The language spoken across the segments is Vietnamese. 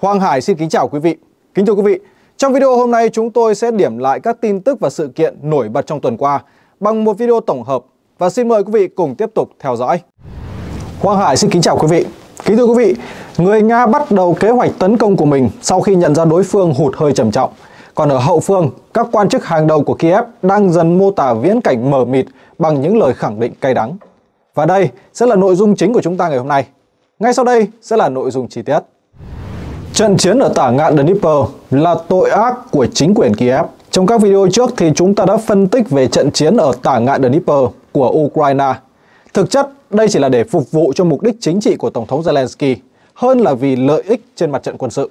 Hoàng Hải xin kính chào quý vị. Kính thưa quý vị, trong video hôm nay chúng tôi sẽ điểm lại các tin tức và sự kiện nổi bật trong tuần qua bằng một video tổng hợp và xin mời quý vị cùng tiếp tục theo dõi. Hoàng Hải xin kính chào quý vị. Kính thưa quý vị, người Nga bắt đầu kế hoạch tấn công của mình sau khi nhận ra đối phương hụt hơi trầm trọng. Còn ở hậu phương, các quan chức hàng đầu của Kiev đang dần mô tả viễn cảnh mờ mịt bằng những lời khẳng định cay đắng. Và đây sẽ là nội dung chính của chúng ta ngày hôm nay. Ngay sau đây sẽ là nội dung chi tiết. Trận chiến ở tả ngạn Dnipro là tội ác của chính quyền Kiev. Trong các video trước thì chúng ta đã phân tích về trận chiến ở tả ngạn Dnipro của Ukraine. Thực chất, đây chỉ là để phục vụ cho mục đích chính trị của Tổng thống Zelensky hơn là vì lợi ích trên mặt trận quân sự.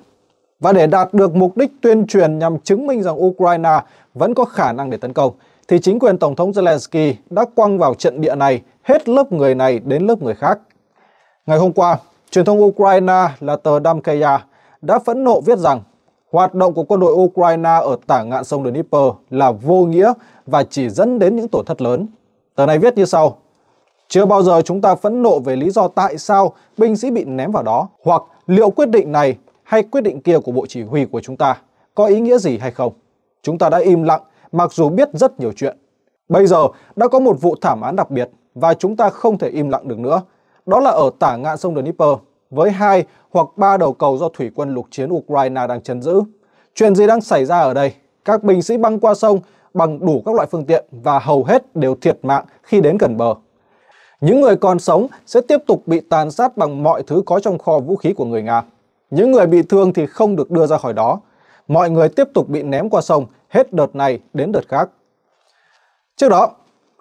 Và để đạt được mục đích tuyên truyền nhằm chứng minh rằng Ukraine vẫn có khả năng để tấn công, thì chính quyền Tổng thống Zelensky đã quăng vào trận địa này hết lớp người này đến lớp người khác. Ngày hôm qua, truyền thông Ukraine là tờ Damkeya đã phẫn nộ viết rằng hoạt động của quân đội Ukraine ở tả ngạn sông Dnipro là vô nghĩa và chỉ dẫn đến những tổn thất lớn. Tờ này viết như sau. Chưa bao giờ chúng ta phẫn nộ về lý do tại sao binh sĩ bị ném vào đó hoặc liệu quyết định này hay quyết định kia của bộ chỉ huy của chúng ta có ý nghĩa gì hay không. Chúng ta đã im lặng mặc dù biết rất nhiều chuyện. Bây giờ đã có một vụ thảm án đặc biệt và chúng ta không thể im lặng được nữa. Đó là ở tả ngạn sông Dnipro với hai hoặc ba đầu cầu do thủy quân lục chiến Ukraine đang chấn giữ. Chuyện gì đang xảy ra ở đây? Các binh sĩ băng qua sông bằng đủ các loại phương tiện và hầu hết đều thiệt mạng khi đến gần bờ. Những người còn sống sẽ tiếp tục bị tàn sát bằng mọi thứ có trong kho vũ khí của người Nga. Những người bị thương thì không được đưa ra khỏi đó. Mọi người tiếp tục bị ném qua sông hết đợt này đến đợt khác. Trước đó,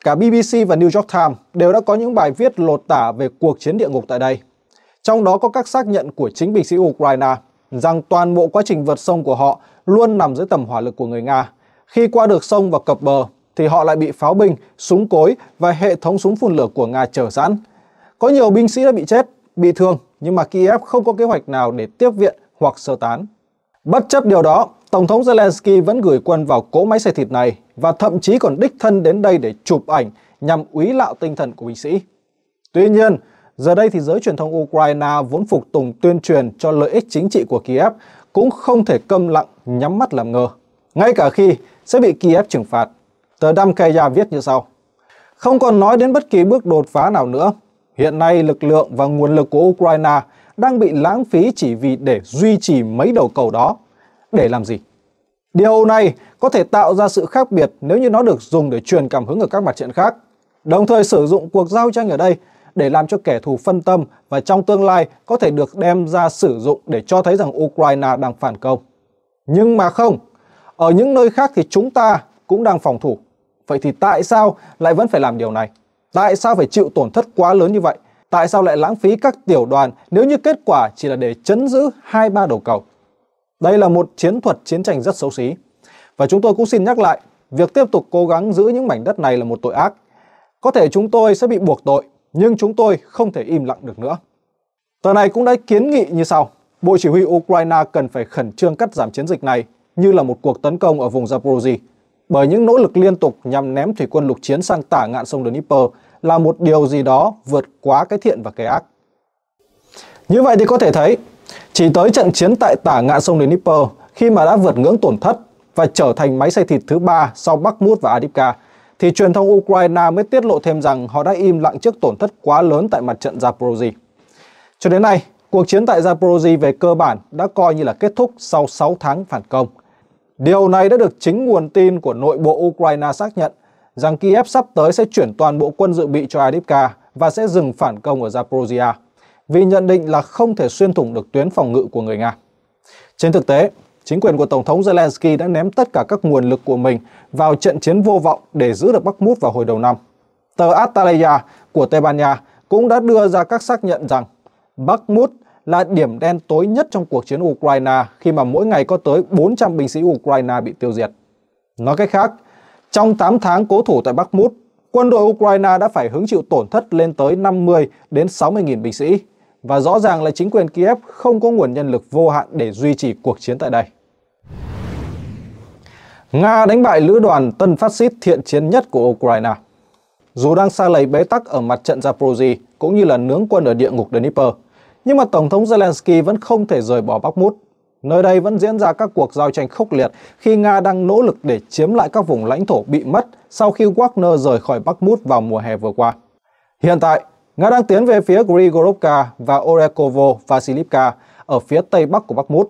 cả BBC và New York Times đều đã có những bài viết lột tả về cuộc chiến địa ngục tại đây trong đó có các xác nhận của chính binh sĩ Ukraine rằng toàn bộ quá trình vượt sông của họ luôn nằm dưới tầm hỏa lực của người Nga. Khi qua được sông và cập bờ thì họ lại bị pháo binh, súng cối và hệ thống súng phun lửa của Nga chờ sẵn. Có nhiều binh sĩ đã bị chết, bị thương nhưng mà Kiev không có kế hoạch nào để tiếp viện hoặc sơ tán. Bất chấp điều đó, Tổng thống Zelensky vẫn gửi quân vào cỗ máy xe thịt này và thậm chí còn đích thân đến đây để chụp ảnh nhằm úy lạo tinh thần của binh sĩ. Tuy nhiên, Giờ đây thì giới truyền thông Ukraine vốn phục tùng tuyên truyền cho lợi ích chính trị của Kiev cũng không thể câm lặng nhắm mắt làm ngơ, ngay cả khi sẽ bị Kiev trừng phạt. Tờ Damkaya viết như sau. Không còn nói đến bất kỳ bước đột phá nào nữa. Hiện nay lực lượng và nguồn lực của Ukraine đang bị lãng phí chỉ vì để duy trì mấy đầu cầu đó. Để làm gì? Điều này có thể tạo ra sự khác biệt nếu như nó được dùng để truyền cảm hứng ở các mặt trận khác. Đồng thời sử dụng cuộc giao tranh ở đây để làm cho kẻ thù phân tâm và trong tương lai có thể được đem ra sử dụng để cho thấy rằng Ukraine đang phản công. Nhưng mà không, ở những nơi khác thì chúng ta cũng đang phòng thủ. Vậy thì tại sao lại vẫn phải làm điều này? Tại sao phải chịu tổn thất quá lớn như vậy? Tại sao lại lãng phí các tiểu đoàn nếu như kết quả chỉ là để chấn giữ hai ba đầu cầu? Đây là một chiến thuật chiến tranh rất xấu xí. Và chúng tôi cũng xin nhắc lại, việc tiếp tục cố gắng giữ những mảnh đất này là một tội ác. Có thể chúng tôi sẽ bị buộc tội nhưng chúng tôi không thể im lặng được nữa. Tờ này cũng đã kiến nghị như sau. Bộ chỉ huy Ukraine cần phải khẩn trương cắt giảm chiến dịch này như là một cuộc tấn công ở vùng Zaporozhye, bởi những nỗ lực liên tục nhằm ném thủy quân lục chiến sang tả ngạn sông Dnipro là một điều gì đó vượt quá cái thiện và cái ác. Như vậy thì có thể thấy, chỉ tới trận chiến tại tả ngạn sông Dnipro khi mà đã vượt ngưỡng tổn thất và trở thành máy xay thịt thứ ba sau Bakhmut và Adivka thì truyền thông Ukraine mới tiết lộ thêm rằng họ đã im lặng trước tổn thất quá lớn tại mặt trận Zaporozhye. Cho đến nay, cuộc chiến tại Zaporozhye về cơ bản đã coi như là kết thúc sau 6 tháng phản công. Điều này đã được chính nguồn tin của nội bộ Ukraine xác nhận rằng Kiev sắp tới sẽ chuyển toàn bộ quân dự bị cho Adivka và sẽ dừng phản công ở Zaporozhye vì nhận định là không thể xuyên thủng được tuyến phòng ngự của người Nga. Trên thực tế, chính quyền của Tổng thống Zelensky đã ném tất cả các nguồn lực của mình vào trận chiến vô vọng để giữ được Bakhmut vào hồi đầu năm. Tờ Atalaya của Tây Ban Nha cũng đã đưa ra các xác nhận rằng Bakhmut là điểm đen tối nhất trong cuộc chiến Ukraine khi mà mỗi ngày có tới 400 binh sĩ Ukraine bị tiêu diệt. Nói cách khác, trong 8 tháng cố thủ tại Bakhmut, quân đội Ukraine đã phải hứng chịu tổn thất lên tới 50 đến 60.000 binh sĩ và rõ ràng là chính quyền Kiev không có nguồn nhân lực vô hạn để duy trì cuộc chiến tại đây. Nga đánh bại lữ đoàn tân phát xít thiện chiến nhất của Ukraine. Dù đang xa lầy bế tắc ở mặt trận Zaporozhye cũng như là nướng quân ở địa ngục Dnipro, nhưng mà Tổng thống Zelensky vẫn không thể rời bỏ Bakhmut. Nơi đây vẫn diễn ra các cuộc giao tranh khốc liệt khi Nga đang nỗ lực để chiếm lại các vùng lãnh thổ bị mất sau khi Wagner rời khỏi Bakhmut vào mùa hè vừa qua. Hiện tại, Nga đang tiến về phía Grigorovka và Orekovo Vasilivka ở phía tây bắc của Bakhmut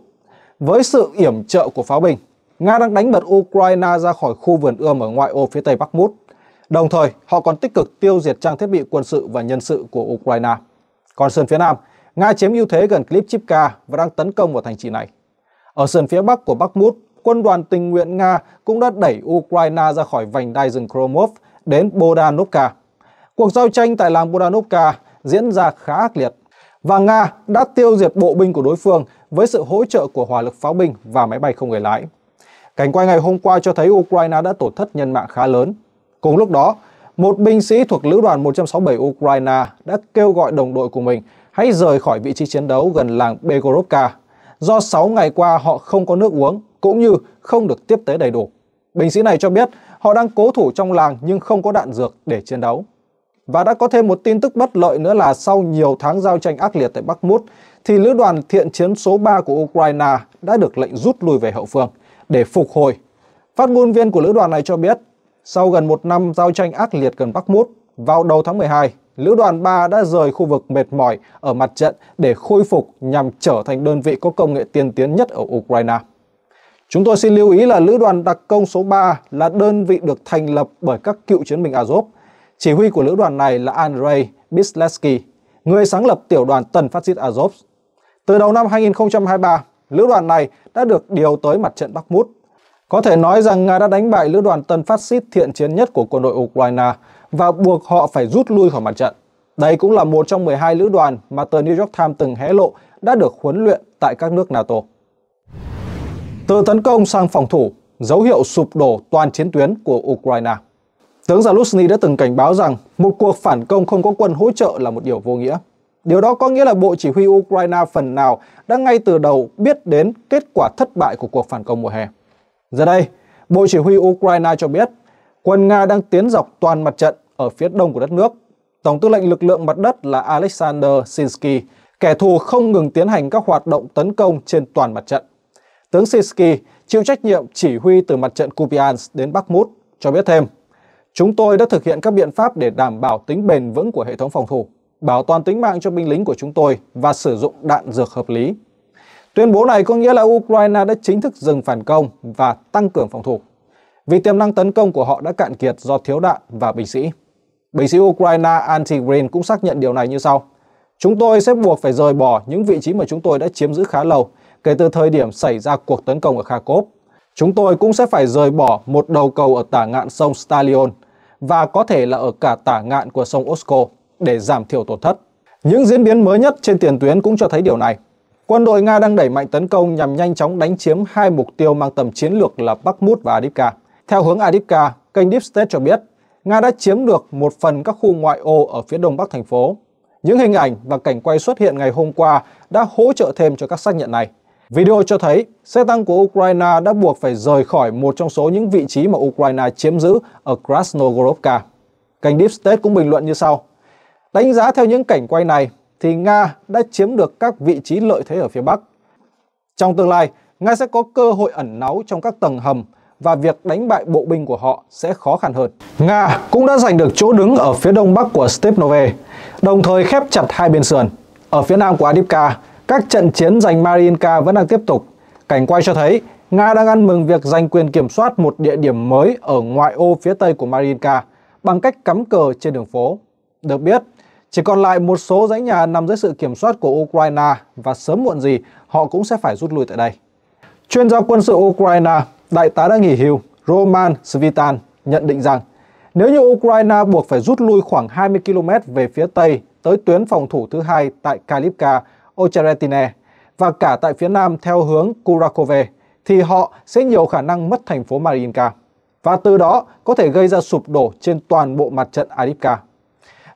với sự yểm trợ của pháo binh Nga đang đánh bật Ukraine ra khỏi khu vườn ươm ở ngoại ô phía tây Bắc Bakhmut. Đồng thời, họ còn tích cực tiêu diệt trang thiết bị quân sự và nhân sự của Ukraine. Còn sườn phía nam, Nga chiếm ưu thế gần Klipchivka và đang tấn công vào thành trì này. Ở sườn phía bắc của Bắc Bakhmut, quân đoàn tình nguyện Nga cũng đã đẩy Ukraine ra khỏi vành đai rừng Kromov đến Bodanovka. Cuộc giao tranh tại làng Bodanovka diễn ra khá ác liệt và Nga đã tiêu diệt bộ binh của đối phương với sự hỗ trợ của hỏa lực pháo binh và máy bay không người lái. Cảnh quay ngày hôm qua cho thấy Ukraine đã tổn thất nhân mạng khá lớn. Cùng lúc đó, một binh sĩ thuộc lữ đoàn 167 Ukraine đã kêu gọi đồng đội của mình hãy rời khỏi vị trí chiến đấu gần làng Begorovka do 6 ngày qua họ không có nước uống cũng như không được tiếp tế đầy đủ. Binh sĩ này cho biết họ đang cố thủ trong làng nhưng không có đạn dược để chiến đấu. Và đã có thêm một tin tức bất lợi nữa là sau nhiều tháng giao tranh ác liệt tại Bắc Mút, thì lữ đoàn thiện chiến số 3 của Ukraine đã được lệnh rút lui về hậu phương để phục hồi. Phát ngôn viên của lữ đoàn này cho biết, sau gần một năm giao tranh ác liệt gần Bắc Mút, vào đầu tháng 12, lữ đoàn 3 đã rời khu vực mệt mỏi ở mặt trận để khôi phục nhằm trở thành đơn vị có công nghệ tiên tiến nhất ở Ukraine. Chúng tôi xin lưu ý là lữ đoàn đặc công số 3 là đơn vị được thành lập bởi các cựu chiến binh Azov. Chỉ huy của lữ đoàn này là Andrei Bisleski, người sáng lập tiểu đoàn tần phát xít Azov. Từ đầu năm 2023, lữ đoàn này đã được điều tới mặt trận Bắc Mút. Có thể nói rằng Nga đã đánh bại lữ đoàn tân phát xít thiện chiến nhất của quân đội Ukraine và buộc họ phải rút lui khỏi mặt trận. Đây cũng là một trong 12 lữ đoàn mà tờ New York Times từng hé lộ đã được huấn luyện tại các nước NATO. Từ tấn công sang phòng thủ, dấu hiệu sụp đổ toàn chiến tuyến của Ukraine. Tướng Zaluzny đã từng cảnh báo rằng một cuộc phản công không có quân hỗ trợ là một điều vô nghĩa. Điều đó có nghĩa là Bộ Chỉ huy Ukraine phần nào đã ngay từ đầu biết đến kết quả thất bại của cuộc phản công mùa hè. Giờ đây, Bộ Chỉ huy Ukraine cho biết quân Nga đang tiến dọc toàn mặt trận ở phía đông của đất nước. Tổng tư lệnh lực lượng mặt đất là Alexander Sinsky, kẻ thù không ngừng tiến hành các hoạt động tấn công trên toàn mặt trận. Tướng Sinsky chịu trách nhiệm chỉ huy từ mặt trận Kupiansk đến Bakhmut cho biết thêm, Chúng tôi đã thực hiện các biện pháp để đảm bảo tính bền vững của hệ thống phòng thủ bảo toàn tính mạng cho binh lính của chúng tôi và sử dụng đạn dược hợp lý. Tuyên bố này có nghĩa là Ukraine đã chính thức dừng phản công và tăng cường phòng thủ, vì tiềm năng tấn công của họ đã cạn kiệt do thiếu đạn và binh sĩ. Binh sĩ Ukraine Anti-Green cũng xác nhận điều này như sau. Chúng tôi sẽ buộc phải rời bỏ những vị trí mà chúng tôi đã chiếm giữ khá lâu kể từ thời điểm xảy ra cuộc tấn công ở Kharkov. Chúng tôi cũng sẽ phải rời bỏ một đầu cầu ở tả ngạn sông Stalion và có thể là ở cả tả ngạn của sông Osko để giảm thiểu tổn thất. Những diễn biến mới nhất trên tiền tuyến cũng cho thấy điều này. Quân đội Nga đang đẩy mạnh tấn công nhằm nhanh chóng đánh chiếm hai mục tiêu mang tầm chiến lược là Bakhmut và Adivka. Theo hướng Adivka, kênh Deep State cho biết, Nga đã chiếm được một phần các khu ngoại ô ở phía đông bắc thành phố. Những hình ảnh và cảnh quay xuất hiện ngày hôm qua đã hỗ trợ thêm cho các xác nhận này. Video cho thấy xe tăng của Ukraine đã buộc phải rời khỏi một trong số những vị trí mà Ukraine chiếm giữ ở Krasnogorovka. Kênh Deep State cũng bình luận như sau. Đánh giá theo những cảnh quay này thì Nga đã chiếm được các vị trí lợi thế ở phía Bắc. Trong tương lai, Nga sẽ có cơ hội ẩn náu trong các tầng hầm và việc đánh bại bộ binh của họ sẽ khó khăn hơn. Nga cũng đã giành được chỗ đứng ở phía đông bắc của Stepnove, đồng thời khép chặt hai bên sườn. Ở phía nam của Adipka, các trận chiến giành Mariinka vẫn đang tiếp tục. Cảnh quay cho thấy Nga đang ăn mừng việc giành quyền kiểm soát một địa điểm mới ở ngoại ô phía tây của Mariinka bằng cách cắm cờ trên đường phố. Được biết, chỉ còn lại một số dãy nhà nằm dưới sự kiểm soát của Ukraine và sớm muộn gì họ cũng sẽ phải rút lui tại đây. Chuyên gia quân sự Ukraine, đại tá đã nghỉ hưu Roman Svitan nhận định rằng nếu như Ukraine buộc phải rút lui khoảng 20 km về phía Tây tới tuyến phòng thủ thứ hai tại Kalipka, Ocheretine và cả tại phía Nam theo hướng Kurakove, thì họ sẽ nhiều khả năng mất thành phố Mariinka và từ đó có thể gây ra sụp đổ trên toàn bộ mặt trận Adipka.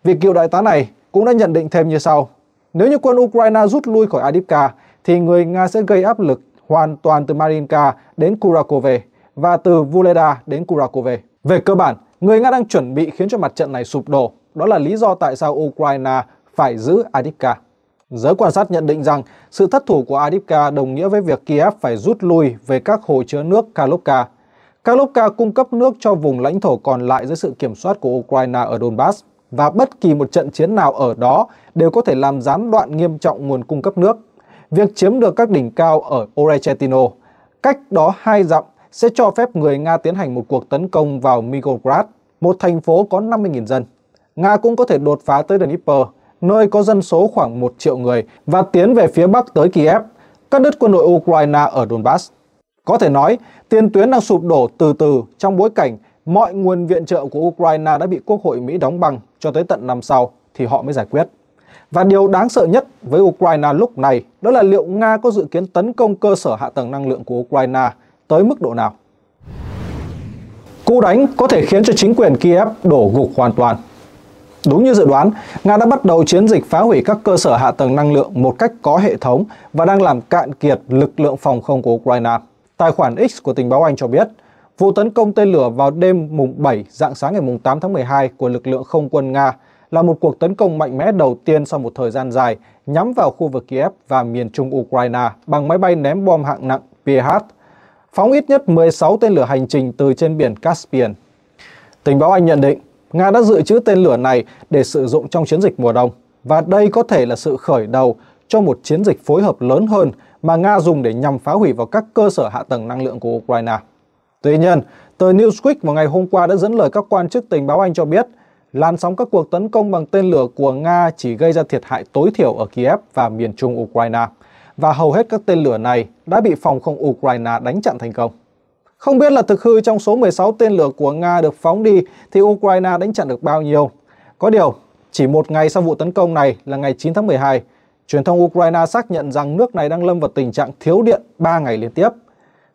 Việc cựu đại tá này cũng đã nhận định thêm như sau. Nếu như quân Ukraine rút lui khỏi Adipka, thì người Nga sẽ gây áp lực hoàn toàn từ Marinka đến Kurakove và từ Vuleda đến Kurakove. Về cơ bản, người Nga đang chuẩn bị khiến cho mặt trận này sụp đổ. Đó là lý do tại sao Ukraine phải giữ Adipka. Giới quan sát nhận định rằng sự thất thủ của Adipka đồng nghĩa với việc Kiev phải rút lui về các hồ chứa nước Kalovka. Kalovka cung cấp nước cho vùng lãnh thổ còn lại dưới sự kiểm soát của Ukraine ở Donbass và bất kỳ một trận chiến nào ở đó đều có thể làm gián đoạn nghiêm trọng nguồn cung cấp nước. Việc chiếm được các đỉnh cao ở Orechetino, cách đó hai dặm sẽ cho phép người Nga tiến hành một cuộc tấn công vào Migograd, một thành phố có 50.000 dân. Nga cũng có thể đột phá tới Dnipro, nơi có dân số khoảng 1 triệu người và tiến về phía bắc tới Kiev, cắt đứt quân đội Ukraine ở Donbass. Có thể nói, tiền tuyến đang sụp đổ từ từ trong bối cảnh mọi nguồn viện trợ của Ukraine đã bị Quốc hội Mỹ đóng băng cho tới tận năm sau thì họ mới giải quyết. Và điều đáng sợ nhất với Ukraine lúc này đó là liệu Nga có dự kiến tấn công cơ sở hạ tầng năng lượng của Ukraine tới mức độ nào. Cú đánh có thể khiến cho chính quyền Kiev đổ gục hoàn toàn. Đúng như dự đoán, Nga đã bắt đầu chiến dịch phá hủy các cơ sở hạ tầng năng lượng một cách có hệ thống và đang làm cạn kiệt lực lượng phòng không của Ukraine. Tài khoản X của tình báo Anh cho biết, Vụ tấn công tên lửa vào đêm mùng 7 dạng sáng ngày mùng 8 tháng 12 của lực lượng không quân Nga là một cuộc tấn công mạnh mẽ đầu tiên sau một thời gian dài nhắm vào khu vực Kiev và miền trung Ukraine bằng máy bay ném bom hạng nặng Ph. Phóng ít nhất 16 tên lửa hành trình từ trên biển Caspian. Tình báo Anh nhận định Nga đã dự trữ tên lửa này để sử dụng trong chiến dịch mùa đông và đây có thể là sự khởi đầu cho một chiến dịch phối hợp lớn hơn mà Nga dùng để nhằm phá hủy vào các cơ sở hạ tầng năng lượng của Ukraine. Tuy nhiên, tờ Newsweek vào ngày hôm qua đã dẫn lời các quan chức tình báo Anh cho biết làn sóng các cuộc tấn công bằng tên lửa của Nga chỉ gây ra thiệt hại tối thiểu ở Kiev và miền trung Ukraine, và hầu hết các tên lửa này đã bị phòng không Ukraine đánh chặn thành công. Không biết là thực hư trong số 16 tên lửa của Nga được phóng đi thì Ukraine đánh chặn được bao nhiêu. Có điều, chỉ một ngày sau vụ tấn công này là ngày 9 tháng 12, truyền thông Ukraine xác nhận rằng nước này đang lâm vào tình trạng thiếu điện 3 ngày liên tiếp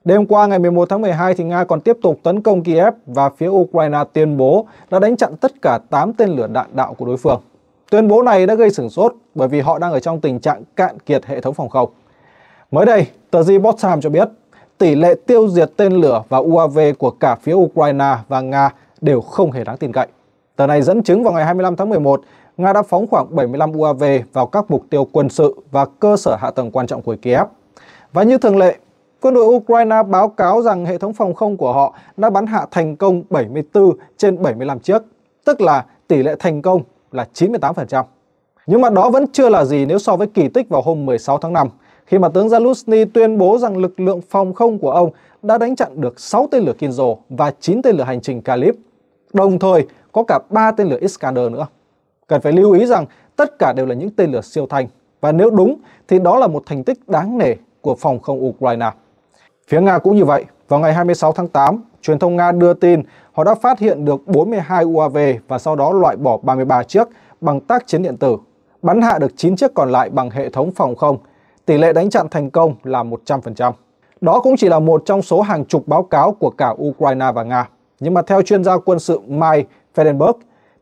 Đêm qua ngày 11 tháng 12 thì Nga còn tiếp tục tấn công Kiev và phía Ukraine tuyên bố đã đánh chặn tất cả 8 tên lửa đạn đạo của đối phương. Tuyên bố này đã gây sửng sốt bởi vì họ đang ở trong tình trạng cạn kiệt hệ thống phòng không. Mới đây, tờ The Potsdam cho biết tỷ lệ tiêu diệt tên lửa và UAV của cả phía Ukraine và Nga đều không hề đáng tin cậy. Tờ này dẫn chứng vào ngày 25 tháng 11, Nga đã phóng khoảng 75 UAV vào các mục tiêu quân sự và cơ sở hạ tầng quan trọng của Kiev. Và như thường lệ, Quân đội Ukraine báo cáo rằng hệ thống phòng không của họ đã bắn hạ thành công 74 trên 75 chiếc, tức là tỷ lệ thành công là 98%. Nhưng mà đó vẫn chưa là gì nếu so với kỳ tích vào hôm 16 tháng 5, khi mà tướng Zelensky tuyên bố rằng lực lượng phòng không của ông đã đánh chặn được 6 tên lửa Kinzhal và 9 tên lửa hành trình Kalib, đồng thời có cả 3 tên lửa Iskander nữa. Cần phải lưu ý rằng tất cả đều là những tên lửa siêu thanh, và nếu đúng thì đó là một thành tích đáng nể của phòng không Ukraine. Phía Nga cũng như vậy, vào ngày 26 tháng 8, truyền thông Nga đưa tin họ đã phát hiện được 42 UAV và sau đó loại bỏ 33 chiếc bằng tác chiến điện tử, bắn hạ được 9 chiếc còn lại bằng hệ thống phòng không. Tỷ lệ đánh chặn thành công là 100%. Đó cũng chỉ là một trong số hàng chục báo cáo của cả Ukraine và Nga. Nhưng mà theo chuyên gia quân sự Mike Fedenberg,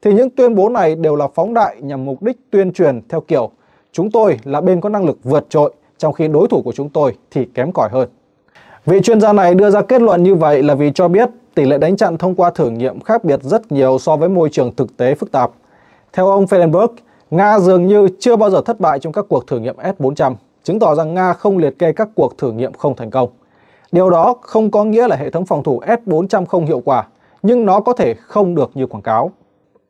thì những tuyên bố này đều là phóng đại nhằm mục đích tuyên truyền theo kiểu chúng tôi là bên có năng lực vượt trội, trong khi đối thủ của chúng tôi thì kém cỏi hơn. Vị chuyên gia này đưa ra kết luận như vậy là vì cho biết tỷ lệ đánh chặn thông qua thử nghiệm khác biệt rất nhiều so với môi trường thực tế phức tạp. Theo ông Feidenberg, Nga dường như chưa bao giờ thất bại trong các cuộc thử nghiệm S-400, chứng tỏ rằng Nga không liệt kê các cuộc thử nghiệm không thành công. Điều đó không có nghĩa là hệ thống phòng thủ S-400 không hiệu quả, nhưng nó có thể không được như quảng cáo.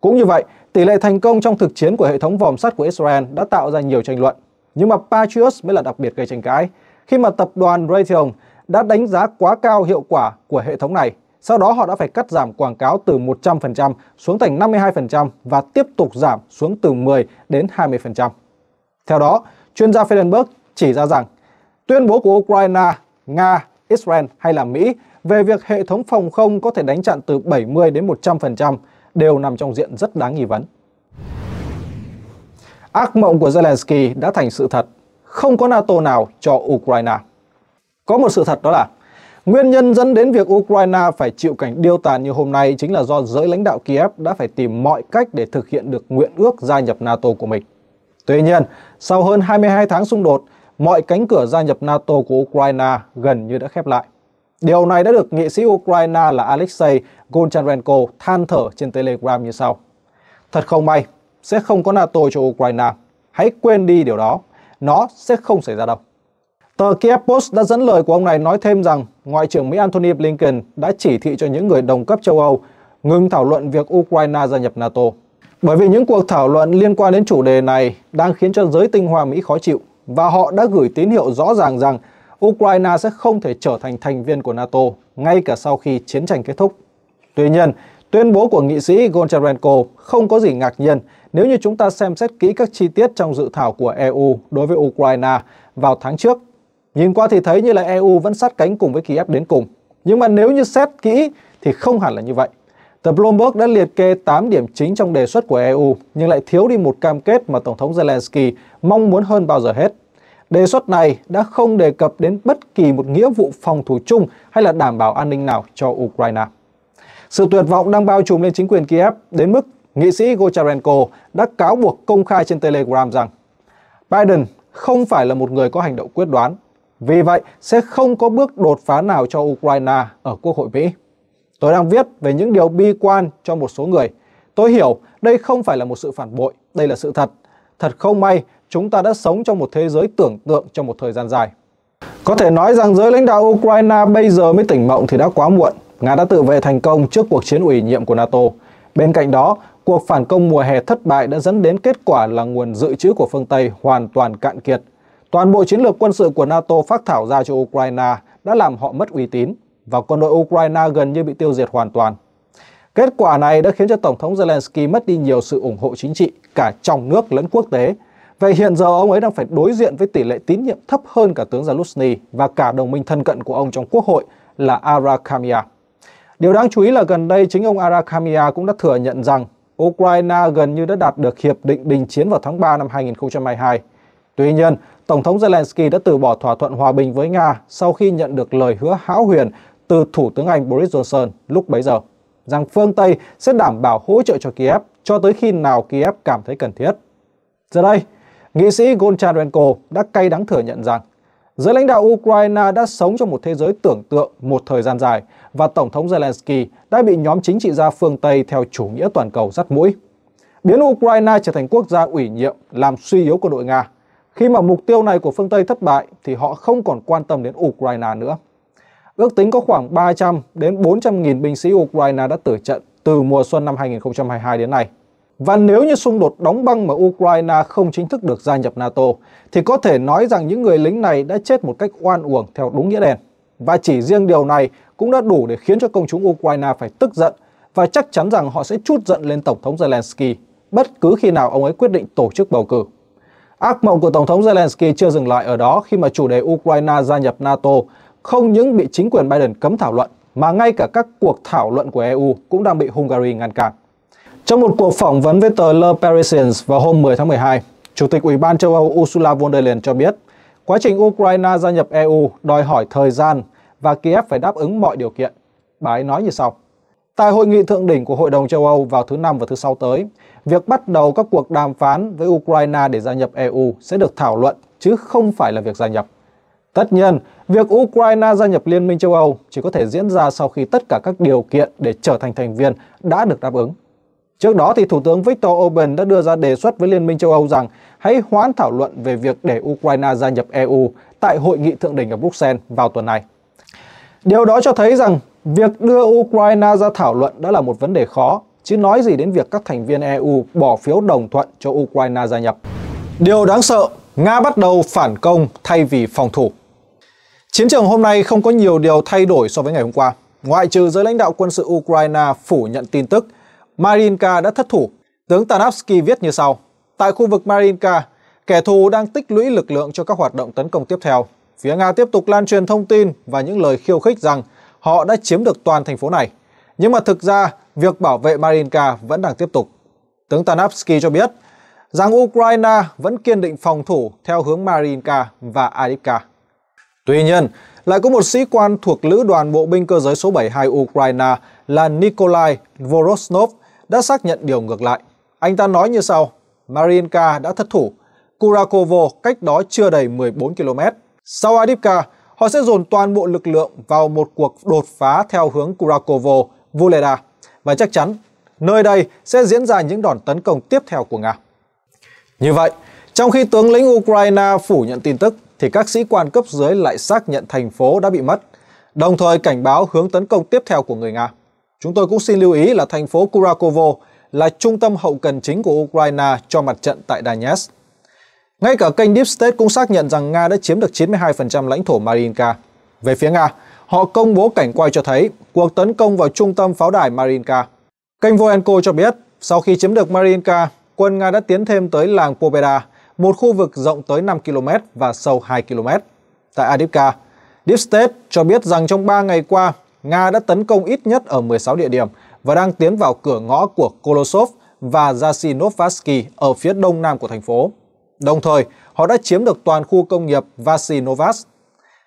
Cũng như vậy, tỷ lệ thành công trong thực chiến của hệ thống vòm sắt của Israel đã tạo ra nhiều tranh luận. Nhưng mà Patriot mới là đặc biệt gây tranh cãi, khi mà tập đoàn Raytheon đã đánh giá quá cao hiệu quả của hệ thống này. Sau đó họ đã phải cắt giảm quảng cáo từ 100% xuống thành 52% và tiếp tục giảm xuống từ 10 đến 20%. Theo đó, chuyên gia Feidenberg chỉ ra rằng tuyên bố của Ukraine, Nga, Israel hay là Mỹ về việc hệ thống phòng không có thể đánh chặn từ 70 đến 100% đều nằm trong diện rất đáng nghi vấn. Ác mộng của Zelensky đã thành sự thật, không có NATO nào cho Ukraine. Có một sự thật đó là nguyên nhân dẫn đến việc Ukraine phải chịu cảnh điêu tàn như hôm nay chính là do giới lãnh đạo Kiev đã phải tìm mọi cách để thực hiện được nguyện ước gia nhập NATO của mình. Tuy nhiên, sau hơn 22 tháng xung đột, mọi cánh cửa gia nhập NATO của Ukraine gần như đã khép lại. Điều này đã được nghị sĩ Ukraine là Alexei Goncharenko than thở trên Telegram như sau. Thật không may, sẽ không có NATO cho Ukraine. Hãy quên đi điều đó, nó sẽ không xảy ra đâu. Tờ Kiev Post đã dẫn lời của ông này nói thêm rằng Ngoại trưởng Mỹ Antony Blinken đã chỉ thị cho những người đồng cấp châu Âu ngừng thảo luận việc Ukraine gia nhập NATO. Bởi vì những cuộc thảo luận liên quan đến chủ đề này đang khiến cho giới tinh hoa Mỹ khó chịu và họ đã gửi tín hiệu rõ ràng rằng Ukraine sẽ không thể trở thành thành viên của NATO ngay cả sau khi chiến tranh kết thúc. Tuy nhiên, tuyên bố của nghị sĩ Goncharenko không có gì ngạc nhiên nếu như chúng ta xem xét kỹ các chi tiết trong dự thảo của EU đối với Ukraine vào tháng trước Nhìn qua thì thấy như là EU vẫn sát cánh cùng với Kiev đến cùng. Nhưng mà nếu như xét kỹ thì không hẳn là như vậy. Tờ Bloomberg đã liệt kê 8 điểm chính trong đề xuất của EU nhưng lại thiếu đi một cam kết mà Tổng thống Zelensky mong muốn hơn bao giờ hết. Đề xuất này đã không đề cập đến bất kỳ một nghĩa vụ phòng thủ chung hay là đảm bảo an ninh nào cho Ukraine. Sự tuyệt vọng đang bao trùm lên chính quyền Kiev đến mức nghị sĩ Gocharenko đã cáo buộc công khai trên Telegram rằng Biden không phải là một người có hành động quyết đoán vì vậy, sẽ không có bước đột phá nào cho Ukraine ở Quốc hội Mỹ. Tôi đang viết về những điều bi quan cho một số người. Tôi hiểu đây không phải là một sự phản bội, đây là sự thật. Thật không may, chúng ta đã sống trong một thế giới tưởng tượng trong một thời gian dài. Có thể nói rằng giới lãnh đạo Ukraine bây giờ mới tỉnh mộng thì đã quá muộn. Nga đã tự vệ thành công trước cuộc chiến ủy nhiệm của NATO. Bên cạnh đó, cuộc phản công mùa hè thất bại đã dẫn đến kết quả là nguồn dự trữ của phương Tây hoàn toàn cạn kiệt – Toàn bộ chiến lược quân sự của NATO phát thảo ra cho Ukraine đã làm họ mất uy tín và quân đội Ukraine gần như bị tiêu diệt hoàn toàn. Kết quả này đã khiến cho Tổng thống Zelensky mất đi nhiều sự ủng hộ chính trị cả trong nước lẫn quốc tế. Vậy hiện giờ ông ấy đang phải đối diện với tỷ lệ tín nhiệm thấp hơn cả tướng Zelensky và cả đồng minh thân cận của ông trong quốc hội là Arakamia. Điều đáng chú ý là gần đây chính ông Arakamia cũng đã thừa nhận rằng Ukraine gần như đã đạt được hiệp định đình chiến vào tháng 3 năm 2022 Tuy nhiên, Tổng thống Zelensky đã từ bỏ thỏa thuận hòa bình với Nga sau khi nhận được lời hứa hão huyền từ Thủ tướng Anh Boris Johnson lúc bấy giờ rằng phương Tây sẽ đảm bảo hỗ trợ cho Kiev cho tới khi nào Kiev cảm thấy cần thiết. Giờ đây, nghị sĩ Goncharenko đã cay đắng thừa nhận rằng giới lãnh đạo Ukraine đã sống trong một thế giới tưởng tượng một thời gian dài và Tổng thống Zelensky đã bị nhóm chính trị gia phương Tây theo chủ nghĩa toàn cầu dắt mũi. Biến Ukraine trở thành quốc gia ủy nhiệm làm suy yếu quân đội Nga khi mà mục tiêu này của phương Tây thất bại thì họ không còn quan tâm đến Ukraine nữa. Ước tính có khoảng 300 đến 400 nghìn binh sĩ Ukraine đã tử trận từ mùa xuân năm 2022 đến nay. Và nếu như xung đột đóng băng mà Ukraine không chính thức được gia nhập NATO, thì có thể nói rằng những người lính này đã chết một cách oan uổng theo đúng nghĩa đen. Và chỉ riêng điều này cũng đã đủ để khiến cho công chúng Ukraine phải tức giận và chắc chắn rằng họ sẽ chút giận lên Tổng thống Zelensky bất cứ khi nào ông ấy quyết định tổ chức bầu cử. Ác mộng của Tổng thống Zelensky chưa dừng lại ở đó khi mà chủ đề Ukraine gia nhập NATO không những bị chính quyền Biden cấm thảo luận mà ngay cả các cuộc thảo luận của EU cũng đang bị Hungary ngăn cản. Trong một cuộc phỏng vấn với tờ Le Parisien vào hôm 10 tháng 12, Chủ tịch Ủy ban châu Âu Ursula von der Leyen cho biết quá trình Ukraine gia nhập EU đòi hỏi thời gian và Kiev phải đáp ứng mọi điều kiện. Bà ấy nói như sau. Tại hội nghị thượng đỉnh của Hội đồng châu Âu vào thứ Năm và thứ Sáu tới, việc bắt đầu các cuộc đàm phán với Ukraine để gia nhập EU sẽ được thảo luận chứ không phải là việc gia nhập. Tất nhiên, việc Ukraine gia nhập Liên minh châu Âu chỉ có thể diễn ra sau khi tất cả các điều kiện để trở thành thành viên đã được đáp ứng. Trước đó, thì Thủ tướng Viktor Orbán đã đưa ra đề xuất với Liên minh châu Âu rằng hãy hoãn thảo luận về việc để Ukraine gia nhập EU tại hội nghị thượng đỉnh ở Bruxelles vào tuần này. Điều đó cho thấy rằng Việc đưa Ukraine ra thảo luận đã là một vấn đề khó, chứ nói gì đến việc các thành viên EU bỏ phiếu đồng thuận cho Ukraine gia nhập. Điều đáng sợ, Nga bắt đầu phản công thay vì phòng thủ. Chiến trường hôm nay không có nhiều điều thay đổi so với ngày hôm qua. Ngoại trừ giới lãnh đạo quân sự Ukraine phủ nhận tin tức, Marinka đã thất thủ. Tướng Tanavsky viết như sau. Tại khu vực Marinka, kẻ thù đang tích lũy lực lượng cho các hoạt động tấn công tiếp theo. Phía Nga tiếp tục lan truyền thông tin và những lời khiêu khích rằng họ đã chiếm được toàn thành phố này. Nhưng mà thực ra, việc bảo vệ Marinka vẫn đang tiếp tục. Tướng Tanapsky cho biết rằng Ukraine vẫn kiên định phòng thủ theo hướng Marinka và Adipka. Tuy nhiên, lại có một sĩ quan thuộc Lữ đoàn Bộ binh cơ giới số 72 Ukraine là Nikolai Vorosnov đã xác nhận điều ngược lại. Anh ta nói như sau, Marinka đã thất thủ, Kurakovo cách đó chưa đầy 14 km. Sau Adipka họ sẽ dồn toàn bộ lực lượng vào một cuộc đột phá theo hướng Kurakovo, Voleda và chắc chắn nơi đây sẽ diễn ra những đòn tấn công tiếp theo của Nga. Như vậy, trong khi tướng lĩnh Ukraine phủ nhận tin tức thì các sĩ quan cấp dưới lại xác nhận thành phố đã bị mất, đồng thời cảnh báo hướng tấn công tiếp theo của người Nga. Chúng tôi cũng xin lưu ý là thành phố Kurakovo là trung tâm hậu cần chính của Ukraine cho mặt trận tại Donetsk. Ngay cả kênh Deep State cũng xác nhận rằng Nga đã chiếm được 92% lãnh thổ Marinka. Về phía Nga, họ công bố cảnh quay cho thấy cuộc tấn công vào trung tâm pháo đài Marinka. Kênh Voenko cho biết, sau khi chiếm được Marinka, quân Nga đã tiến thêm tới làng Pobeda, một khu vực rộng tới 5 km và sâu 2 km. Tại Adivka, Deep State cho biết rằng trong 3 ngày qua, Nga đã tấn công ít nhất ở 16 địa điểm và đang tiến vào cửa ngõ của Kolosov và Jasinovatsky ở phía đông nam của thành phố. Đồng thời, họ đã chiếm được toàn khu công nghiệp Vasinovas.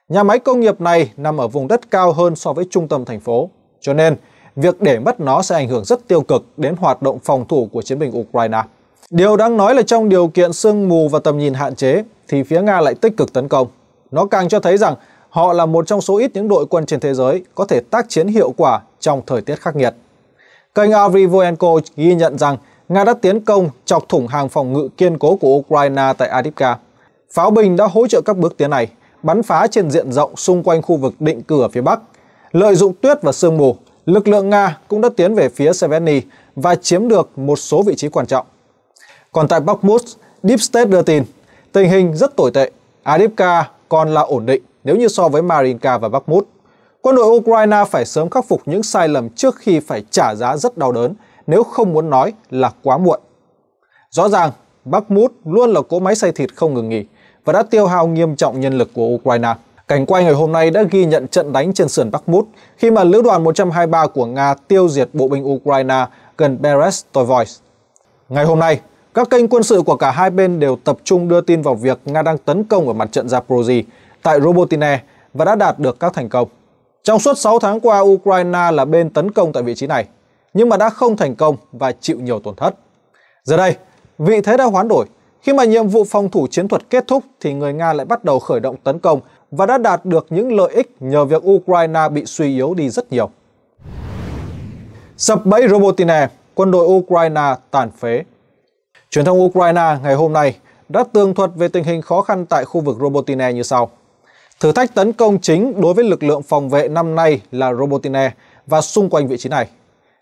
Nhà máy công nghiệp này nằm ở vùng đất cao hơn so với trung tâm thành phố, cho nên việc để mất nó sẽ ảnh hưởng rất tiêu cực đến hoạt động phòng thủ của chiến binh Ukraine. Điều đáng nói là trong điều kiện sương mù và tầm nhìn hạn chế thì phía Nga lại tích cực tấn công. Nó càng cho thấy rằng họ là một trong số ít những đội quân trên thế giới có thể tác chiến hiệu quả trong thời tiết khắc nghiệt. Kênh Avrivoenko ghi nhận rằng Nga đã tiến công chọc thủng hàng phòng ngự kiên cố của Ukraine tại Adivka. Pháo binh đã hỗ trợ các bước tiến này, bắn phá trên diện rộng xung quanh khu vực định cửa phía Bắc. Lợi dụng tuyết và sương mù, lực lượng Nga cũng đã tiến về phía Severny và chiếm được một số vị trí quan trọng. Còn tại Bakhmut, Deep State đưa tin, tình hình rất tồi tệ. Adivka còn là ổn định nếu như so với Marinka và Bakhmut. Quân đội Ukraine phải sớm khắc phục những sai lầm trước khi phải trả giá rất đau đớn nếu không muốn nói là quá muộn. Rõ ràng, Bakhmut luôn là cỗ máy xây thịt không ngừng nghỉ và đã tiêu hao nghiêm trọng nhân lực của Ukraine. Cảnh quay ngày hôm nay đã ghi nhận trận đánh trên sườn Bakhmut khi mà lữ đoàn 123 của Nga tiêu diệt bộ binh Ukraine gần Berestovoy. Ngày hôm nay, các kênh quân sự của cả hai bên đều tập trung đưa tin vào việc Nga đang tấn công ở mặt trận Zaporozhye tại Robotine và đã đạt được các thành công. Trong suốt 6 tháng qua, Ukraine là bên tấn công tại vị trí này nhưng mà đã không thành công và chịu nhiều tổn thất. Giờ đây, vị thế đã hoán đổi. Khi mà nhiệm vụ phòng thủ chiến thuật kết thúc thì người Nga lại bắt đầu khởi động tấn công và đã đạt được những lợi ích nhờ việc Ukraine bị suy yếu đi rất nhiều. Sập bẫy Robotine, quân đội Ukraine tàn phế. Truyền thông Ukraine ngày hôm nay đã tường thuật về tình hình khó khăn tại khu vực Robotine như sau. Thử thách tấn công chính đối với lực lượng phòng vệ năm nay là Robotine và xung quanh vị trí này.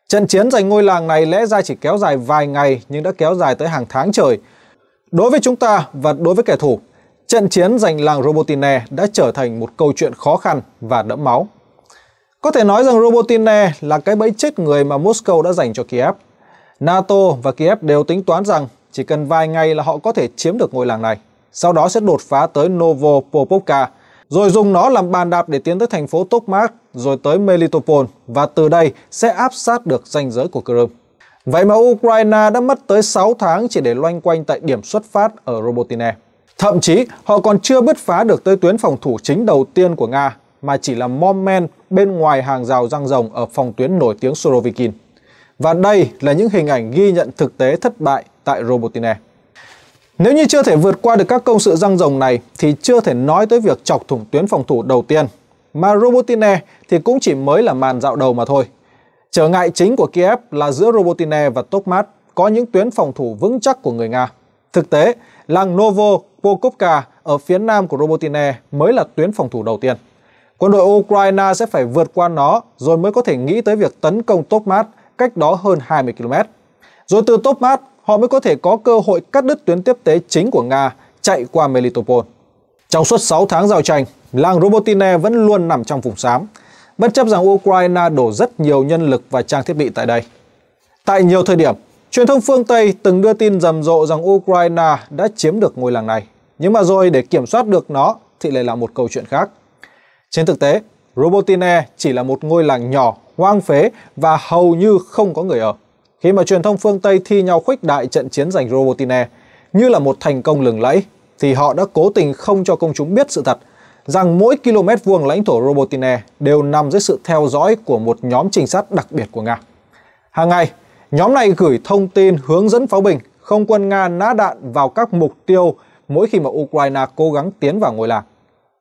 Trận chiến giành ngôi làng này lẽ ra chỉ kéo dài vài ngày nhưng đã kéo dài tới hàng tháng trời. Đối với chúng ta và đối với kẻ thù, trận chiến giành làng Robotine đã trở thành một câu chuyện khó khăn và đẫm máu. Có thể nói rằng Robotine là cái bẫy chết người mà Moscow đã dành cho Kiev. NATO và Kiev đều tính toán rằng chỉ cần vài ngày là họ có thể chiếm được ngôi làng này, sau đó sẽ đột phá tới Novopopovka, rồi dùng nó làm bàn đạp để tiến tới thành phố Tokmak, rồi tới Melitopol và từ đây sẽ áp sát được ranh giới của Crimea. Vậy mà Ukraine đã mất tới 6 tháng chỉ để loanh quanh tại điểm xuất phát ở Robotine. Thậm chí, họ còn chưa bứt phá được tới tuyến phòng thủ chính đầu tiên của Nga, mà chỉ là mom men bên ngoài hàng rào răng rồng ở phòng tuyến nổi tiếng Surovikin. Và đây là những hình ảnh ghi nhận thực tế thất bại tại Robotine. Nếu như chưa thể vượt qua được các công sự răng rồng này thì chưa thể nói tới việc chọc thủng tuyến phòng thủ đầu tiên, mà Robotine thì cũng chỉ mới là màn dạo đầu mà thôi. Trở ngại chính của Kiev là giữa Robotine và Tokmat có những tuyến phòng thủ vững chắc của người Nga. Thực tế, làng Novo Pokovka ở phía nam của Robotine mới là tuyến phòng thủ đầu tiên. Quân đội Ukraine sẽ phải vượt qua nó rồi mới có thể nghĩ tới việc tấn công Tokmat cách đó hơn 20 km. Rồi từ Tokmat họ mới có thể có cơ hội cắt đứt tuyến tiếp tế chính của Nga chạy qua Melitopol. Trong suốt 6 tháng giao tranh, làng Robotine vẫn luôn nằm trong vùng xám, bất chấp rằng Ukraine đổ rất nhiều nhân lực và trang thiết bị tại đây. Tại nhiều thời điểm, truyền thông phương Tây từng đưa tin rầm rộ rằng Ukraine đã chiếm được ngôi làng này, nhưng mà rồi để kiểm soát được nó thì lại là một câu chuyện khác. Trên thực tế, Robotine chỉ là một ngôi làng nhỏ, hoang phế và hầu như không có người ở khi mà truyền thông phương Tây thi nhau khuếch đại trận chiến giành Robotine như là một thành công lừng lẫy, thì họ đã cố tình không cho công chúng biết sự thật rằng mỗi km vuông lãnh thổ Robotine đều nằm dưới sự theo dõi của một nhóm trinh sát đặc biệt của Nga. Hàng ngày, nhóm này gửi thông tin hướng dẫn pháo binh không quân Nga nã đạn vào các mục tiêu mỗi khi mà Ukraine cố gắng tiến vào ngôi làng.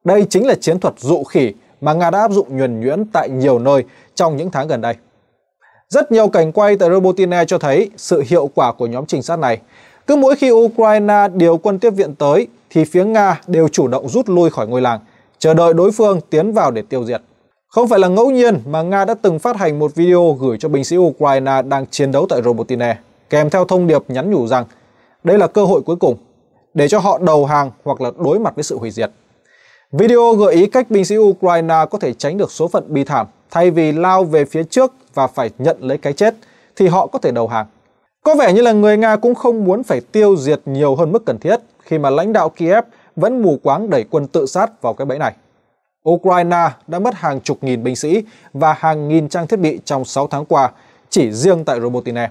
Đây chính là chiến thuật dụ khỉ mà Nga đã áp dụng nhuần nhuyễn tại nhiều nơi trong những tháng gần đây. Rất nhiều cảnh quay tại Robotina cho thấy sự hiệu quả của nhóm trinh sát này. Cứ mỗi khi Ukraine điều quân tiếp viện tới thì phía Nga đều chủ động rút lui khỏi ngôi làng, chờ đợi đối phương tiến vào để tiêu diệt. Không phải là ngẫu nhiên mà Nga đã từng phát hành một video gửi cho binh sĩ Ukraine đang chiến đấu tại Robotine, kèm theo thông điệp nhắn nhủ rằng đây là cơ hội cuối cùng để cho họ đầu hàng hoặc là đối mặt với sự hủy diệt. Video gợi ý cách binh sĩ Ukraine có thể tránh được số phận bi thảm thay vì lao về phía trước và phải nhận lấy cái chết thì họ có thể đầu hàng. Có vẻ như là người Nga cũng không muốn phải tiêu diệt nhiều hơn mức cần thiết khi mà lãnh đạo Kiev vẫn mù quáng đẩy quân tự sát vào cái bẫy này. Ukraine đã mất hàng chục nghìn binh sĩ và hàng nghìn trang thiết bị trong 6 tháng qua, chỉ riêng tại Robotine.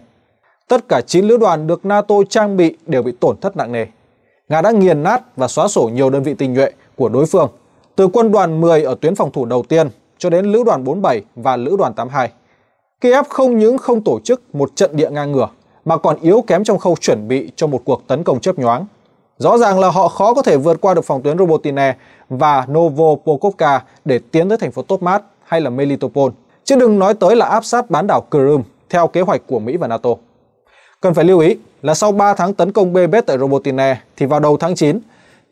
Tất cả 9 lữ đoàn được NATO trang bị đều bị tổn thất nặng nề. Nga đã nghiền nát và xóa sổ nhiều đơn vị tình nhuệ của đối phương, từ quân đoàn 10 ở tuyến phòng thủ đầu tiên cho đến lữ đoàn 47 và lữ đoàn 82. Kiev không những không tổ chức một trận địa ngang ngửa mà còn yếu kém trong khâu chuẩn bị cho một cuộc tấn công chớp nhoáng. Rõ ràng là họ khó có thể vượt qua được phòng tuyến Robotine và Novopokovka để tiến tới thành phố Topmat hay là Melitopol, chứ đừng nói tới là áp sát bán đảo Crimea theo kế hoạch của Mỹ và NATO. Cần phải lưu ý là sau 3 tháng tấn công bê bết tại Robotine thì vào đầu tháng 9,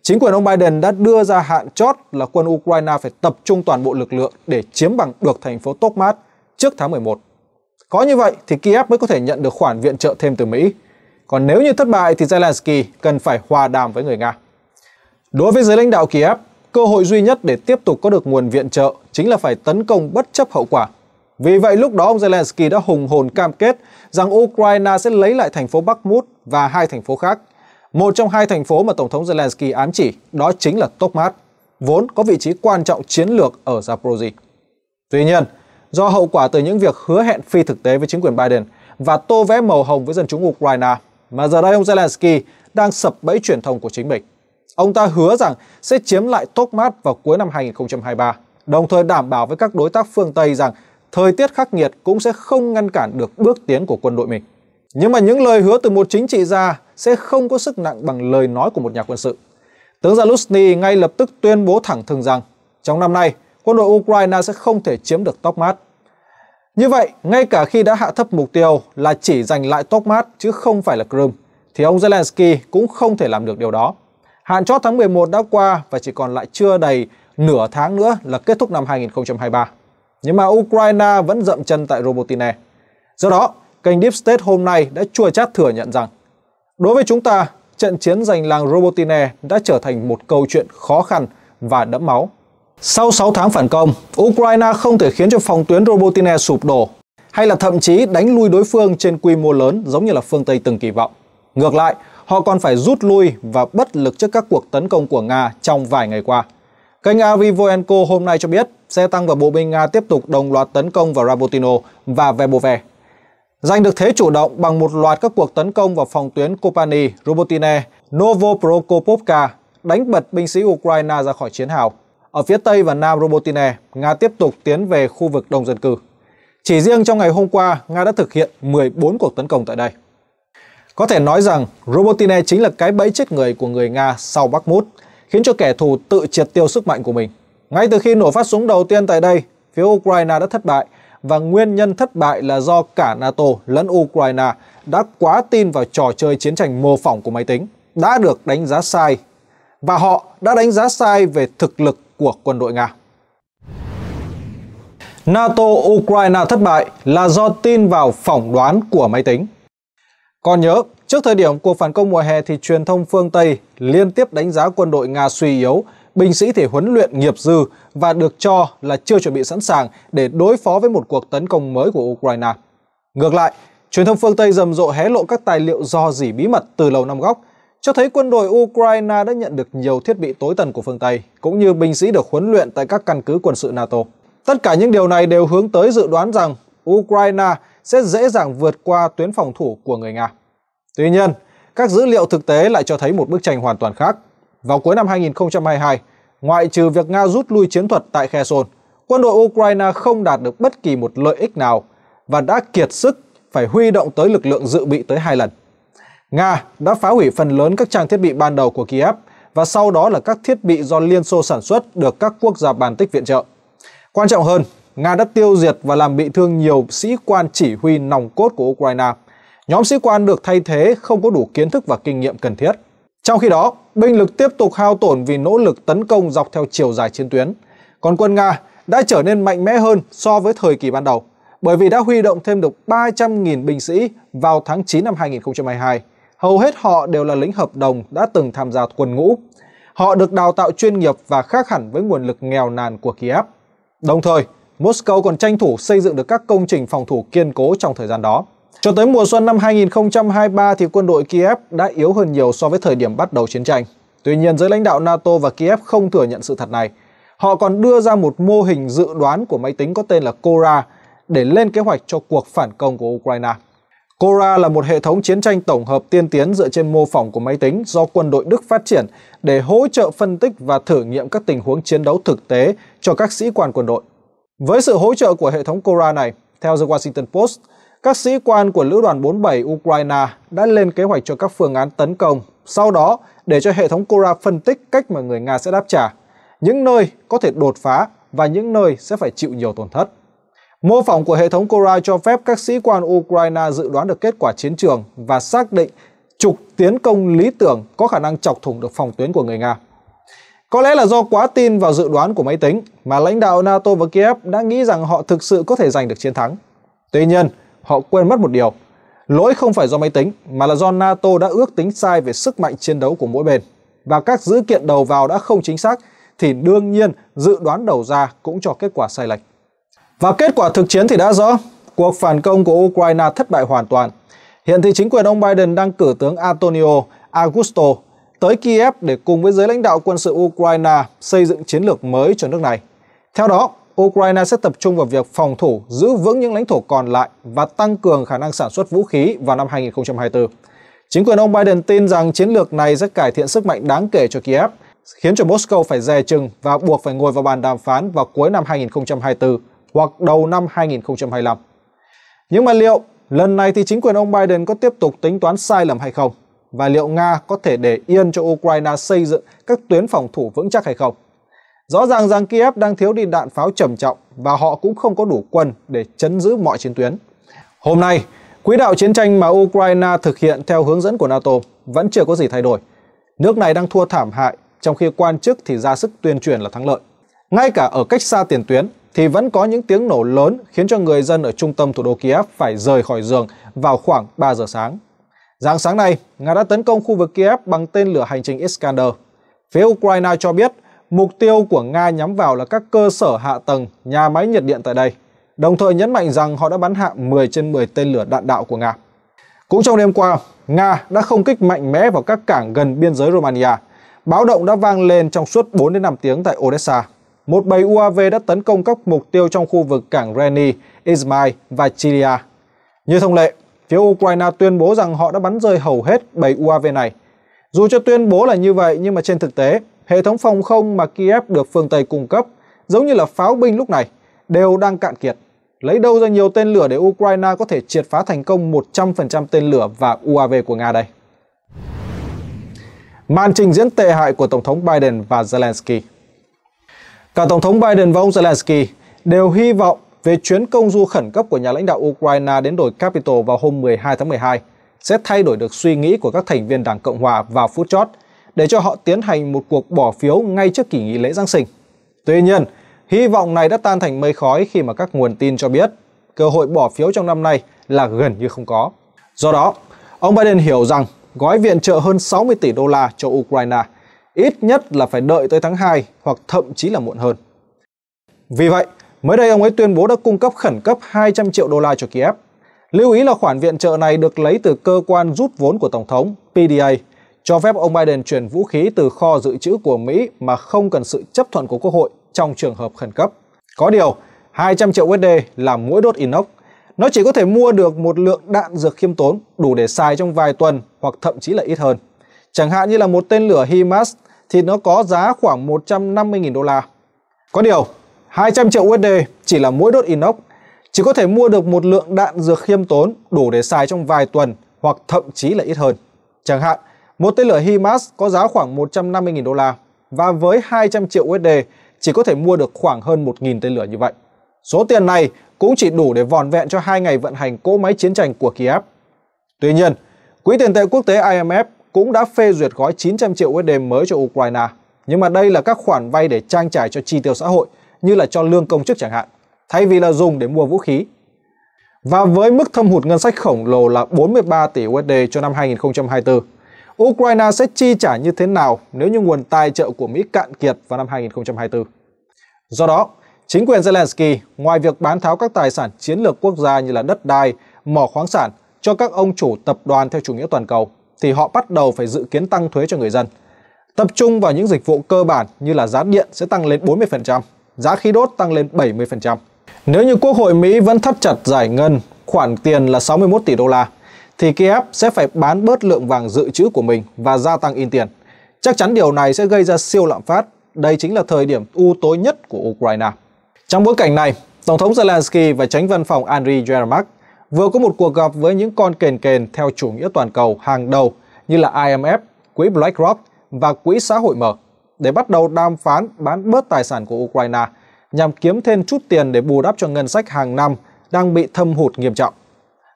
chính quyền ông Biden đã đưa ra hạn chót là quân Ukraine phải tập trung toàn bộ lực lượng để chiếm bằng được thành phố Tokmat trước tháng 11. Có như vậy thì Kiev mới có thể nhận được khoản viện trợ thêm từ Mỹ. Còn nếu như thất bại thì Zelensky cần phải hòa đàm với người Nga. Đối với giới lãnh đạo Kiev, cơ hội duy nhất để tiếp tục có được nguồn viện trợ chính là phải tấn công bất chấp hậu quả. Vì vậy lúc đó ông Zelensky đã hùng hồn cam kết rằng Ukraine sẽ lấy lại thành phố Bakhmut và hai thành phố khác. Một trong hai thành phố mà Tổng thống Zelensky ám chỉ đó chính là Tokmat, vốn có vị trí quan trọng chiến lược ở Zaporozhye. Tuy nhiên, do hậu quả từ những việc hứa hẹn phi thực tế với chính quyền Biden và tô vẽ màu hồng với dân chúng Ukraine mà giờ đây ông Zelensky đang sập bẫy truyền thông của chính mình. Ông ta hứa rằng sẽ chiếm lại Tokmat vào cuối năm 2023, đồng thời đảm bảo với các đối tác phương Tây rằng thời tiết khắc nghiệt cũng sẽ không ngăn cản được bước tiến của quân đội mình. Nhưng mà những lời hứa từ một chính trị gia sẽ không có sức nặng bằng lời nói của một nhà quân sự. Tướng Zaluzny ngay lập tức tuyên bố thẳng thừng rằng trong năm nay, quân đội Ukraine sẽ không thể chiếm được Tokmat. Như vậy, ngay cả khi đã hạ thấp mục tiêu là chỉ giành lại Tokmat chứ không phải là Crimea, thì ông Zelensky cũng không thể làm được điều đó. Hạn chót tháng 11 đã qua và chỉ còn lại chưa đầy nửa tháng nữa là kết thúc năm 2023. Nhưng mà Ukraine vẫn dậm chân tại Robotine. Do đó, kênh Deep State hôm nay đã chua chát thừa nhận rằng đối với chúng ta, trận chiến giành làng Robotine đã trở thành một câu chuyện khó khăn và đẫm máu. Sau 6 tháng phản công, Ukraine không thể khiến cho phòng tuyến Robotine sụp đổ hay là thậm chí đánh lui đối phương trên quy mô lớn giống như là phương Tây từng kỳ vọng. Ngược lại, họ còn phải rút lui và bất lực trước các cuộc tấn công của Nga trong vài ngày qua. Kênh Avivoenko hôm nay cho biết xe tăng và bộ binh Nga tiếp tục đồng loạt tấn công vào Rabotino và Vebove. Giành được thế chủ động bằng một loạt các cuộc tấn công vào phòng tuyến Kopani, Robotine, Novoprokopovka, đánh bật binh sĩ Ukraine ra khỏi chiến hào. Ở phía tây và nam Robotine, Nga tiếp tục tiến về khu vực đông dân cư. Chỉ riêng trong ngày hôm qua, Nga đã thực hiện 14 cuộc tấn công tại đây. Có thể nói rằng Robotine chính là cái bẫy chết người của người Nga sau Bakhmut, khiến cho kẻ thù tự triệt tiêu sức mạnh của mình. Ngay từ khi nổ phát súng đầu tiên tại đây, phía Ukraine đã thất bại và nguyên nhân thất bại là do cả NATO lẫn Ukraine đã quá tin vào trò chơi chiến tranh mô phỏng của máy tính, đã được đánh giá sai. Và họ đã đánh giá sai về thực lực của quân đội Nga. NATO Ukraine thất bại là do tin vào phỏng đoán của máy tính. Còn nhớ, trước thời điểm cuộc phản công mùa hè thì truyền thông phương Tây liên tiếp đánh giá quân đội Nga suy yếu, binh sĩ thể huấn luyện nghiệp dư và được cho là chưa chuẩn bị sẵn sàng để đối phó với một cuộc tấn công mới của Ukraine. Ngược lại, truyền thông phương Tây rầm rộ hé lộ các tài liệu do dỉ bí mật từ lầu năm góc – cho thấy quân đội Ukraine đã nhận được nhiều thiết bị tối tân của phương Tây, cũng như binh sĩ được huấn luyện tại các căn cứ quân sự NATO. Tất cả những điều này đều hướng tới dự đoán rằng Ukraine sẽ dễ dàng vượt qua tuyến phòng thủ của người Nga. Tuy nhiên, các dữ liệu thực tế lại cho thấy một bức tranh hoàn toàn khác. Vào cuối năm 2022, ngoại trừ việc Nga rút lui chiến thuật tại Kherson, quân đội Ukraine không đạt được bất kỳ một lợi ích nào và đã kiệt sức phải huy động tới lực lượng dự bị tới hai lần. Nga đã phá hủy phần lớn các trang thiết bị ban đầu của Kiev và sau đó là các thiết bị do Liên Xô sản xuất được các quốc gia bàn tích viện trợ. Quan trọng hơn, Nga đã tiêu diệt và làm bị thương nhiều sĩ quan chỉ huy nòng cốt của Ukraine. Nhóm sĩ quan được thay thế không có đủ kiến thức và kinh nghiệm cần thiết. Trong khi đó, binh lực tiếp tục hao tổn vì nỗ lực tấn công dọc theo chiều dài chiến tuyến. Còn quân Nga đã trở nên mạnh mẽ hơn so với thời kỳ ban đầu, bởi vì đã huy động thêm được 300.000 binh sĩ vào tháng 9 năm 2022 hầu hết họ đều là lính hợp đồng đã từng tham gia quân ngũ. Họ được đào tạo chuyên nghiệp và khác hẳn với nguồn lực nghèo nàn của Kiev. Đồng thời, Moscow còn tranh thủ xây dựng được các công trình phòng thủ kiên cố trong thời gian đó. Cho tới mùa xuân năm 2023 thì quân đội Kiev đã yếu hơn nhiều so với thời điểm bắt đầu chiến tranh. Tuy nhiên, giới lãnh đạo NATO và Kiev không thừa nhận sự thật này. Họ còn đưa ra một mô hình dự đoán của máy tính có tên là Cora để lên kế hoạch cho cuộc phản công của Ukraine. Cora là một hệ thống chiến tranh tổng hợp tiên tiến dựa trên mô phỏng của máy tính do quân đội Đức phát triển để hỗ trợ phân tích và thử nghiệm các tình huống chiến đấu thực tế cho các sĩ quan quân đội. Với sự hỗ trợ của hệ thống Cora này, theo The Washington Post, các sĩ quan của Lữ đoàn 47 Ukraine đã lên kế hoạch cho các phương án tấn công, sau đó để cho hệ thống Cora phân tích cách mà người Nga sẽ đáp trả, những nơi có thể đột phá và những nơi sẽ phải chịu nhiều tổn thất. Mô phỏng của hệ thống Coral cho phép các sĩ quan Ukraine dự đoán được kết quả chiến trường và xác định trục tiến công lý tưởng có khả năng chọc thủng được phòng tuyến của người Nga. Có lẽ là do quá tin vào dự đoán của máy tính mà lãnh đạo NATO và Kiev đã nghĩ rằng họ thực sự có thể giành được chiến thắng. Tuy nhiên, họ quên mất một điều. Lỗi không phải do máy tính mà là do NATO đã ước tính sai về sức mạnh chiến đấu của mỗi bên và các dữ kiện đầu vào đã không chính xác thì đương nhiên dự đoán đầu ra cũng cho kết quả sai lệch. Và kết quả thực chiến thì đã rõ, cuộc phản công của Ukraine thất bại hoàn toàn. Hiện thì chính quyền ông Biden đang cử tướng Antonio Augusto tới Kiev để cùng với giới lãnh đạo quân sự Ukraine xây dựng chiến lược mới cho nước này. Theo đó, Ukraine sẽ tập trung vào việc phòng thủ, giữ vững những lãnh thổ còn lại và tăng cường khả năng sản xuất vũ khí vào năm 2024. Chính quyền ông Biden tin rằng chiến lược này sẽ cải thiện sức mạnh đáng kể cho Kiev, khiến cho Moscow phải dè chừng và buộc phải ngồi vào bàn đàm phán vào cuối năm 2024 hoặc đầu năm 2025. Nhưng mà liệu lần này thì chính quyền ông Biden có tiếp tục tính toán sai lầm hay không? Và liệu Nga có thể để yên cho Ukraine xây dựng các tuyến phòng thủ vững chắc hay không? Rõ ràng rằng Kiev đang thiếu đi đạn pháo trầm trọng và họ cũng không có đủ quân để chấn giữ mọi chiến tuyến. Hôm nay, quỹ đạo chiến tranh mà Ukraine thực hiện theo hướng dẫn của NATO vẫn chưa có gì thay đổi. Nước này đang thua thảm hại, trong khi quan chức thì ra sức tuyên truyền là thắng lợi. Ngay cả ở cách xa tiền tuyến, thì vẫn có những tiếng nổ lớn khiến cho người dân ở trung tâm thủ đô Kiev phải rời khỏi giường vào khoảng 3 giờ sáng. Giáng sáng nay, Nga đã tấn công khu vực Kiev bằng tên lửa hành trình Iskander. Phía Ukraine cho biết mục tiêu của Nga nhắm vào là các cơ sở hạ tầng, nhà máy nhiệt điện tại đây, đồng thời nhấn mạnh rằng họ đã bắn hạ 10 trên 10 tên lửa đạn đạo của Nga. Cũng trong đêm qua, Nga đã không kích mạnh mẽ vào các cảng gần biên giới Romania. Báo động đã vang lên trong suốt 4 đến 5 tiếng tại Odessa một bầy UAV đã tấn công các mục tiêu trong khu vực cảng Reni, Izmail và Chilia. Như thông lệ, phía Ukraine tuyên bố rằng họ đã bắn rơi hầu hết bầy UAV này. Dù cho tuyên bố là như vậy nhưng mà trên thực tế, hệ thống phòng không mà Kiev được phương Tây cung cấp, giống như là pháo binh lúc này, đều đang cạn kiệt. Lấy đâu ra nhiều tên lửa để Ukraine có thể triệt phá thành công 100% tên lửa và UAV của Nga đây? Màn trình diễn tệ hại của Tổng thống Biden và Zelensky – Cả Tổng thống Biden và ông Zelensky đều hy vọng về chuyến công du khẩn cấp của nhà lãnh đạo Ukraine đến đồi Capitol vào hôm 12 tháng 12 sẽ thay đổi được suy nghĩ của các thành viên Đảng Cộng Hòa vào phút chót để cho họ tiến hành một cuộc bỏ phiếu ngay trước kỳ nghỉ lễ Giáng sinh. Tuy nhiên, hy vọng này đã tan thành mây khói khi mà các nguồn tin cho biết cơ hội bỏ phiếu trong năm nay là gần như không có. Do đó, ông Biden hiểu rằng gói viện trợ hơn 60 tỷ đô la cho Ukraine – ít nhất là phải đợi tới tháng 2 hoặc thậm chí là muộn hơn. Vì vậy, mới đây ông ấy tuyên bố đã cung cấp khẩn cấp 200 triệu đô la cho Kiev. Lưu ý là khoản viện trợ này được lấy từ cơ quan rút vốn của Tổng thống PDA, cho phép ông Biden chuyển vũ khí từ kho dự trữ của Mỹ mà không cần sự chấp thuận của Quốc hội trong trường hợp khẩn cấp. Có điều, 200 triệu USD là mũi đốt inox. Nó chỉ có thể mua được một lượng đạn dược khiêm tốn đủ để xài trong vài tuần hoặc thậm chí là ít hơn. Chẳng hạn như là một tên lửa HIMARS thì nó có giá khoảng 150.000 đô la. Có điều, 200 triệu USD chỉ là mỗi đốt inox, chỉ có thể mua được một lượng đạn dược khiêm tốn đủ để xài trong vài tuần hoặc thậm chí là ít hơn. Chẳng hạn, một tên lửa HIMARS có giá khoảng 150.000 đô la và với 200 triệu USD chỉ có thể mua được khoảng hơn 1.000 tên lửa như vậy. Số tiền này cũng chỉ đủ để vòn vẹn cho hai ngày vận hành cỗ máy chiến tranh của Kiev. Tuy nhiên, Quỹ tiền tệ quốc tế IMF cũng đã phê duyệt gói 900 triệu USD mới cho Ukraine. Nhưng mà đây là các khoản vay để trang trải cho chi tiêu xã hội như là cho lương công chức chẳng hạn, thay vì là dùng để mua vũ khí. Và với mức thâm hụt ngân sách khổng lồ là 43 tỷ USD cho năm 2024, Ukraine sẽ chi trả như thế nào nếu như nguồn tài trợ của Mỹ cạn kiệt vào năm 2024? Do đó, chính quyền Zelensky ngoài việc bán tháo các tài sản chiến lược quốc gia như là đất đai, mỏ khoáng sản cho các ông chủ tập đoàn theo chủ nghĩa toàn cầu thì họ bắt đầu phải dự kiến tăng thuế cho người dân. Tập trung vào những dịch vụ cơ bản như là giá điện sẽ tăng lên 40%, giá khí đốt tăng lên 70%. Nếu như Quốc hội Mỹ vẫn thắt chặt giải ngân khoản tiền là 61 tỷ đô la, thì Kiev sẽ phải bán bớt lượng vàng dự trữ của mình và gia tăng in tiền. Chắc chắn điều này sẽ gây ra siêu lạm phát. Đây chính là thời điểm u tối nhất của Ukraine. Trong bối cảnh này, Tổng thống Zelensky và tránh văn phòng Andriy Yermak vừa có một cuộc gặp với những con kền kền theo chủ nghĩa toàn cầu hàng đầu như là IMF, quỹ BlackRock và quỹ xã hội mở để bắt đầu đàm phán bán bớt tài sản của Ukraine nhằm kiếm thêm chút tiền để bù đắp cho ngân sách hàng năm đang bị thâm hụt nghiêm trọng.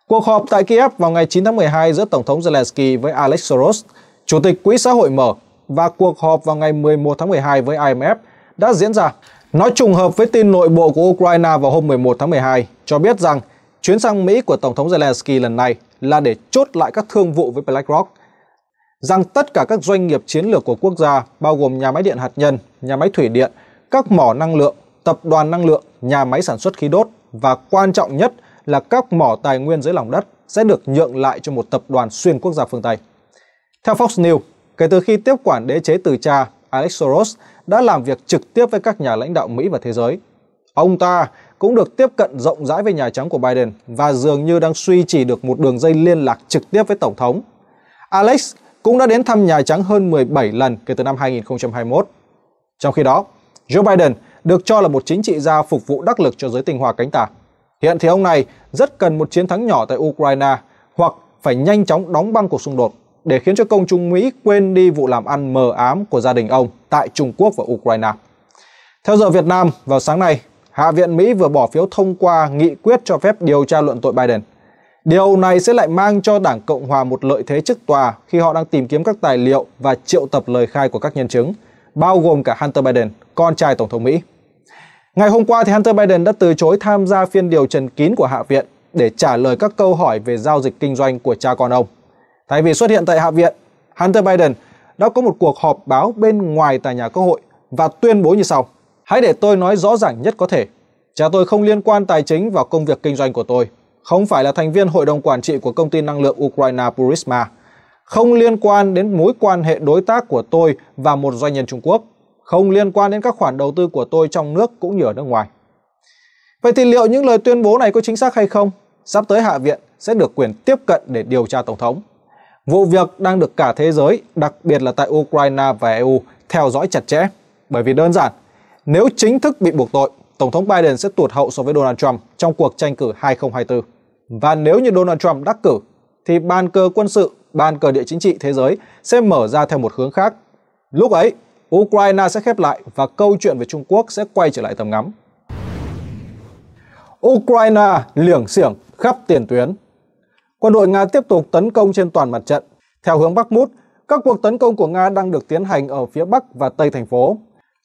Cuộc họp tại Kiev vào ngày 9 tháng 12 giữa Tổng thống Zelensky với Alex Soros, Chủ tịch Quỹ xã hội mở và cuộc họp vào ngày 11 tháng 12 với IMF đã diễn ra. Nó trùng hợp với tin nội bộ của Ukraine vào hôm 11 tháng 12 cho biết rằng Chuyến sang Mỹ của Tổng thống Zelensky lần này là để chốt lại các thương vụ với BlackRock, rằng tất cả các doanh nghiệp chiến lược của quốc gia, bao gồm nhà máy điện hạt nhân, nhà máy thủy điện, các mỏ năng lượng, tập đoàn năng lượng, nhà máy sản xuất khí đốt và quan trọng nhất là các mỏ tài nguyên dưới lòng đất sẽ được nhượng lại cho một tập đoàn xuyên quốc gia phương Tây. Theo Fox News, kể từ khi tiếp quản đế chế từ cha, Alex Soros đã làm việc trực tiếp với các nhà lãnh đạo Mỹ và thế giới. Ông ta cũng được tiếp cận rộng rãi với Nhà Trắng của Biden và dường như đang suy trì được một đường dây liên lạc trực tiếp với Tổng thống. Alex cũng đã đến thăm Nhà Trắng hơn 17 lần kể từ năm 2021. Trong khi đó, Joe Biden được cho là một chính trị gia phục vụ đắc lực cho giới tinh hoa cánh tả. Hiện thì ông này rất cần một chiến thắng nhỏ tại Ukraine hoặc phải nhanh chóng đóng băng cuộc xung đột để khiến cho công chúng Mỹ quên đi vụ làm ăn mờ ám của gia đình ông tại Trung Quốc và Ukraine. Theo giờ Việt Nam, vào sáng nay, Hạ viện Mỹ vừa bỏ phiếu thông qua nghị quyết cho phép điều tra luận tội Biden. Điều này sẽ lại mang cho Đảng Cộng Hòa một lợi thế trước tòa khi họ đang tìm kiếm các tài liệu và triệu tập lời khai của các nhân chứng, bao gồm cả Hunter Biden, con trai Tổng thống Mỹ. Ngày hôm qua, thì Hunter Biden đã từ chối tham gia phiên điều trần kín của Hạ viện để trả lời các câu hỏi về giao dịch kinh doanh của cha con ông. Thay vì xuất hiện tại Hạ viện, Hunter Biden đã có một cuộc họp báo bên ngoài tòa nhà quốc hội và tuyên bố như sau. Hãy để tôi nói rõ ràng nhất có thể. Cha tôi không liên quan tài chính vào công việc kinh doanh của tôi, không phải là thành viên hội đồng quản trị của công ty năng lượng Ukraine Purisma, không liên quan đến mối quan hệ đối tác của tôi và một doanh nhân Trung Quốc, không liên quan đến các khoản đầu tư của tôi trong nước cũng như ở nước ngoài. Vậy thì liệu những lời tuyên bố này có chính xác hay không? Sắp tới Hạ viện sẽ được quyền tiếp cận để điều tra Tổng thống. Vụ việc đang được cả thế giới, đặc biệt là tại Ukraine và EU, theo dõi chặt chẽ. Bởi vì đơn giản, nếu chính thức bị buộc tội, Tổng thống Biden sẽ tụt hậu so với Donald Trump trong cuộc tranh cử 2024. Và nếu như Donald Trump đắc cử, thì bàn cờ quân sự, bàn cờ địa chính trị thế giới sẽ mở ra theo một hướng khác. Lúc ấy, Ukraine sẽ khép lại và câu chuyện về Trung Quốc sẽ quay trở lại tầm ngắm. Ukraine liểng xiểng khắp tiền tuyến. Quân đội Nga tiếp tục tấn công trên toàn mặt trận. Theo hướng Bắc Mút, các cuộc tấn công của Nga đang được tiến hành ở phía Bắc và Tây thành phố.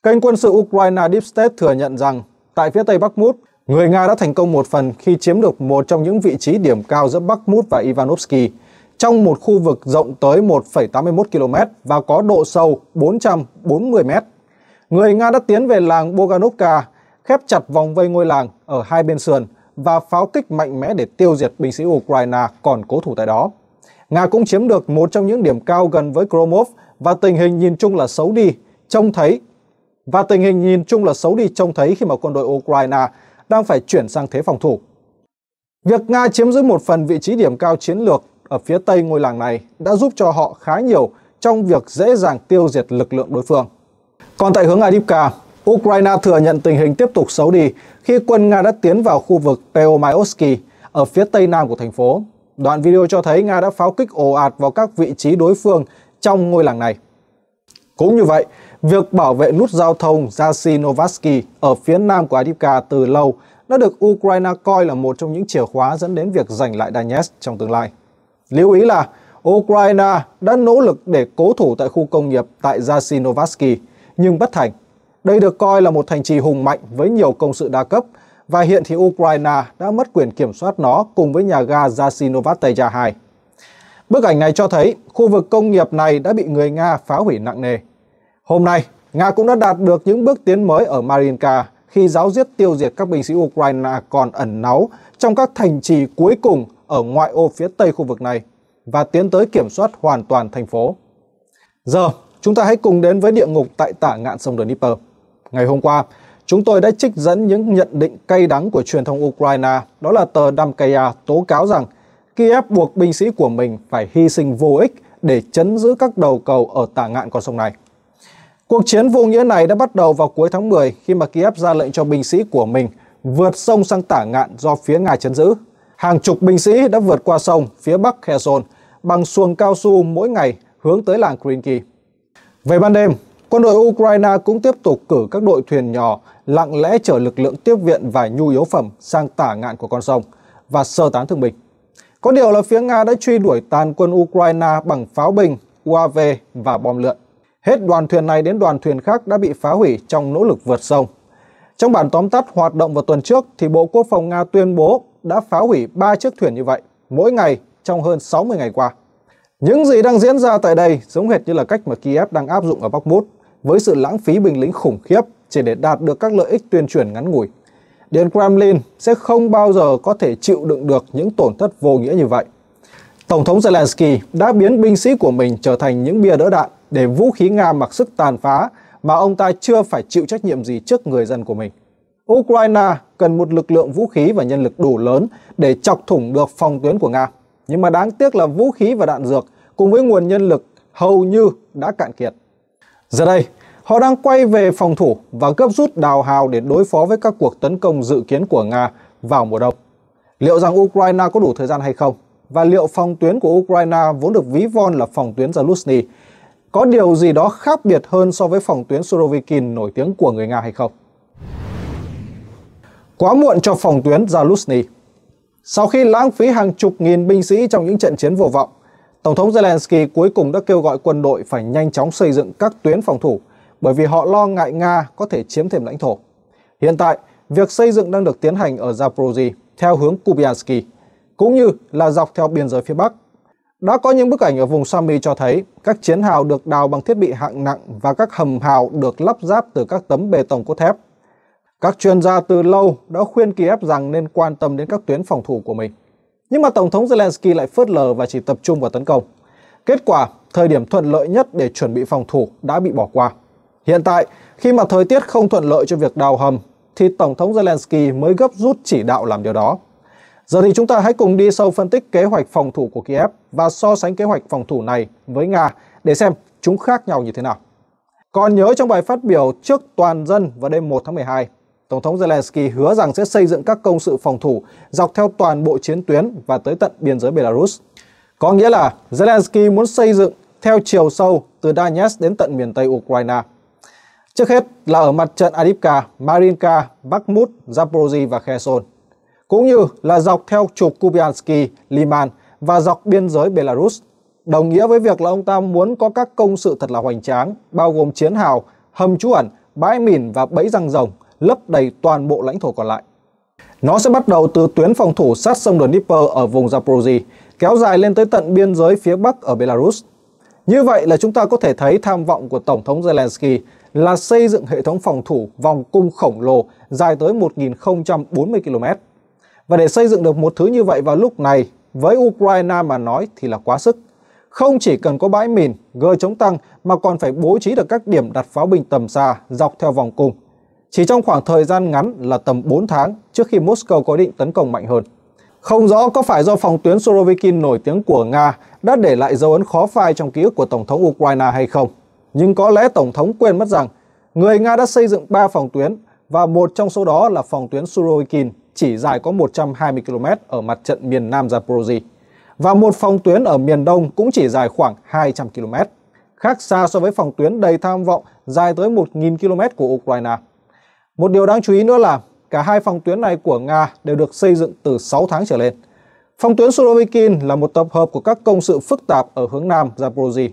Kênh quân sự Ukraine Deep State thừa nhận rằng tại phía tây Bakhmut, người Nga đã thành công một phần khi chiếm được một trong những vị trí điểm cao giữa Bakhmut và Ivanovsky trong một khu vực rộng tới 1,81 km và có độ sâu 440 m. Người Nga đã tiến về làng Boganovka, khép chặt vòng vây ngôi làng ở hai bên sườn và pháo kích mạnh mẽ để tiêu diệt binh sĩ Ukraine còn cố thủ tại đó. Nga cũng chiếm được một trong những điểm cao gần với Kromov và tình hình nhìn chung là xấu đi, trông thấy và tình hình nhìn chung là xấu đi trông thấy khi mà quân đội Ukraine đang phải chuyển sang thế phòng thủ. Việc Nga chiếm giữ một phần vị trí điểm cao chiến lược ở phía tây ngôi làng này đã giúp cho họ khá nhiều trong việc dễ dàng tiêu diệt lực lượng đối phương. Còn tại hướng Adipka, Ukraine thừa nhận tình hình tiếp tục xấu đi khi quân Nga đã tiến vào khu vực Peomaivsky ở phía tây nam của thành phố. Đoạn video cho thấy Nga đã pháo kích ồ ạt vào các vị trí đối phương trong ngôi làng này. Cũng như vậy, Việc bảo vệ nút giao thông Zasinovarsky ở phía nam của Adivka từ lâu đã được Ukraine coi là một trong những chìa khóa dẫn đến việc giành lại Donetsk trong tương lai. Lưu ý là Ukraine đã nỗ lực để cố thủ tại khu công nghiệp tại Zasinovarsky, nhưng bất thành. Đây được coi là một thành trì hùng mạnh với nhiều công sự đa cấp, và hiện thì Ukraine đã mất quyền kiểm soát nó cùng với nhà ga Zasinovateja 2. Bức ảnh này cho thấy khu vực công nghiệp này đã bị người Nga phá hủy nặng nề. Hôm nay, Nga cũng đã đạt được những bước tiến mới ở Marinka khi giáo diết tiêu diệt các binh sĩ Ukraine còn ẩn náu trong các thành trì cuối cùng ở ngoại ô phía tây khu vực này và tiến tới kiểm soát hoàn toàn thành phố. Giờ, chúng ta hãy cùng đến với địa ngục tại tả ngạn sông Dnipro. Ngày hôm qua, chúng tôi đã trích dẫn những nhận định cay đắng của truyền thông Ukraine, đó là tờ Damkaya tố cáo rằng Kiev buộc binh sĩ của mình phải hy sinh vô ích để chấn giữ các đầu cầu ở tả ngạn con sông này. Cuộc chiến vô nghĩa này đã bắt đầu vào cuối tháng 10 khi mà Kiev ra lệnh cho binh sĩ của mình vượt sông sang tả ngạn do phía Nga chấn giữ. Hàng chục binh sĩ đã vượt qua sông phía bắc Kherson bằng xuồng cao su mỗi ngày hướng tới làng Krinky. Về ban đêm, quân đội Ukraine cũng tiếp tục cử các đội thuyền nhỏ lặng lẽ chở lực lượng tiếp viện và nhu yếu phẩm sang tả ngạn của con sông và sơ tán thương binh. Có điều là phía Nga đã truy đuổi tàn quân Ukraine bằng pháo binh, UAV và bom lượn hết đoàn thuyền này đến đoàn thuyền khác đã bị phá hủy trong nỗ lực vượt sông. Trong bản tóm tắt hoạt động vào tuần trước thì Bộ Quốc phòng Nga tuyên bố đã phá hủy 3 chiếc thuyền như vậy mỗi ngày trong hơn 60 ngày qua. Những gì đang diễn ra tại đây giống hệt như là cách mà Kiev đang áp dụng ở Bakhmut với sự lãng phí binh lính khủng khiếp chỉ để đạt được các lợi ích tuyên truyền ngắn ngủi. Điện Kremlin sẽ không bao giờ có thể chịu đựng được những tổn thất vô nghĩa như vậy. Tổng thống Zelensky đã biến binh sĩ của mình trở thành những bia đỡ đạn để vũ khí Nga mặc sức tàn phá mà ông ta chưa phải chịu trách nhiệm gì trước người dân của mình. Ukraine cần một lực lượng vũ khí và nhân lực đủ lớn để chọc thủng được phòng tuyến của Nga. Nhưng mà đáng tiếc là vũ khí và đạn dược cùng với nguồn nhân lực hầu như đã cạn kiệt. Giờ đây, họ đang quay về phòng thủ và gấp rút đào hào để đối phó với các cuộc tấn công dự kiến của Nga vào mùa đông. Liệu rằng Ukraine có đủ thời gian hay không? Và liệu phòng tuyến của Ukraine vốn được ví von là phòng tuyến Zaluzny có điều gì đó khác biệt hơn so với phòng tuyến Surovikin nổi tiếng của người Nga hay không? Quá muộn cho phòng tuyến Zaluzny Sau khi lãng phí hàng chục nghìn binh sĩ trong những trận chiến vô vọng, Tổng thống Zelensky cuối cùng đã kêu gọi quân đội phải nhanh chóng xây dựng các tuyến phòng thủ bởi vì họ lo ngại Nga có thể chiếm thêm lãnh thổ. Hiện tại, việc xây dựng đang được tiến hành ở Zaporozhye theo hướng Kupiansky, cũng như là dọc theo biên giới phía Bắc đã có những bức ảnh ở vùng Sami cho thấy các chiến hào được đào bằng thiết bị hạng nặng và các hầm hào được lắp ráp từ các tấm bê tông cốt thép. Các chuyên gia từ lâu đã khuyên Kiev rằng nên quan tâm đến các tuyến phòng thủ của mình. Nhưng mà Tổng thống Zelensky lại phớt lờ và chỉ tập trung vào tấn công. Kết quả, thời điểm thuận lợi nhất để chuẩn bị phòng thủ đã bị bỏ qua. Hiện tại, khi mà thời tiết không thuận lợi cho việc đào hầm, thì Tổng thống Zelensky mới gấp rút chỉ đạo làm điều đó. Giờ thì chúng ta hãy cùng đi sâu phân tích kế hoạch phòng thủ của Kiev và so sánh kế hoạch phòng thủ này với Nga để xem chúng khác nhau như thế nào. Còn nhớ trong bài phát biểu trước toàn dân vào đêm 1 tháng 12, Tổng thống Zelensky hứa rằng sẽ xây dựng các công sự phòng thủ dọc theo toàn bộ chiến tuyến và tới tận biên giới Belarus. Có nghĩa là Zelensky muốn xây dựng theo chiều sâu từ Donetsk đến tận miền Tây Ukraine. Trước hết là ở mặt trận Adipka, Marinka, Bakhmut, Zaporozhye và Kherson cũng như là dọc theo trục Kupiansky, Liman và dọc biên giới Belarus, đồng nghĩa với việc là ông ta muốn có các công sự thật là hoành tráng, bao gồm chiến hào, hầm trú ẩn, bãi mìn và bẫy răng rồng, lấp đầy toàn bộ lãnh thổ còn lại. Nó sẽ bắt đầu từ tuyến phòng thủ sát sông Dnieper ở vùng Zaporozhye, kéo dài lên tới tận biên giới phía bắc ở Belarus. Như vậy là chúng ta có thể thấy tham vọng của Tổng thống Zelensky là xây dựng hệ thống phòng thủ vòng cung khổng lồ dài tới 1.040 km. Và để xây dựng được một thứ như vậy vào lúc này, với Ukraine mà nói thì là quá sức. Không chỉ cần có bãi mìn, gơ chống tăng mà còn phải bố trí được các điểm đặt pháo binh tầm xa dọc theo vòng cung. Chỉ trong khoảng thời gian ngắn là tầm 4 tháng trước khi Moscow có định tấn công mạnh hơn. Không rõ có phải do phòng tuyến Sorovikin nổi tiếng của Nga đã để lại dấu ấn khó phai trong ký ức của Tổng thống Ukraine hay không. Nhưng có lẽ Tổng thống quên mất rằng người Nga đã xây dựng 3 phòng tuyến và một trong số đó là phòng tuyến Surovikin chỉ dài có 120 km ở mặt trận miền Nam Zaporozhye và một phòng tuyến ở miền Đông cũng chỉ dài khoảng 200 km, khác xa so với phòng tuyến đầy tham vọng dài tới 1.000 km của Ukraine. Một điều đáng chú ý nữa là cả hai phòng tuyến này của Nga đều được xây dựng từ 6 tháng trở lên. Phòng tuyến Surovikin là một tập hợp của các công sự phức tạp ở hướng nam Zaporozhye.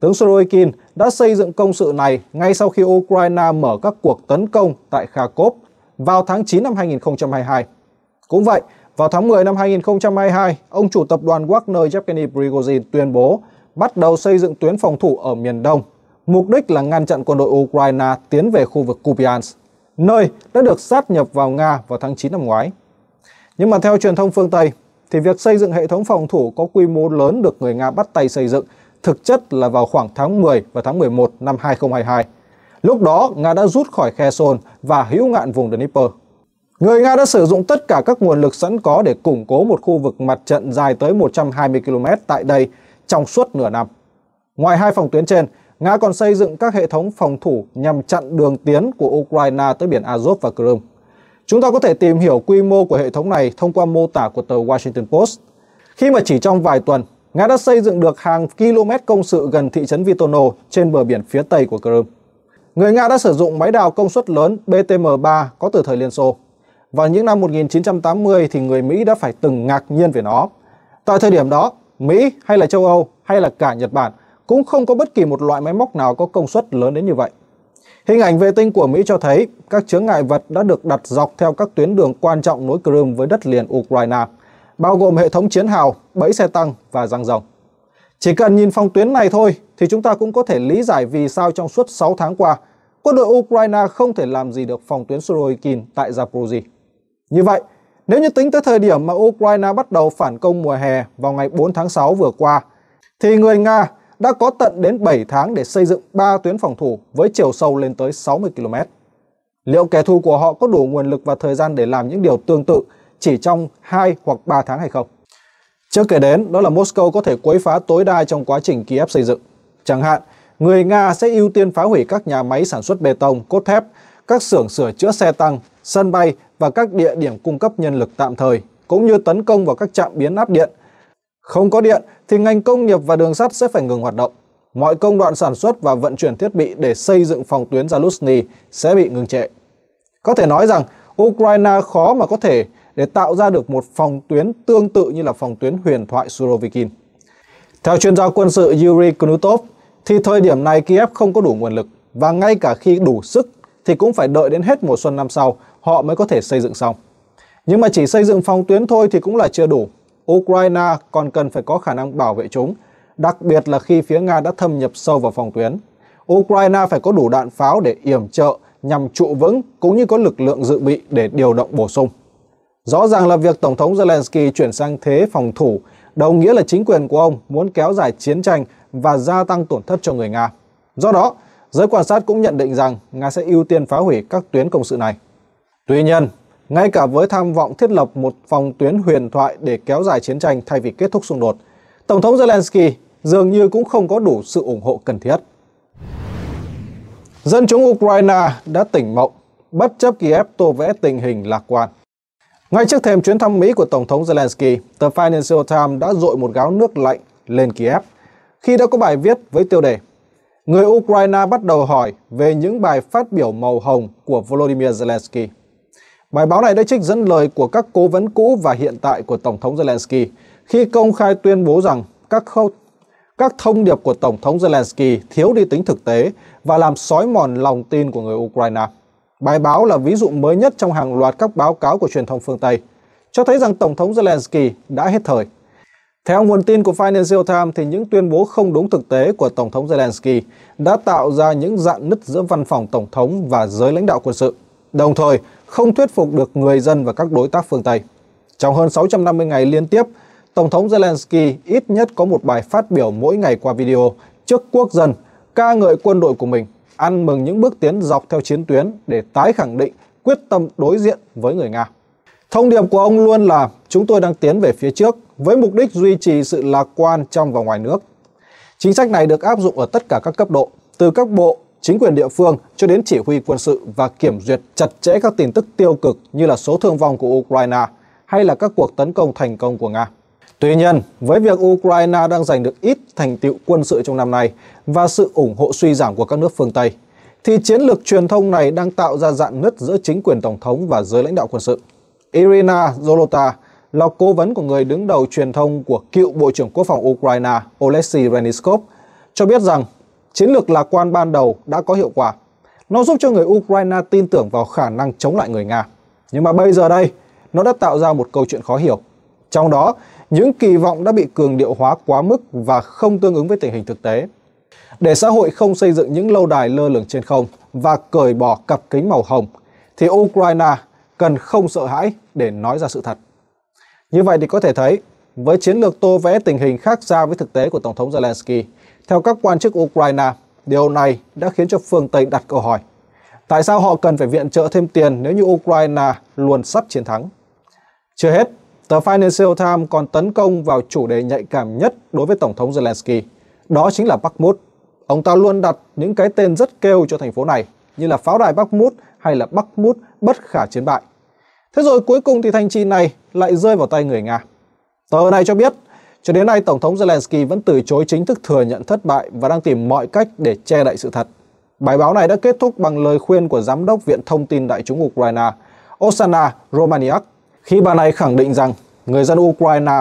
Tướng Surovikin đã xây dựng công sự này ngay sau khi Ukraine mở các cuộc tấn công tại Kharkov vào tháng 9 năm 2022. Cũng vậy, vào tháng 10 năm 2022, ông chủ tập đoàn Wagner Yevgeny Prigozhin tuyên bố bắt đầu xây dựng tuyến phòng thủ ở miền đông, mục đích là ngăn chặn quân đội Ukraine tiến về khu vực Kupiansk, nơi đã được sát nhập vào Nga vào tháng 9 năm ngoái. Nhưng mà theo truyền thông phương Tây, thì việc xây dựng hệ thống phòng thủ có quy mô lớn được người Nga bắt tay xây dựng thực chất là vào khoảng tháng 10 và tháng 11 năm 2022 Lúc đó, Nga đã rút khỏi Kherson và hữu ngạn vùng Dnipro. Người Nga đã sử dụng tất cả các nguồn lực sẵn có để củng cố một khu vực mặt trận dài tới 120 km tại đây trong suốt nửa năm. Ngoài hai phòng tuyến trên, Nga còn xây dựng các hệ thống phòng thủ nhằm chặn đường tiến của Ukraine tới biển Azov và Crimea. Chúng ta có thể tìm hiểu quy mô của hệ thống này thông qua mô tả của tờ Washington Post. Khi mà chỉ trong vài tuần, Nga đã xây dựng được hàng km công sự gần thị trấn Vitono trên bờ biển phía tây của Crimea người Nga đã sử dụng máy đào công suất lớn BTM-3 có từ thời Liên Xô. Vào những năm 1980 thì người Mỹ đã phải từng ngạc nhiên về nó. Tại thời điểm đó, Mỹ hay là châu Âu hay là cả Nhật Bản cũng không có bất kỳ một loại máy móc nào có công suất lớn đến như vậy. Hình ảnh vệ tinh của Mỹ cho thấy các chướng ngại vật đã được đặt dọc theo các tuyến đường quan trọng nối Crimea với đất liền Ukraine, bao gồm hệ thống chiến hào, bẫy xe tăng và răng rồng. Chỉ cần nhìn phong tuyến này thôi thì chúng ta cũng có thể lý giải vì sao trong suốt 6 tháng qua, quân đội Ukraine không thể làm gì được phòng tuyến Surovikin tại Zaporozhye. Như vậy, nếu như tính tới thời điểm mà Ukraine bắt đầu phản công mùa hè vào ngày 4 tháng 6 vừa qua, thì người Nga đã có tận đến 7 tháng để xây dựng 3 tuyến phòng thủ với chiều sâu lên tới 60 km. Liệu kẻ thù của họ có đủ nguồn lực và thời gian để làm những điều tương tự chỉ trong 2 hoặc 3 tháng hay không? Chưa kể đến, đó là Moscow có thể quấy phá tối đa trong quá trình Kiev xây dựng. Chẳng hạn, người Nga sẽ ưu tiên phá hủy các nhà máy sản xuất bê tông, cốt thép, các xưởng sửa chữa xe tăng, sân bay và các địa điểm cung cấp nhân lực tạm thời, cũng như tấn công vào các trạm biến áp điện. Không có điện thì ngành công nghiệp và đường sắt sẽ phải ngừng hoạt động. Mọi công đoạn sản xuất và vận chuyển thiết bị để xây dựng phòng tuyến Zaluzhny sẽ bị ngừng trệ. Có thể nói rằng Ukraine khó mà có thể để tạo ra được một phòng tuyến tương tự như là phòng tuyến huyền thoại Surovikin. Theo chuyên gia quân sự Yuri Knutov, thì thời điểm này Kiev không có đủ nguồn lực và ngay cả khi đủ sức thì cũng phải đợi đến hết mùa xuân năm sau họ mới có thể xây dựng xong. Nhưng mà chỉ xây dựng phòng tuyến thôi thì cũng là chưa đủ. Ukraine còn cần phải có khả năng bảo vệ chúng, đặc biệt là khi phía Nga đã thâm nhập sâu vào phòng tuyến. Ukraine phải có đủ đạn pháo để yểm trợ nhằm trụ vững cũng như có lực lượng dự bị để điều động bổ sung. Rõ ràng là việc Tổng thống Zelensky chuyển sang thế phòng thủ đồng nghĩa là chính quyền của ông muốn kéo dài chiến tranh và gia tăng tổn thất cho người Nga. Do đó, giới quan sát cũng nhận định rằng Nga sẽ ưu tiên phá hủy các tuyến công sự này. Tuy nhiên, ngay cả với tham vọng thiết lập một phòng tuyến huyền thoại để kéo dài chiến tranh thay vì kết thúc xung đột, Tổng thống Zelensky dường như cũng không có đủ sự ủng hộ cần thiết. Dân chúng Ukraine đã tỉnh mộng, bất chấp Kiev tô vẽ tình hình lạc quan. Ngay trước thềm chuyến thăm Mỹ của Tổng thống Zelensky, tờ Financial Times đã dội một gáo nước lạnh lên Kiev khi đã có bài viết với tiêu đề Người Ukraine bắt đầu hỏi về những bài phát biểu màu hồng của Volodymyr Zelensky. Bài báo này đã trích dẫn lời của các cố vấn cũ và hiện tại của Tổng thống Zelensky khi công khai tuyên bố rằng các khâu các thông điệp của Tổng thống Zelensky thiếu đi tính thực tế và làm sói mòn lòng tin của người Ukraine. Bài báo là ví dụ mới nhất trong hàng loạt các báo cáo của truyền thông phương Tây, cho thấy rằng Tổng thống Zelensky đã hết thời. Theo nguồn tin của Financial Times, thì những tuyên bố không đúng thực tế của Tổng thống Zelensky đã tạo ra những dạn nứt giữa văn phòng Tổng thống và giới lãnh đạo quân sự, đồng thời không thuyết phục được người dân và các đối tác phương Tây. Trong hơn 650 ngày liên tiếp, Tổng thống Zelensky ít nhất có một bài phát biểu mỗi ngày qua video trước quốc dân ca ngợi quân đội của mình ăn mừng những bước tiến dọc theo chiến tuyến để tái khẳng định quyết tâm đối diện với người Nga. Thông điệp của ông luôn là chúng tôi đang tiến về phía trước với mục đích duy trì sự lạc quan trong và ngoài nước. Chính sách này được áp dụng ở tất cả các cấp độ, từ các bộ, chính quyền địa phương cho đến chỉ huy quân sự và kiểm duyệt chặt chẽ các tin tức tiêu cực như là số thương vong của Ukraine hay là các cuộc tấn công thành công của Nga. Tuy nhiên, với việc Ukraine đang giành được ít thành tựu quân sự trong năm nay và sự ủng hộ suy giảm của các nước phương Tây, thì chiến lược truyền thông này đang tạo ra dạn nứt giữa chính quyền Tổng thống và giới lãnh đạo quân sự. Irina Zolota là cố vấn của người đứng đầu truyền thông của cựu Bộ trưởng Quốc phòng Ukraine Oleksiy Reniskov, cho biết rằng chiến lược lạc quan ban đầu đã có hiệu quả. Nó giúp cho người Ukraine tin tưởng vào khả năng chống lại người Nga. Nhưng mà bây giờ đây, nó đã tạo ra một câu chuyện khó hiểu. Trong đó, những kỳ vọng đã bị cường điệu hóa quá mức và không tương ứng với tình hình thực tế. Để xã hội không xây dựng những lâu đài lơ lửng trên không và cởi bỏ cặp kính màu hồng, thì Ukraine cần không sợ hãi để nói ra sự thật. Như vậy thì có thể thấy, với chiến lược tô vẽ tình hình khác xa với thực tế của Tổng thống Zelensky, theo các quan chức Ukraine, điều này đã khiến cho phương Tây đặt câu hỏi Tại sao họ cần phải viện trợ thêm tiền nếu như Ukraine luôn sắp chiến thắng? Chưa hết, Tờ Financial Times còn tấn công vào chủ đề nhạy cảm nhất đối với Tổng thống Zelensky, đó chính là Bakhmut. Ông ta luôn đặt những cái tên rất kêu cho thành phố này, như là pháo đài Bakhmut hay là Bakhmut bất khả chiến bại. Thế rồi cuối cùng thì thành trì này lại rơi vào tay người Nga. Tờ này cho biết, cho đến nay Tổng thống Zelensky vẫn từ chối chính thức thừa nhận thất bại và đang tìm mọi cách để che đậy sự thật. Bài báo này đã kết thúc bằng lời khuyên của Giám đốc Viện Thông tin Đại chúng Ukraine Osana Romaniak khi bà này khẳng định rằng người dân Ukraine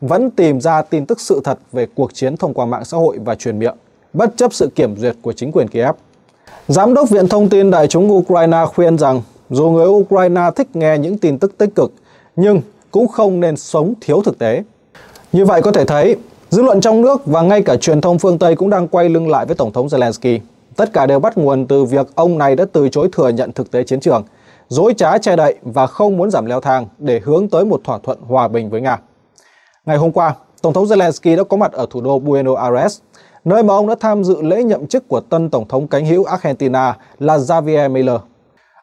vẫn tìm ra tin tức sự thật về cuộc chiến thông qua mạng xã hội và truyền miệng, bất chấp sự kiểm duyệt của chính quyền Kiev. Giám đốc Viện Thông tin Đại chúng Ukraine khuyên rằng dù người Ukraine thích nghe những tin tức tích cực, nhưng cũng không nên sống thiếu thực tế. Như vậy có thể thấy, dư luận trong nước và ngay cả truyền thông phương Tây cũng đang quay lưng lại với Tổng thống Zelensky. Tất cả đều bắt nguồn từ việc ông này đã từ chối thừa nhận thực tế chiến trường – dối trá che đậy và không muốn giảm leo thang để hướng tới một thỏa thuận hòa bình với Nga. Ngày hôm qua, Tổng thống Zelensky đã có mặt ở thủ đô Buenos Aires, nơi mà ông đã tham dự lễ nhậm chức của tân Tổng thống cánh hữu Argentina là Javier Miller.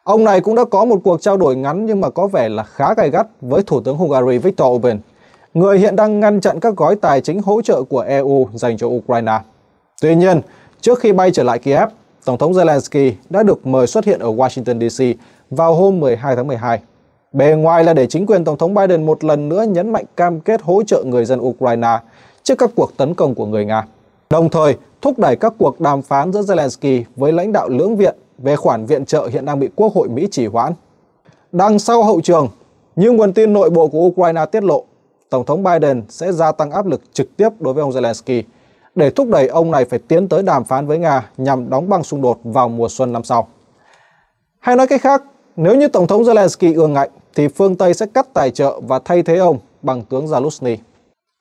Ông này cũng đã có một cuộc trao đổi ngắn nhưng mà có vẻ là khá gay gắt với Thủ tướng Hungary Viktor Orbán, người hiện đang ngăn chặn các gói tài chính hỗ trợ của EU dành cho Ukraine. Tuy nhiên, trước khi bay trở lại Kiev, Tổng thống Zelensky đã được mời xuất hiện ở Washington DC vào hôm 12 tháng 12. Bề ngoài là để chính quyền Tổng thống Biden một lần nữa nhấn mạnh cam kết hỗ trợ người dân Ukraine trước các cuộc tấn công của người Nga, đồng thời thúc đẩy các cuộc đàm phán giữa Zelensky với lãnh đạo lưỡng viện về khoản viện trợ hiện đang bị Quốc hội Mỹ trì hoãn. Đằng sau hậu trường, như nguồn tin nội bộ của Ukraine tiết lộ, Tổng thống Biden sẽ gia tăng áp lực trực tiếp đối với ông Zelensky để thúc đẩy ông này phải tiến tới đàm phán với Nga nhằm đóng băng xung đột vào mùa xuân năm sau. Hay nói cách khác, nếu như Tổng thống Zelensky ương ngạnh, thì phương Tây sẽ cắt tài trợ và thay thế ông bằng tướng Zaluzny.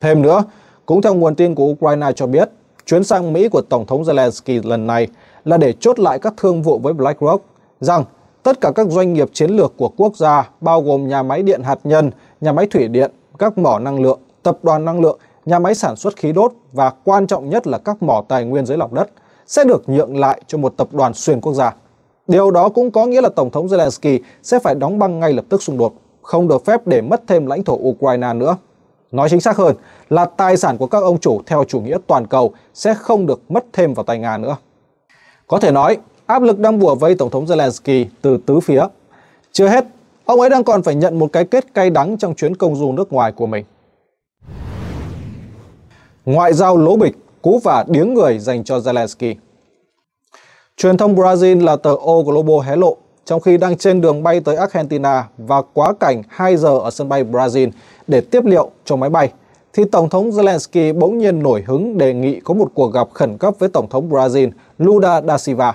Thêm nữa, cũng theo nguồn tin của Ukraine cho biết, chuyến sang Mỹ của Tổng thống Zelensky lần này là để chốt lại các thương vụ với BlackRock, rằng tất cả các doanh nghiệp chiến lược của quốc gia, bao gồm nhà máy điện hạt nhân, nhà máy thủy điện, các mỏ năng lượng, tập đoàn năng lượng, nhà máy sản xuất khí đốt và quan trọng nhất là các mỏ tài nguyên dưới lòng đất, sẽ được nhượng lại cho một tập đoàn xuyên quốc gia. Điều đó cũng có nghĩa là Tổng thống Zelensky sẽ phải đóng băng ngay lập tức xung đột, không được phép để mất thêm lãnh thổ Ukraine nữa. Nói chính xác hơn là tài sản của các ông chủ theo chủ nghĩa toàn cầu sẽ không được mất thêm vào tay Nga nữa. Có thể nói, áp lực đang bùa vây Tổng thống Zelensky từ tứ phía. Chưa hết, ông ấy đang còn phải nhận một cái kết cay đắng trong chuyến công du nước ngoài của mình. Ngoại giao lỗ bịch, cú và điếng người dành cho Zelensky – Truyền thông Brazil là tờ O Globo hé lộ, trong khi đang trên đường bay tới Argentina và quá cảnh 2 giờ ở sân bay Brazil để tiếp liệu cho máy bay, thì Tổng thống Zelensky bỗng nhiên nổi hứng đề nghị có một cuộc gặp khẩn cấp với Tổng thống Brazil Lula da Silva,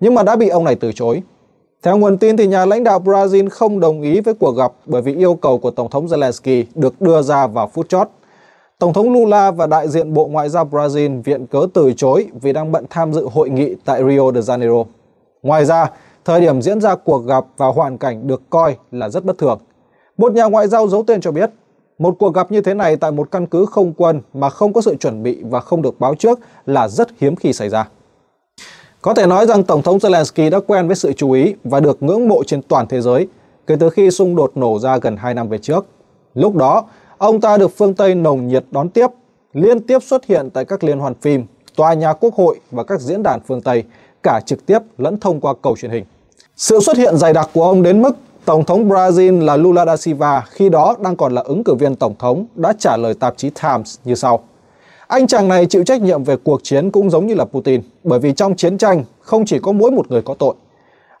nhưng mà đã bị ông này từ chối. Theo nguồn tin thì nhà lãnh đạo Brazil không đồng ý với cuộc gặp bởi vì yêu cầu của Tổng thống Zelensky được đưa ra vào phút chót Tổng thống Lula và đại diện Bộ Ngoại giao Brazil viện cớ từ chối vì đang bận tham dự hội nghị tại Rio de Janeiro. Ngoài ra, thời điểm diễn ra cuộc gặp và hoàn cảnh được coi là rất bất thường. Một nhà ngoại giao giấu tên cho biết, một cuộc gặp như thế này tại một căn cứ không quân mà không có sự chuẩn bị và không được báo trước là rất hiếm khi xảy ra. Có thể nói rằng Tổng thống Zelensky đã quen với sự chú ý và được ngưỡng mộ trên toàn thế giới kể từ khi xung đột nổ ra gần 2 năm về trước. Lúc đó, Ông ta được phương Tây nồng nhiệt đón tiếp, liên tiếp xuất hiện tại các liên hoan phim, tòa nhà quốc hội và các diễn đàn phương Tây, cả trực tiếp lẫn thông qua cầu truyền hình. Sự xuất hiện dày đặc của ông đến mức Tổng thống Brazil là Lula da Silva khi đó đang còn là ứng cử viên tổng thống đã trả lời tạp chí Times như sau. Anh chàng này chịu trách nhiệm về cuộc chiến cũng giống như là Putin, bởi vì trong chiến tranh không chỉ có mỗi một người có tội.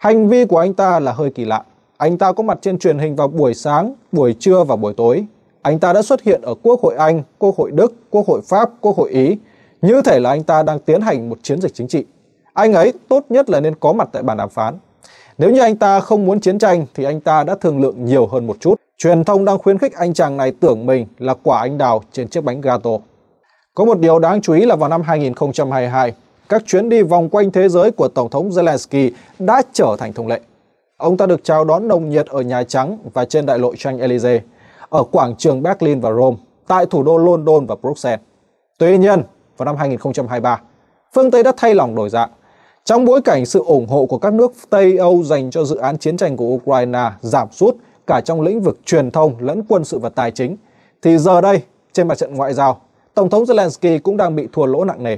Hành vi của anh ta là hơi kỳ lạ. Anh ta có mặt trên truyền hình vào buổi sáng, buổi trưa và buổi tối anh ta đã xuất hiện ở Quốc hội Anh, Quốc hội Đức, Quốc hội Pháp, Quốc hội Ý, như thể là anh ta đang tiến hành một chiến dịch chính trị. Anh ấy tốt nhất là nên có mặt tại bàn đàm phán. Nếu như anh ta không muốn chiến tranh thì anh ta đã thương lượng nhiều hơn một chút. Truyền thông đang khuyến khích anh chàng này tưởng mình là quả anh đào trên chiếc bánh gato. Có một điều đáng chú ý là vào năm 2022, các chuyến đi vòng quanh thế giới của Tổng thống Zelensky đã trở thành thông lệ. Ông ta được chào đón nồng nhiệt ở Nhà Trắng và trên đại lộ Champs-Élysées ở quảng trường Berlin và Rome, tại thủ đô London và Bruxelles. Tuy nhiên, vào năm 2023, phương Tây đã thay lòng đổi dạng. Trong bối cảnh sự ủng hộ của các nước Tây Âu dành cho dự án chiến tranh của Ukraine giảm sút cả trong lĩnh vực truyền thông lẫn quân sự và tài chính, thì giờ đây, trên mặt trận ngoại giao, Tổng thống Zelensky cũng đang bị thua lỗ nặng nề.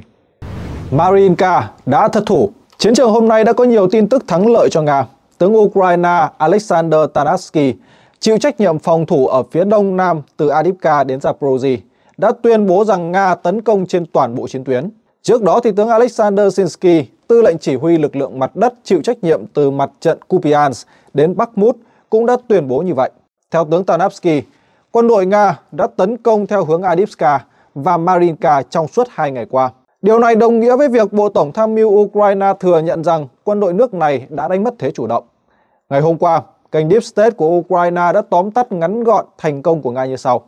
Marinka đã thất thủ. Chiến trường hôm nay đã có nhiều tin tức thắng lợi cho Nga. Tướng Ukraine Alexander Tanarsky chịu trách nhiệm phòng thủ ở phía đông nam từ Adivka đến Zaporozhye, đã tuyên bố rằng Nga tấn công trên toàn bộ chiến tuyến. Trước đó, thì tướng Alexander Sinsky, tư lệnh chỉ huy lực lượng mặt đất chịu trách nhiệm từ mặt trận Kupiansk đến Bakhmut, cũng đã tuyên bố như vậy. Theo tướng Tanapsky, quân đội Nga đã tấn công theo hướng Adivka và Marinka trong suốt hai ngày qua. Điều này đồng nghĩa với việc Bộ Tổng tham mưu Ukraine thừa nhận rằng quân đội nước này đã đánh mất thế chủ động. Ngày hôm qua, Kênh Deep State của Ukraine đã tóm tắt ngắn gọn thành công của Nga như sau.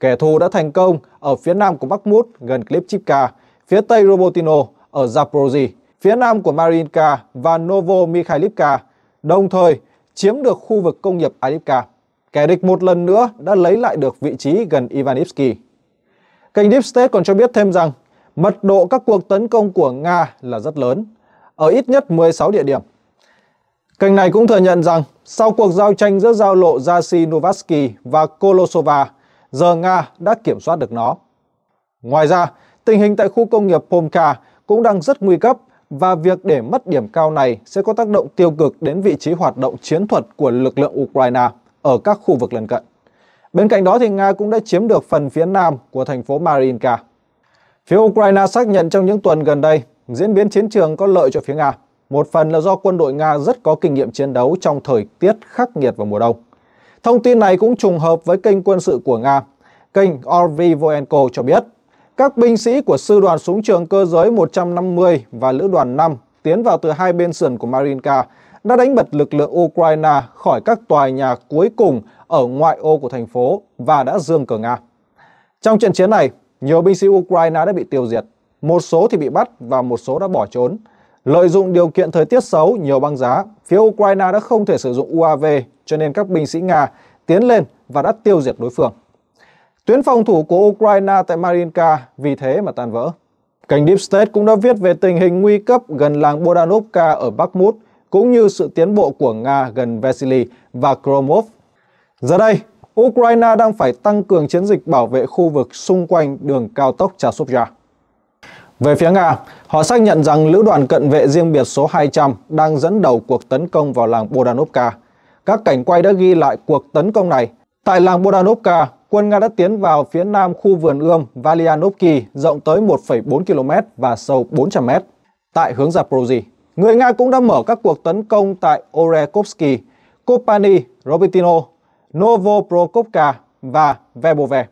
Kẻ thù đã thành công ở phía nam của Bakhmut gần Klipchivka, phía tây Robotino ở Zaporozhye, phía nam của Mariinka và Novomikhailivka, đồng thời chiếm được khu vực công nghiệp Adivka. Kẻ địch một lần nữa đã lấy lại được vị trí gần Ivanivsky. Kênh Deep State còn cho biết thêm rằng mật độ các cuộc tấn công của Nga là rất lớn, ở ít nhất 16 địa điểm. Kênh này cũng thừa nhận rằng sau cuộc giao tranh giữa giao lộ Jasinovatsky và Kolosova, giờ Nga đã kiểm soát được nó. Ngoài ra, tình hình tại khu công nghiệp Pomka cũng đang rất nguy cấp và việc để mất điểm cao này sẽ có tác động tiêu cực đến vị trí hoạt động chiến thuật của lực lượng Ukraine ở các khu vực lân cận. Bên cạnh đó thì Nga cũng đã chiếm được phần phía nam của thành phố Marinka. Phía Ukraine xác nhận trong những tuần gần đây, diễn biến chiến trường có lợi cho phía Nga một phần là do quân đội Nga rất có kinh nghiệm chiến đấu trong thời tiết khắc nghiệt vào mùa đông. Thông tin này cũng trùng hợp với kênh quân sự của Nga. Kênh Rv Orvivoenko cho biết, các binh sĩ của sư đoàn súng trường cơ giới 150 và lữ đoàn 5 tiến vào từ hai bên sườn của Marinka đã đánh bật lực lượng Ukraine khỏi các tòa nhà cuối cùng ở ngoại ô của thành phố và đã dương cờ Nga. Trong trận chiến này, nhiều binh sĩ Ukraine đã bị tiêu diệt, một số thì bị bắt và một số đã bỏ trốn. Lợi dụng điều kiện thời tiết xấu, nhiều băng giá, phía Ukraine đã không thể sử dụng UAV, cho nên các binh sĩ Nga tiến lên và đã tiêu diệt đối phương. Tuyến phòng thủ của Ukraine tại Marinka vì thế mà tan vỡ. Kênh Deep State cũng đã viết về tình hình nguy cấp gần làng Bodanovka ở Bakhmut, cũng như sự tiến bộ của Nga gần Vesely và Kromov. Giờ đây, Ukraine đang phải tăng cường chiến dịch bảo vệ khu vực xung quanh đường cao tốc Chasovya. Về phía Nga, họ xác nhận rằng lữ đoàn cận vệ riêng biệt số 200 đang dẫn đầu cuộc tấn công vào làng Bodanovka. Các cảnh quay đã ghi lại cuộc tấn công này. Tại làng Bodanovka, quân Nga đã tiến vào phía nam khu vườn ươm Valianovki rộng tới 1,4 km và sâu 400 m tại hướng Zaporozhye. Người Nga cũng đã mở các cuộc tấn công tại Orekovsky, Kopani, Robitino, Novoprokopka và Vebove.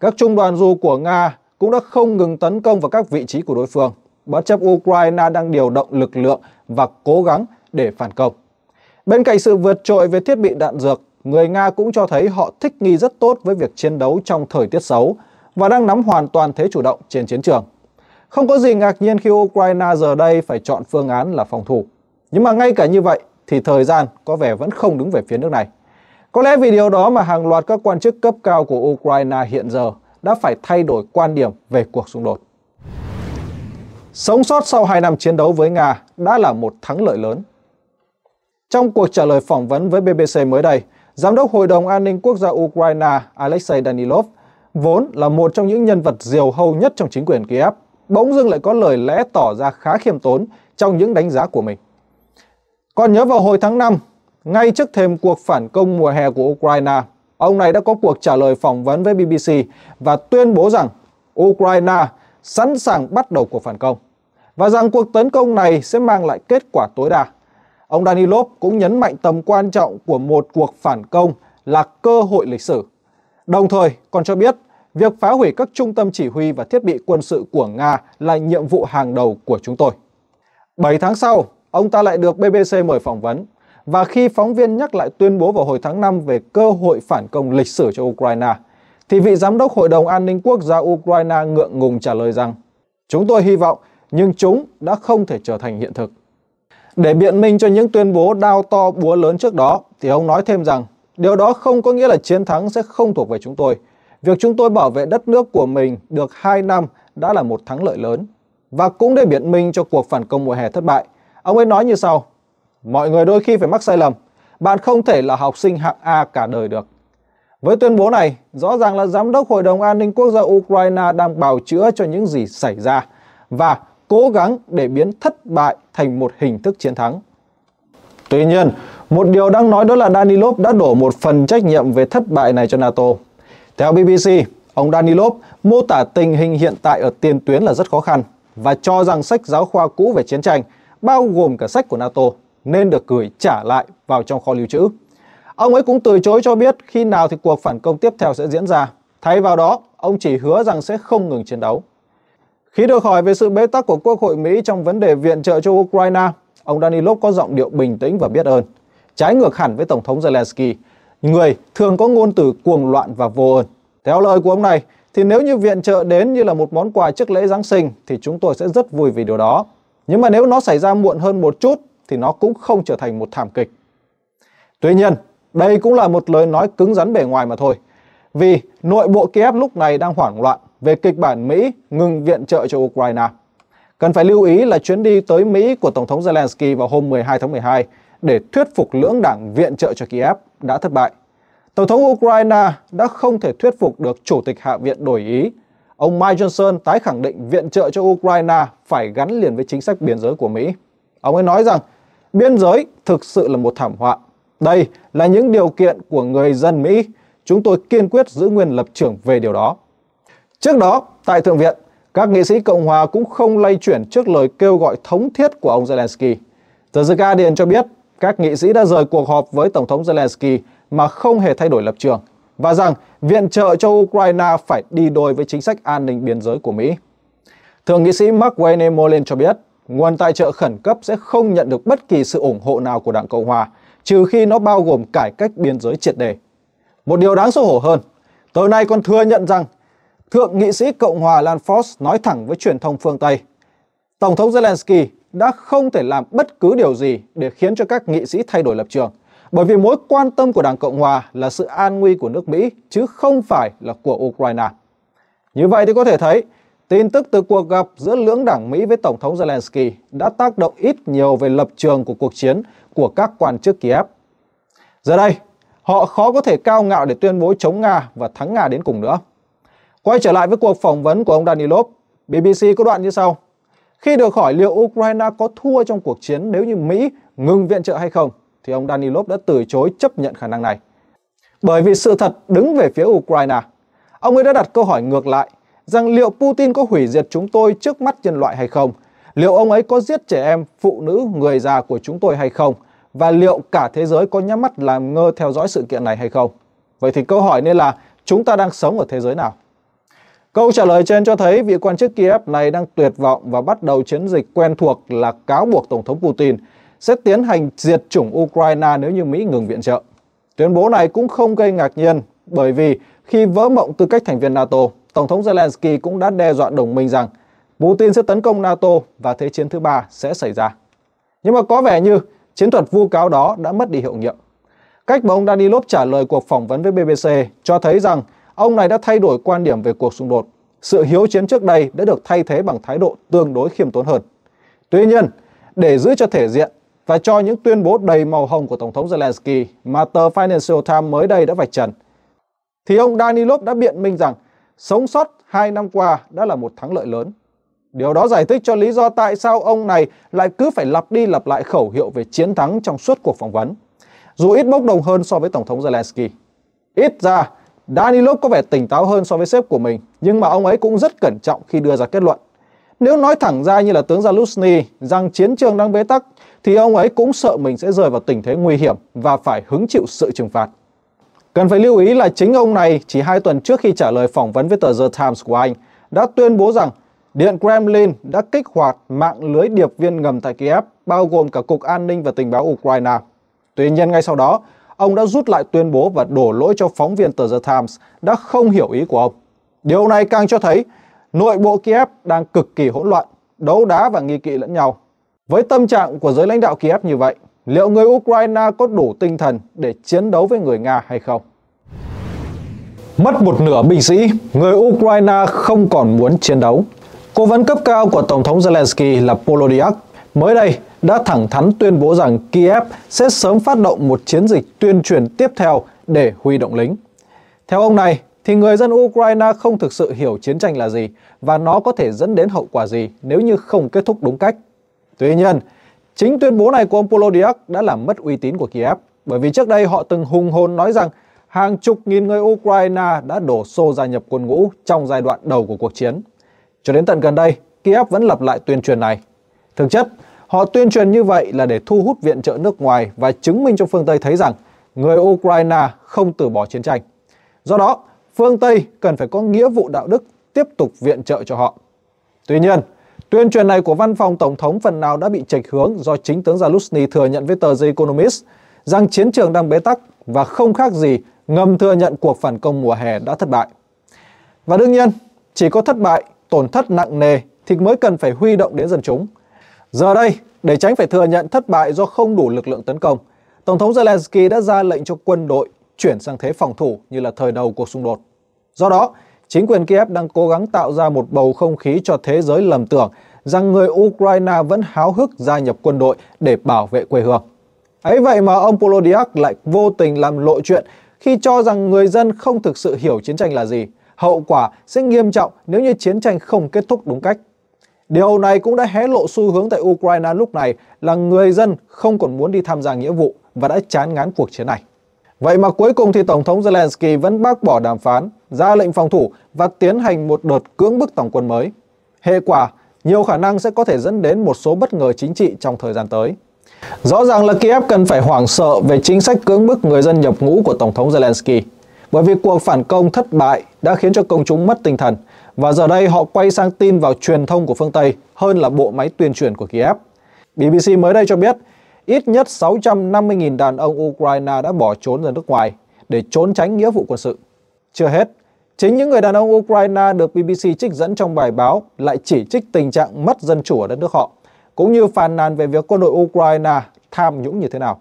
Các trung đoàn du của Nga cũng đã không ngừng tấn công vào các vị trí của đối phương, bất chấp Ukraine đang điều động lực lượng và cố gắng để phản công. Bên cạnh sự vượt trội về thiết bị đạn dược, người Nga cũng cho thấy họ thích nghi rất tốt với việc chiến đấu trong thời tiết xấu và đang nắm hoàn toàn thế chủ động trên chiến trường. Không có gì ngạc nhiên khi Ukraine giờ đây phải chọn phương án là phòng thủ. Nhưng mà ngay cả như vậy thì thời gian có vẻ vẫn không đứng về phía nước này. Có lẽ vì điều đó mà hàng loạt các quan chức cấp cao của Ukraine hiện giờ đã phải thay đổi quan điểm về cuộc xung đột. Sống sót sau 2 năm chiến đấu với Nga đã là một thắng lợi lớn. Trong cuộc trả lời phỏng vấn với BBC mới đây, Giám đốc Hội đồng An ninh Quốc gia Ukraine Alexei Danilov, vốn là một trong những nhân vật diều hâu nhất trong chính quyền Kiev, bỗng dưng lại có lời lẽ tỏ ra khá khiêm tốn trong những đánh giá của mình. Còn nhớ vào hồi tháng 5, ngay trước thềm cuộc phản công mùa hè của Ukraine, Ông này đã có cuộc trả lời phỏng vấn với BBC và tuyên bố rằng Ukraine sẵn sàng bắt đầu cuộc phản công và rằng cuộc tấn công này sẽ mang lại kết quả tối đa. Ông Danilov cũng nhấn mạnh tầm quan trọng của một cuộc phản công là cơ hội lịch sử. Đồng thời còn cho biết việc phá hủy các trung tâm chỉ huy và thiết bị quân sự của Nga là nhiệm vụ hàng đầu của chúng tôi. 7 tháng sau, ông ta lại được BBC mời phỏng vấn và khi phóng viên nhắc lại tuyên bố vào hồi tháng 5 về cơ hội phản công lịch sử cho Ukraine, thì vị giám đốc Hội đồng An ninh Quốc gia Ukraine ngượng ngùng trả lời rằng Chúng tôi hy vọng, nhưng chúng đã không thể trở thành hiện thực. Để biện minh cho những tuyên bố đao to búa lớn trước đó, thì ông nói thêm rằng điều đó không có nghĩa là chiến thắng sẽ không thuộc về chúng tôi. Việc chúng tôi bảo vệ đất nước của mình được 2 năm đã là một thắng lợi lớn. Và cũng để biện minh cho cuộc phản công mùa hè thất bại, ông ấy nói như sau mọi người đôi khi phải mắc sai lầm. Bạn không thể là học sinh hạng A cả đời được. Với tuyên bố này, rõ ràng là Giám đốc Hội đồng An ninh Quốc gia Ukraine đang bào chữa cho những gì xảy ra và cố gắng để biến thất bại thành một hình thức chiến thắng. Tuy nhiên, một điều đang nói đó là Danilov đã đổ một phần trách nhiệm về thất bại này cho NATO. Theo BBC, ông Danilov mô tả tình hình hiện tại ở tiền tuyến là rất khó khăn và cho rằng sách giáo khoa cũ về chiến tranh, bao gồm cả sách của NATO, nên được gửi trả lại vào trong kho lưu trữ. Ông ấy cũng từ chối cho biết khi nào thì cuộc phản công tiếp theo sẽ diễn ra. Thay vào đó, ông chỉ hứa rằng sẽ không ngừng chiến đấu. Khi được hỏi về sự bế tắc của Quốc hội Mỹ trong vấn đề viện trợ cho Ukraine, ông Danilov có giọng điệu bình tĩnh và biết ơn, trái ngược hẳn với Tổng thống Zelensky, người thường có ngôn từ cuồng loạn và vô ơn. Theo lời của ông này, thì nếu như viện trợ đến như là một món quà trước lễ Giáng sinh thì chúng tôi sẽ rất vui vì điều đó. Nhưng mà nếu nó xảy ra muộn hơn một chút thì nó cũng không trở thành một thảm kịch. Tuy nhiên, đây cũng là một lời nói cứng rắn bề ngoài mà thôi, vì nội bộ Kiev lúc này đang hoảng loạn về kịch bản Mỹ ngừng viện trợ cho Ukraine. Cần phải lưu ý là chuyến đi tới Mỹ của Tổng thống Zelensky vào hôm 12 tháng 12 để thuyết phục lưỡng đảng viện trợ cho Kiev đã thất bại. Tổng thống Ukraine đã không thể thuyết phục được Chủ tịch Hạ viện đổi ý. Ông Mike Johnson tái khẳng định viện trợ cho Ukraine phải gắn liền với chính sách biên giới của Mỹ. Ông ấy nói rằng biên giới thực sự là một thảm họa. Đây là những điều kiện của người dân Mỹ. Chúng tôi kiên quyết giữ nguyên lập trường về điều đó. Trước đó, tại Thượng viện, các nghị sĩ Cộng hòa cũng không lay chuyển trước lời kêu gọi thống thiết của ông Zelensky. Tờ The Guardian cho biết các nghị sĩ đã rời cuộc họp với Tổng thống Zelensky mà không hề thay đổi lập trường và rằng viện trợ cho Ukraine phải đi đôi với chính sách an ninh biên giới của Mỹ. Thượng nghị sĩ Mark Wayne Mullen cho biết nguồn tài trợ khẩn cấp sẽ không nhận được bất kỳ sự ủng hộ nào của Đảng Cộng Hòa, trừ khi nó bao gồm cải cách biên giới triệt đề. Một điều đáng xấu hổ hơn, tờ này còn thừa nhận rằng Thượng nghị sĩ Cộng hòa Lan Fox nói thẳng với truyền thông phương Tây, Tổng thống Zelensky đã không thể làm bất cứ điều gì để khiến cho các nghị sĩ thay đổi lập trường, bởi vì mối quan tâm của Đảng Cộng Hòa là sự an nguy của nước Mỹ chứ không phải là của Ukraine. Như vậy thì có thể thấy, Tin tức từ cuộc gặp giữa lưỡng đảng Mỹ với Tổng thống Zelensky đã tác động ít nhiều về lập trường của cuộc chiến của các quan chức Kiev. Giờ đây, họ khó có thể cao ngạo để tuyên bố chống Nga và thắng Nga đến cùng nữa. Quay trở lại với cuộc phỏng vấn của ông Danilov, BBC có đoạn như sau. Khi được hỏi liệu Ukraine có thua trong cuộc chiến nếu như Mỹ ngừng viện trợ hay không, thì ông Danilov đã từ chối chấp nhận khả năng này. Bởi vì sự thật đứng về phía Ukraine, ông ấy đã đặt câu hỏi ngược lại rằng liệu Putin có hủy diệt chúng tôi trước mắt nhân loại hay không? Liệu ông ấy có giết trẻ em, phụ nữ, người già của chúng tôi hay không? Và liệu cả thế giới có nhắm mắt làm ngơ theo dõi sự kiện này hay không? Vậy thì câu hỏi nên là chúng ta đang sống ở thế giới nào? Câu trả lời trên cho thấy vị quan chức Kiev này đang tuyệt vọng và bắt đầu chiến dịch quen thuộc là cáo buộc Tổng thống Putin sẽ tiến hành diệt chủng Ukraine nếu như Mỹ ngừng viện trợ. Tuyên bố này cũng không gây ngạc nhiên bởi vì khi vỡ mộng tư cách thành viên NATO, Tổng thống Zelensky cũng đã đe dọa đồng minh rằng Putin sẽ tấn công NATO và Thế chiến thứ ba sẽ xảy ra. Nhưng mà có vẻ như chiến thuật vu cáo đó đã mất đi hiệu nghiệm. Cách mà ông Danilov trả lời cuộc phỏng vấn với BBC cho thấy rằng ông này đã thay đổi quan điểm về cuộc xung đột. Sự hiếu chiến trước đây đã được thay thế bằng thái độ tương đối khiêm tốn hơn. Tuy nhiên, để giữ cho thể diện và cho những tuyên bố đầy màu hồng của Tổng thống Zelensky mà tờ Financial Times mới đây đã vạch trần, thì ông Danilov đã biện minh rằng sống sót 2 năm qua đã là một thắng lợi lớn. Điều đó giải thích cho lý do tại sao ông này lại cứ phải lặp đi lặp lại khẩu hiệu về chiến thắng trong suốt cuộc phỏng vấn. Dù ít bốc đồng hơn so với Tổng thống Zelensky. Ít ra, Danilov có vẻ tỉnh táo hơn so với sếp của mình, nhưng mà ông ấy cũng rất cẩn trọng khi đưa ra kết luận. Nếu nói thẳng ra như là tướng Zaluzny rằng chiến trường đang bế tắc, thì ông ấy cũng sợ mình sẽ rơi vào tình thế nguy hiểm và phải hứng chịu sự trừng phạt. Cần phải lưu ý là chính ông này chỉ hai tuần trước khi trả lời phỏng vấn với tờ The Times của Anh đã tuyên bố rằng Điện Kremlin đã kích hoạt mạng lưới điệp viên ngầm tại Kiev, bao gồm cả Cục An ninh và Tình báo Ukraine. Tuy nhiên ngay sau đó, ông đã rút lại tuyên bố và đổ lỗi cho phóng viên tờ The Times đã không hiểu ý của ông. Điều này càng cho thấy nội bộ Kiev đang cực kỳ hỗn loạn, đấu đá và nghi kỵ lẫn nhau. Với tâm trạng của giới lãnh đạo Kiev như vậy, liệu người Ukraine có đủ tinh thần để chiến đấu với người Nga hay không? Mất một nửa binh sĩ, người Ukraine không còn muốn chiến đấu. Cố vấn cấp cao của Tổng thống Zelensky là Polodyak mới đây đã thẳng thắn tuyên bố rằng Kiev sẽ sớm phát động một chiến dịch tuyên truyền tiếp theo để huy động lính. Theo ông này, thì người dân Ukraine không thực sự hiểu chiến tranh là gì và nó có thể dẫn đến hậu quả gì nếu như không kết thúc đúng cách. Tuy nhiên, Chính tuyên bố này của ông Polodiak đã làm mất uy tín của Kiev, bởi vì trước đây họ từng hùng hồn nói rằng hàng chục nghìn người Ukraine đã đổ xô gia nhập quân ngũ trong giai đoạn đầu của cuộc chiến. Cho đến tận gần đây, Kiev vẫn lặp lại tuyên truyền này. Thực chất, họ tuyên truyền như vậy là để thu hút viện trợ nước ngoài và chứng minh cho phương Tây thấy rằng người Ukraine không từ bỏ chiến tranh. Do đó, phương Tây cần phải có nghĩa vụ đạo đức tiếp tục viện trợ cho họ. Tuy nhiên, Tuyên truyền này của văn phòng Tổng thống phần nào đã bị chệch hướng do chính tướng Zaluzny thừa nhận với tờ The Economist rằng chiến trường đang bế tắc và không khác gì ngầm thừa nhận cuộc phản công mùa hè đã thất bại. Và đương nhiên, chỉ có thất bại, tổn thất nặng nề thì mới cần phải huy động đến dân chúng. Giờ đây, để tránh phải thừa nhận thất bại do không đủ lực lượng tấn công, Tổng thống Zelensky đã ra lệnh cho quân đội chuyển sang thế phòng thủ như là thời đầu cuộc xung đột. Do đó, chính quyền Kiev đang cố gắng tạo ra một bầu không khí cho thế giới lầm tưởng rằng người Ukraine vẫn háo hức gia nhập quân đội để bảo vệ quê hương. Ấy vậy mà ông Polodiak lại vô tình làm lộ chuyện khi cho rằng người dân không thực sự hiểu chiến tranh là gì. Hậu quả sẽ nghiêm trọng nếu như chiến tranh không kết thúc đúng cách. Điều này cũng đã hé lộ xu hướng tại Ukraine lúc này là người dân không còn muốn đi tham gia nghĩa vụ và đã chán ngán cuộc chiến này. Vậy mà cuối cùng thì Tổng thống Zelensky vẫn bác bỏ đàm phán, ra lệnh phòng thủ và tiến hành một đợt cưỡng bức tổng quân mới. Hệ quả, nhiều khả năng sẽ có thể dẫn đến một số bất ngờ chính trị trong thời gian tới. Rõ ràng là Kiev cần phải hoảng sợ về chính sách cưỡng bức người dân nhập ngũ của Tổng thống Zelensky, bởi vì cuộc phản công thất bại đã khiến cho công chúng mất tinh thần, và giờ đây họ quay sang tin vào truyền thông của phương Tây hơn là bộ máy tuyên truyền của Kiev. BBC mới đây cho biết, ít nhất 650.000 đàn ông Ukraine đã bỏ trốn ra nước ngoài để trốn tránh nghĩa vụ quân sự. Chưa hết, chính những người đàn ông Ukraine được BBC trích dẫn trong bài báo lại chỉ trích tình trạng mất dân chủ ở đất nước họ, cũng như phàn nàn về việc quân đội Ukraine tham nhũng như thế nào.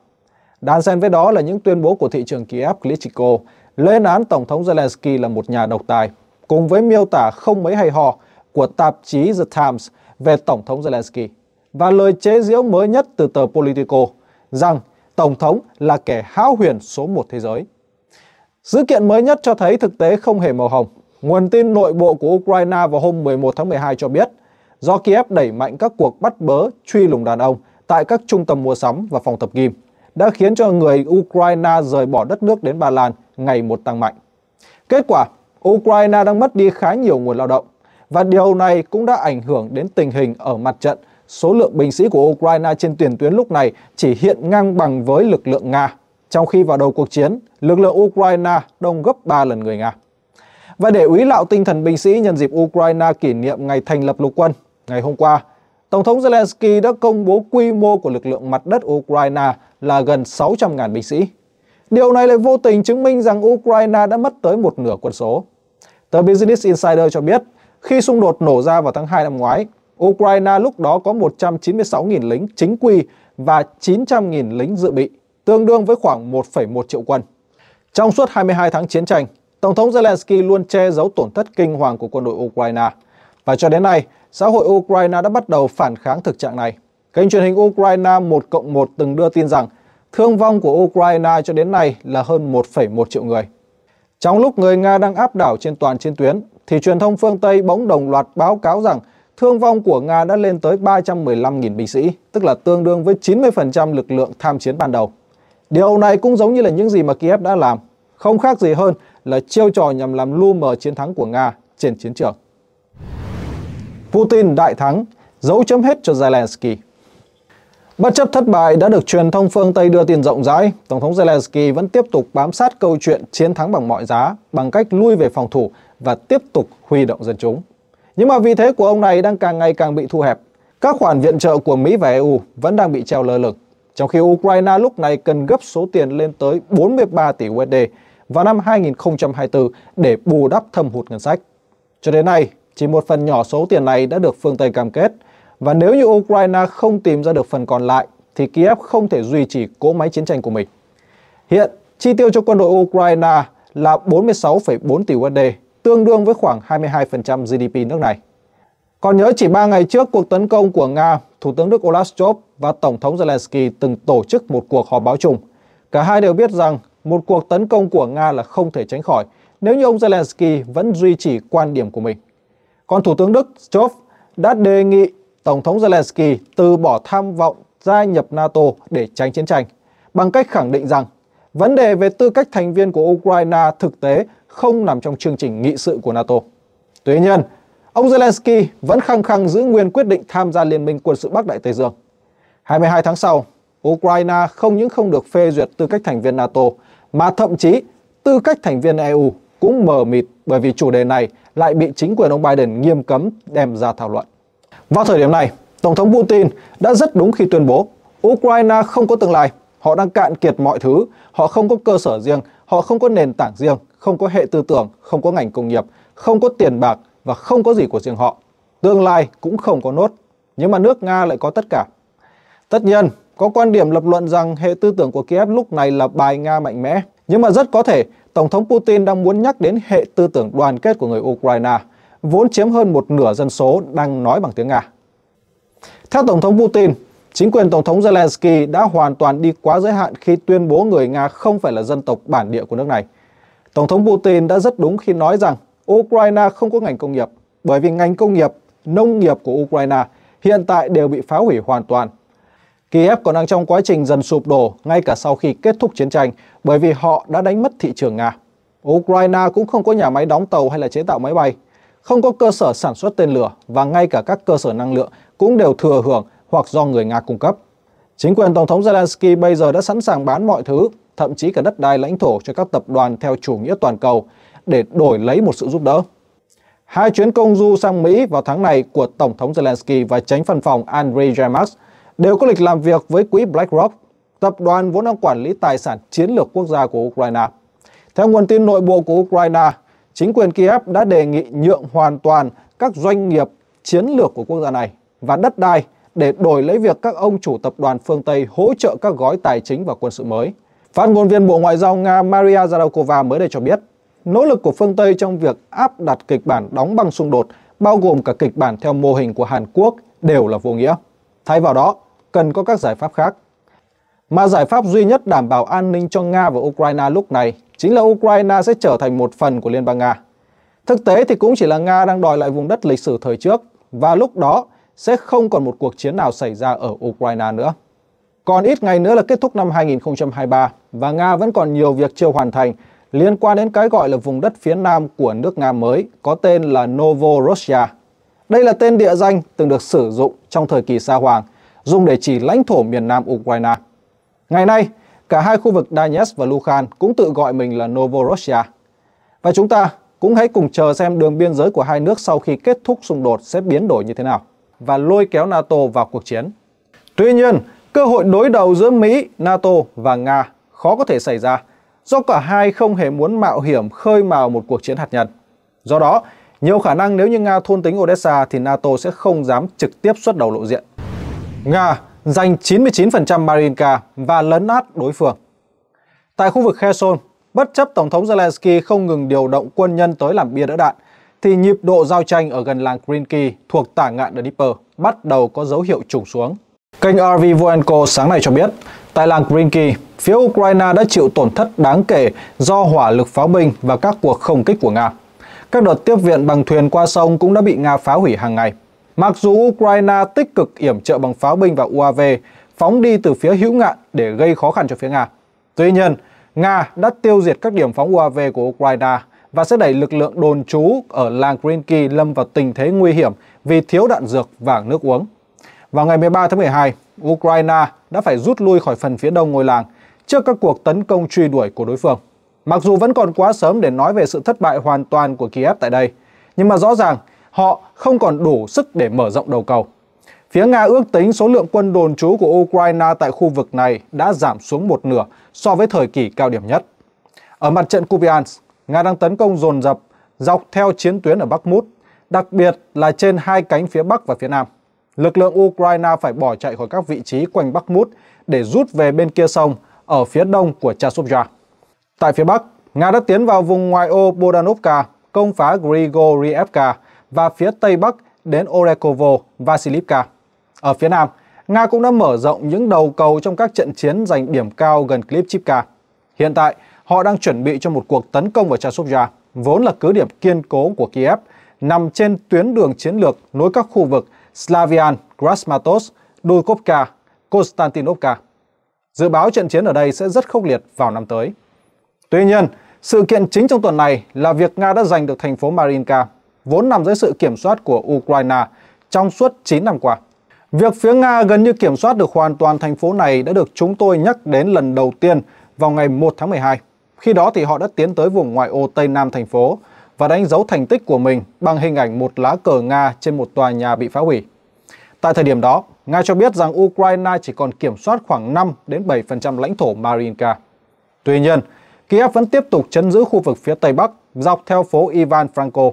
Đan xen với đó là những tuyên bố của thị trường Kiev Klitschko lên án Tổng thống Zelensky là một nhà độc tài, cùng với miêu tả không mấy hay ho của tạp chí The Times về Tổng thống Zelensky và lời chế giễu mới nhất từ tờ Politico rằng Tổng thống là kẻ hão huyền số một thế giới. Sự kiện mới nhất cho thấy thực tế không hề màu hồng. Nguồn tin nội bộ của Ukraine vào hôm 11 tháng 12 cho biết, do Kiev đẩy mạnh các cuộc bắt bớ truy lùng đàn ông tại các trung tâm mua sắm và phòng tập gym, đã khiến cho người Ukraine rời bỏ đất nước đến Ba Lan ngày một tăng mạnh. Kết quả, Ukraine đang mất đi khá nhiều nguồn lao động, và điều này cũng đã ảnh hưởng đến tình hình ở mặt trận số lượng binh sĩ của Ukraine trên tiền tuyến lúc này chỉ hiện ngang bằng với lực lượng Nga, trong khi vào đầu cuộc chiến, lực lượng Ukraine đông gấp 3 lần người Nga. Và để úy lạo tinh thần binh sĩ nhân dịp Ukraine kỷ niệm ngày thành lập lục quân, ngày hôm qua, Tổng thống Zelensky đã công bố quy mô của lực lượng mặt đất Ukraine là gần 600.000 binh sĩ. Điều này lại vô tình chứng minh rằng Ukraine đã mất tới một nửa quân số. Tờ Business Insider cho biết, khi xung đột nổ ra vào tháng 2 năm ngoái, Ukraine lúc đó có 196.000 lính chính quy và 900.000 lính dự bị, tương đương với khoảng 1,1 triệu quân. Trong suốt 22 tháng chiến tranh, Tổng thống Zelensky luôn che giấu tổn thất kinh hoàng của quân đội Ukraine. Và cho đến nay, xã hội Ukraine đã bắt đầu phản kháng thực trạng này. Kênh truyền hình Ukraine 1 cộng 1 từng đưa tin rằng thương vong của Ukraine cho đến nay là hơn 1,1 triệu người. Trong lúc người Nga đang áp đảo trên toàn chiến tuyến, thì truyền thông phương Tây bỗng đồng loạt báo cáo rằng thương vong của Nga đã lên tới 315.000 binh sĩ, tức là tương đương với 90% lực lượng tham chiến ban đầu. Điều này cũng giống như là những gì mà Kiev đã làm, không khác gì hơn là chiêu trò nhằm làm lu mờ chiến thắng của Nga trên chiến trường. Putin đại thắng, dấu chấm hết cho Zelensky. Bất chấp thất bại đã được truyền thông phương Tây đưa tin rộng rãi, Tổng thống Zelensky vẫn tiếp tục bám sát câu chuyện chiến thắng bằng mọi giá, bằng cách lui về phòng thủ và tiếp tục huy động dân chúng. Nhưng mà vị thế của ông này đang càng ngày càng bị thu hẹp. Các khoản viện trợ của Mỹ và EU vẫn đang bị treo lơ lửng, trong khi Ukraine lúc này cần gấp số tiền lên tới 43 tỷ USD vào năm 2024 để bù đắp thâm hụt ngân sách. Cho đến nay, chỉ một phần nhỏ số tiền này đã được phương Tây cam kết, và nếu như Ukraine không tìm ra được phần còn lại, thì Kiev không thể duy trì cỗ máy chiến tranh của mình. Hiện, chi tiêu cho quân đội Ukraine là 46,4 tỷ USD tương đương với khoảng 22% GDP nước này. Còn nhớ chỉ 3 ngày trước cuộc tấn công của Nga, Thủ tướng Đức Olaf Scholz và Tổng thống Zelensky từng tổ chức một cuộc họp báo chung. Cả hai đều biết rằng một cuộc tấn công của Nga là không thể tránh khỏi nếu như ông Zelensky vẫn duy trì quan điểm của mình. Còn Thủ tướng Đức Scholz đã đề nghị Tổng thống Zelensky từ bỏ tham vọng gia nhập NATO để tránh chiến tranh, bằng cách khẳng định rằng vấn đề về tư cách thành viên của Ukraine thực tế không nằm trong chương trình nghị sự của NATO. Tuy nhiên, ông Zelensky vẫn khăng khăng giữ nguyên quyết định tham gia Liên minh quân sự Bắc Đại Tây Dương. 22 tháng sau, Ukraine không những không được phê duyệt tư cách thành viên NATO, mà thậm chí tư cách thành viên EU cũng mờ mịt bởi vì chủ đề này lại bị chính quyền ông Biden nghiêm cấm đem ra thảo luận. Vào thời điểm này, Tổng thống Putin đã rất đúng khi tuyên bố Ukraine không có tương lai, họ đang cạn kiệt mọi thứ, họ không có cơ sở riêng, họ không có nền tảng riêng, không có hệ tư tưởng, không có ngành công nghiệp, không có tiền bạc và không có gì của riêng họ. Tương lai cũng không có nốt, nhưng mà nước Nga lại có tất cả. Tất nhiên, có quan điểm lập luận rằng hệ tư tưởng của Kiev lúc này là bài Nga mạnh mẽ, nhưng mà rất có thể Tổng thống Putin đang muốn nhắc đến hệ tư tưởng đoàn kết của người Ukraine, vốn chiếm hơn một nửa dân số đang nói bằng tiếng Nga. Theo Tổng thống Putin, chính quyền Tổng thống Zelensky đã hoàn toàn đi quá giới hạn khi tuyên bố người Nga không phải là dân tộc bản địa của nước này – Tổng thống Putin đã rất đúng khi nói rằng Ukraine không có ngành công nghiệp, bởi vì ngành công nghiệp, nông nghiệp của Ukraine hiện tại đều bị phá hủy hoàn toàn. Kiev còn đang trong quá trình dần sụp đổ ngay cả sau khi kết thúc chiến tranh bởi vì họ đã đánh mất thị trường Nga. Ukraine cũng không có nhà máy đóng tàu hay là chế tạo máy bay, không có cơ sở sản xuất tên lửa và ngay cả các cơ sở năng lượng cũng đều thừa hưởng hoặc do người Nga cung cấp. Chính quyền Tổng thống Zelensky bây giờ đã sẵn sàng bán mọi thứ, thậm chí cả đất đai lãnh thổ cho các tập đoàn theo chủ nghĩa toàn cầu để đổi lấy một sự giúp đỡ. Hai chuyến công du sang Mỹ vào tháng này của Tổng thống Zelensky và tránh văn phòng Andrei Yermak đều có lịch làm việc với quỹ BlackRock, tập đoàn vốn đang quản lý tài sản chiến lược quốc gia của Ukraine. Theo nguồn tin nội bộ của Ukraine, chính quyền Kiev đã đề nghị nhượng hoàn toàn các doanh nghiệp chiến lược của quốc gia này và đất đai để đổi lấy việc các ông chủ tập đoàn phương Tây hỗ trợ các gói tài chính và quân sự mới. Phát ngôn viên Bộ Ngoại giao Nga Maria Zarokova mới đây cho biết, nỗ lực của phương Tây trong việc áp đặt kịch bản đóng băng xung đột, bao gồm cả kịch bản theo mô hình của Hàn Quốc, đều là vô nghĩa. Thay vào đó, cần có các giải pháp khác. Mà giải pháp duy nhất đảm bảo an ninh cho Nga và Ukraine lúc này chính là Ukraine sẽ trở thành một phần của Liên bang Nga. Thực tế thì cũng chỉ là Nga đang đòi lại vùng đất lịch sử thời trước và lúc đó sẽ không còn một cuộc chiến nào xảy ra ở Ukraine nữa. Còn ít ngày nữa là kết thúc năm 2023 và Nga vẫn còn nhiều việc chưa hoàn thành liên quan đến cái gọi là vùng đất phía nam của nước Nga mới có tên là Novorossiya. Đây là tên địa danh từng được sử dụng trong thời kỳ Sa Hoàng, dùng để chỉ lãnh thổ miền nam Ukraine. Ngày nay, cả hai khu vực Donetsk và Luhansk cũng tự gọi mình là Novorossiya Và chúng ta cũng hãy cùng chờ xem đường biên giới của hai nước sau khi kết thúc xung đột sẽ biến đổi như thế nào và lôi kéo NATO vào cuộc chiến. Tuy nhiên, cơ hội đối đầu giữa Mỹ, NATO và Nga khó có thể xảy ra do cả hai không hề muốn mạo hiểm khơi mào một cuộc chiến hạt nhân. Do đó, nhiều khả năng nếu như Nga thôn tính Odessa thì NATO sẽ không dám trực tiếp xuất đầu lộ diện. Nga giành 99% Marinka và lấn át đối phương. Tại khu vực Kherson, bất chấp Tổng thống Zelensky không ngừng điều động quân nhân tới làm bia đỡ đạn, thì nhịp độ giao tranh ở gần làng Greenkey thuộc tả ngạn The Dipper bắt đầu có dấu hiệu trùng xuống. Kênh RV Voenco sáng nay cho biết, tại làng Greenkey, phía Ukraine đã chịu tổn thất đáng kể do hỏa lực pháo binh và các cuộc không kích của Nga. Các đợt tiếp viện bằng thuyền qua sông cũng đã bị Nga phá hủy hàng ngày. Mặc dù Ukraine tích cực yểm trợ bằng pháo binh và UAV phóng đi từ phía hữu ngạn để gây khó khăn cho phía Nga. Tuy nhiên, Nga đã tiêu diệt các điểm phóng UAV của Ukraine và sẽ đẩy lực lượng đồn trú ở làng Green Key lâm vào tình thế nguy hiểm vì thiếu đạn dược và nước uống. Vào ngày 13 tháng 12, Ukraine đã phải rút lui khỏi phần phía đông ngôi làng trước các cuộc tấn công truy đuổi của đối phương. Mặc dù vẫn còn quá sớm để nói về sự thất bại hoàn toàn của Kiev tại đây, nhưng mà rõ ràng họ không còn đủ sức để mở rộng đầu cầu. Phía Nga ước tính số lượng quân đồn trú của Ukraine tại khu vực này đã giảm xuống một nửa so với thời kỳ cao điểm nhất. Ở mặt trận Kupiansk, Nga đang tấn công dồn dập dọc theo chiến tuyến ở Bắc Mút, đặc biệt là trên hai cánh phía Bắc và phía Nam. Lực lượng Ukraine phải bỏ chạy khỏi các vị trí quanh Bắc Mút để rút về bên kia sông ở phía đông của Chasovya. Tại phía Bắc, Nga đã tiến vào vùng ngoại ô Bodanovka, công phá Grigorievka và phía Tây Bắc đến Orekovo, Vasilivka. Ở phía Nam, Nga cũng đã mở rộng những đầu cầu trong các trận chiến giành điểm cao gần Klipchivka. Hiện tại, họ đang chuẩn bị cho một cuộc tấn công vào Chasovia, vốn là cứ điểm kiên cố của Kiev, nằm trên tuyến đường chiến lược nối các khu vực Slavian, Krasmatos, Dulkovka, Konstantinovka. Dự báo trận chiến ở đây sẽ rất khốc liệt vào năm tới. Tuy nhiên, sự kiện chính trong tuần này là việc Nga đã giành được thành phố Marinka, vốn nằm dưới sự kiểm soát của Ukraine trong suốt 9 năm qua. Việc phía Nga gần như kiểm soát được hoàn toàn thành phố này đã được chúng tôi nhắc đến lần đầu tiên vào ngày 1 tháng 12. Khi đó thì họ đã tiến tới vùng ngoại ô Tây Nam thành phố và đánh dấu thành tích của mình bằng hình ảnh một lá cờ Nga trên một tòa nhà bị phá hủy. Tại thời điểm đó, Nga cho biết rằng Ukraine chỉ còn kiểm soát khoảng 5 đến 7% lãnh thổ mariinka. Tuy nhiên, Kiev vẫn tiếp tục chấn giữ khu vực phía Tây Bắc dọc theo phố Ivan Franko.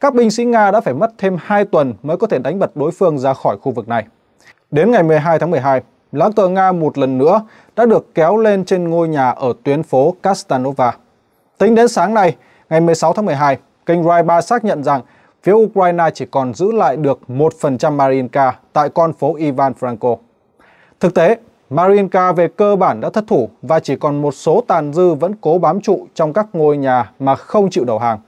Các binh sĩ Nga đã phải mất thêm 2 tuần mới có thể đánh bật đối phương ra khỏi khu vực này. Đến ngày 12 tháng 12, lá cờ Nga một lần nữa đã được kéo lên trên ngôi nhà ở tuyến phố Kastanova. Tính đến sáng nay, ngày 16 tháng 12, kênh Rai 3 xác nhận rằng phía Ukraine chỉ còn giữ lại được 1% Marinka tại con phố Ivan Franko. Thực tế, Marinka về cơ bản đã thất thủ và chỉ còn một số tàn dư vẫn cố bám trụ trong các ngôi nhà mà không chịu đầu hàng.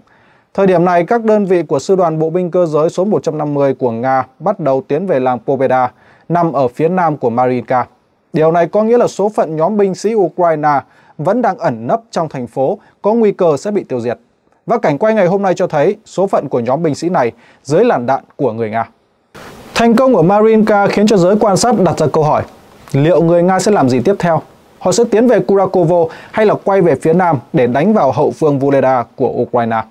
Thời điểm này, các đơn vị của Sư đoàn Bộ binh Cơ giới số 150 của Nga bắt đầu tiến về làng Poveda nằm ở phía nam của Marinka. Điều này có nghĩa là số phận nhóm binh sĩ Ukraine vẫn đang ẩn nấp trong thành phố, có nguy cơ sẽ bị tiêu diệt. Và cảnh quay ngày hôm nay cho thấy số phận của nhóm binh sĩ này dưới làn đạn của người Nga. Thành công ở Marinka khiến cho giới quan sát đặt ra câu hỏi liệu người Nga sẽ làm gì tiếp theo? Họ sẽ tiến về Kurakovo hay là quay về phía nam để đánh vào hậu phương Vuleda của Ukraine?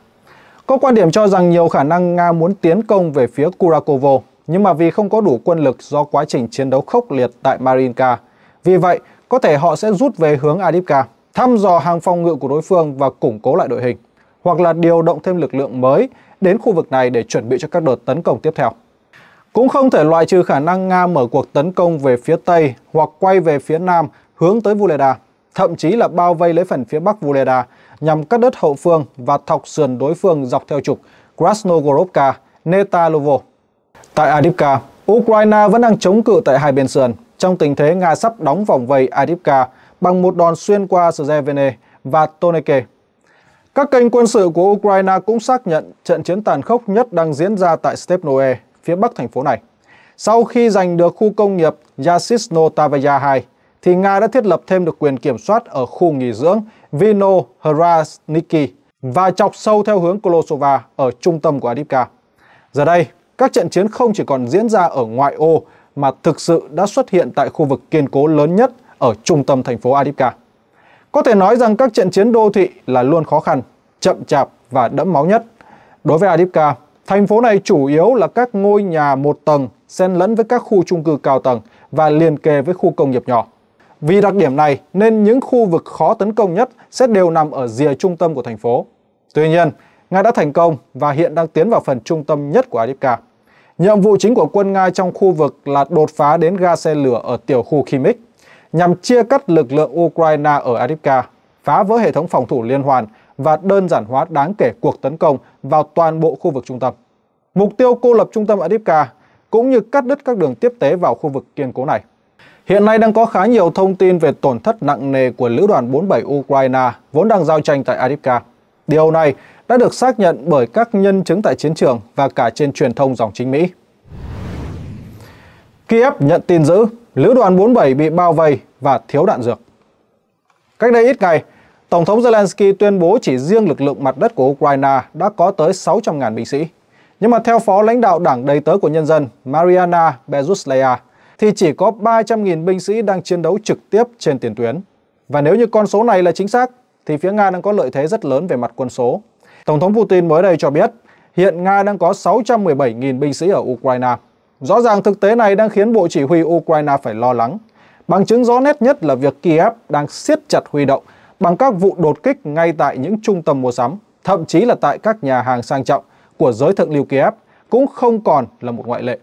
Có quan điểm cho rằng nhiều khả năng Nga muốn tiến công về phía Kurakovo nhưng mà vì không có đủ quân lực do quá trình chiến đấu khốc liệt tại Marinka. Vì vậy, có thể họ sẽ rút về hướng Adipka, thăm dò hàng phòng ngự của đối phương và củng cố lại đội hình, hoặc là điều động thêm lực lượng mới đến khu vực này để chuẩn bị cho các đợt tấn công tiếp theo. Cũng không thể loại trừ khả năng Nga mở cuộc tấn công về phía Tây hoặc quay về phía Nam hướng tới Vuleda, thậm chí là bao vây lấy phần phía Bắc Vuleda nhằm cắt đứt hậu phương và thọc sườn đối phương dọc theo trục Krasnogorovka, Netalovo. Tại Adipka, Ukraine vẫn đang chống cự tại hai bên sườn, trong tình thế Nga sắp đóng vòng vây Adipka bằng một đòn xuyên qua Srevene và Toneke. Các kênh quân sự của Ukraine cũng xác nhận trận chiến tàn khốc nhất đang diễn ra tại Stepnoe, phía bắc thành phố này. Sau khi giành được khu công nghiệp Yasisno Tavaya 2, thì Nga đã thiết lập thêm được quyền kiểm soát ở khu nghỉ dưỡng Vino Hrasniki và chọc sâu theo hướng Kolosova ở trung tâm của Adipka. Giờ đây, các trận chiến không chỉ còn diễn ra ở ngoại ô mà thực sự đã xuất hiện tại khu vực kiên cố lớn nhất ở trung tâm thành phố Adipka. Có thể nói rằng các trận chiến đô thị là luôn khó khăn, chậm chạp và đẫm máu nhất. Đối với Adipka, thành phố này chủ yếu là các ngôi nhà một tầng xen lẫn với các khu trung cư cao tầng và liền kề với khu công nghiệp nhỏ. Vì đặc điểm này nên những khu vực khó tấn công nhất sẽ đều nằm ở rìa trung tâm của thành phố. Tuy nhiên, Nga đã thành công và hiện đang tiến vào phần trung tâm nhất của Adipka. Nhiệm vụ chính của quân Nga trong khu vực là đột phá đến ga xe lửa ở tiểu khu Khimik, nhằm chia cắt lực lượng Ukraine ở Adipka, phá vỡ hệ thống phòng thủ liên hoàn và đơn giản hóa đáng kể cuộc tấn công vào toàn bộ khu vực trung tâm. Mục tiêu cô lập trung tâm Adipka cũng như cắt đứt các đường tiếp tế vào khu vực kiên cố này. Hiện nay đang có khá nhiều thông tin về tổn thất nặng nề của lữ đoàn 47 Ukraine vốn đang giao tranh tại Adipka. Điều này đã được xác nhận bởi các nhân chứng tại chiến trường và cả trên truyền thông dòng chính Mỹ. Kiev nhận tin dữ, lữ đoàn 47 bị bao vây và thiếu đạn dược. Cách đây ít ngày, Tổng thống Zelensky tuyên bố chỉ riêng lực lượng mặt đất của Ukraine đã có tới 600.000 binh sĩ. Nhưng mà theo phó lãnh đạo đảng đầy tớ của nhân dân Mariana Bezuslaya, thì chỉ có 300.000 binh sĩ đang chiến đấu trực tiếp trên tiền tuyến. Và nếu như con số này là chính xác, thì phía Nga đang có lợi thế rất lớn về mặt quân số Tổng thống Putin mới đây cho biết hiện Nga đang có 617.000 binh sĩ ở Ukraine. Rõ ràng thực tế này đang khiến Bộ Chỉ huy Ukraine phải lo lắng. Bằng chứng rõ nét nhất là việc Kiev đang siết chặt huy động bằng các vụ đột kích ngay tại những trung tâm mua sắm, thậm chí là tại các nhà hàng sang trọng của giới thượng lưu Kiev cũng không còn là một ngoại lệ.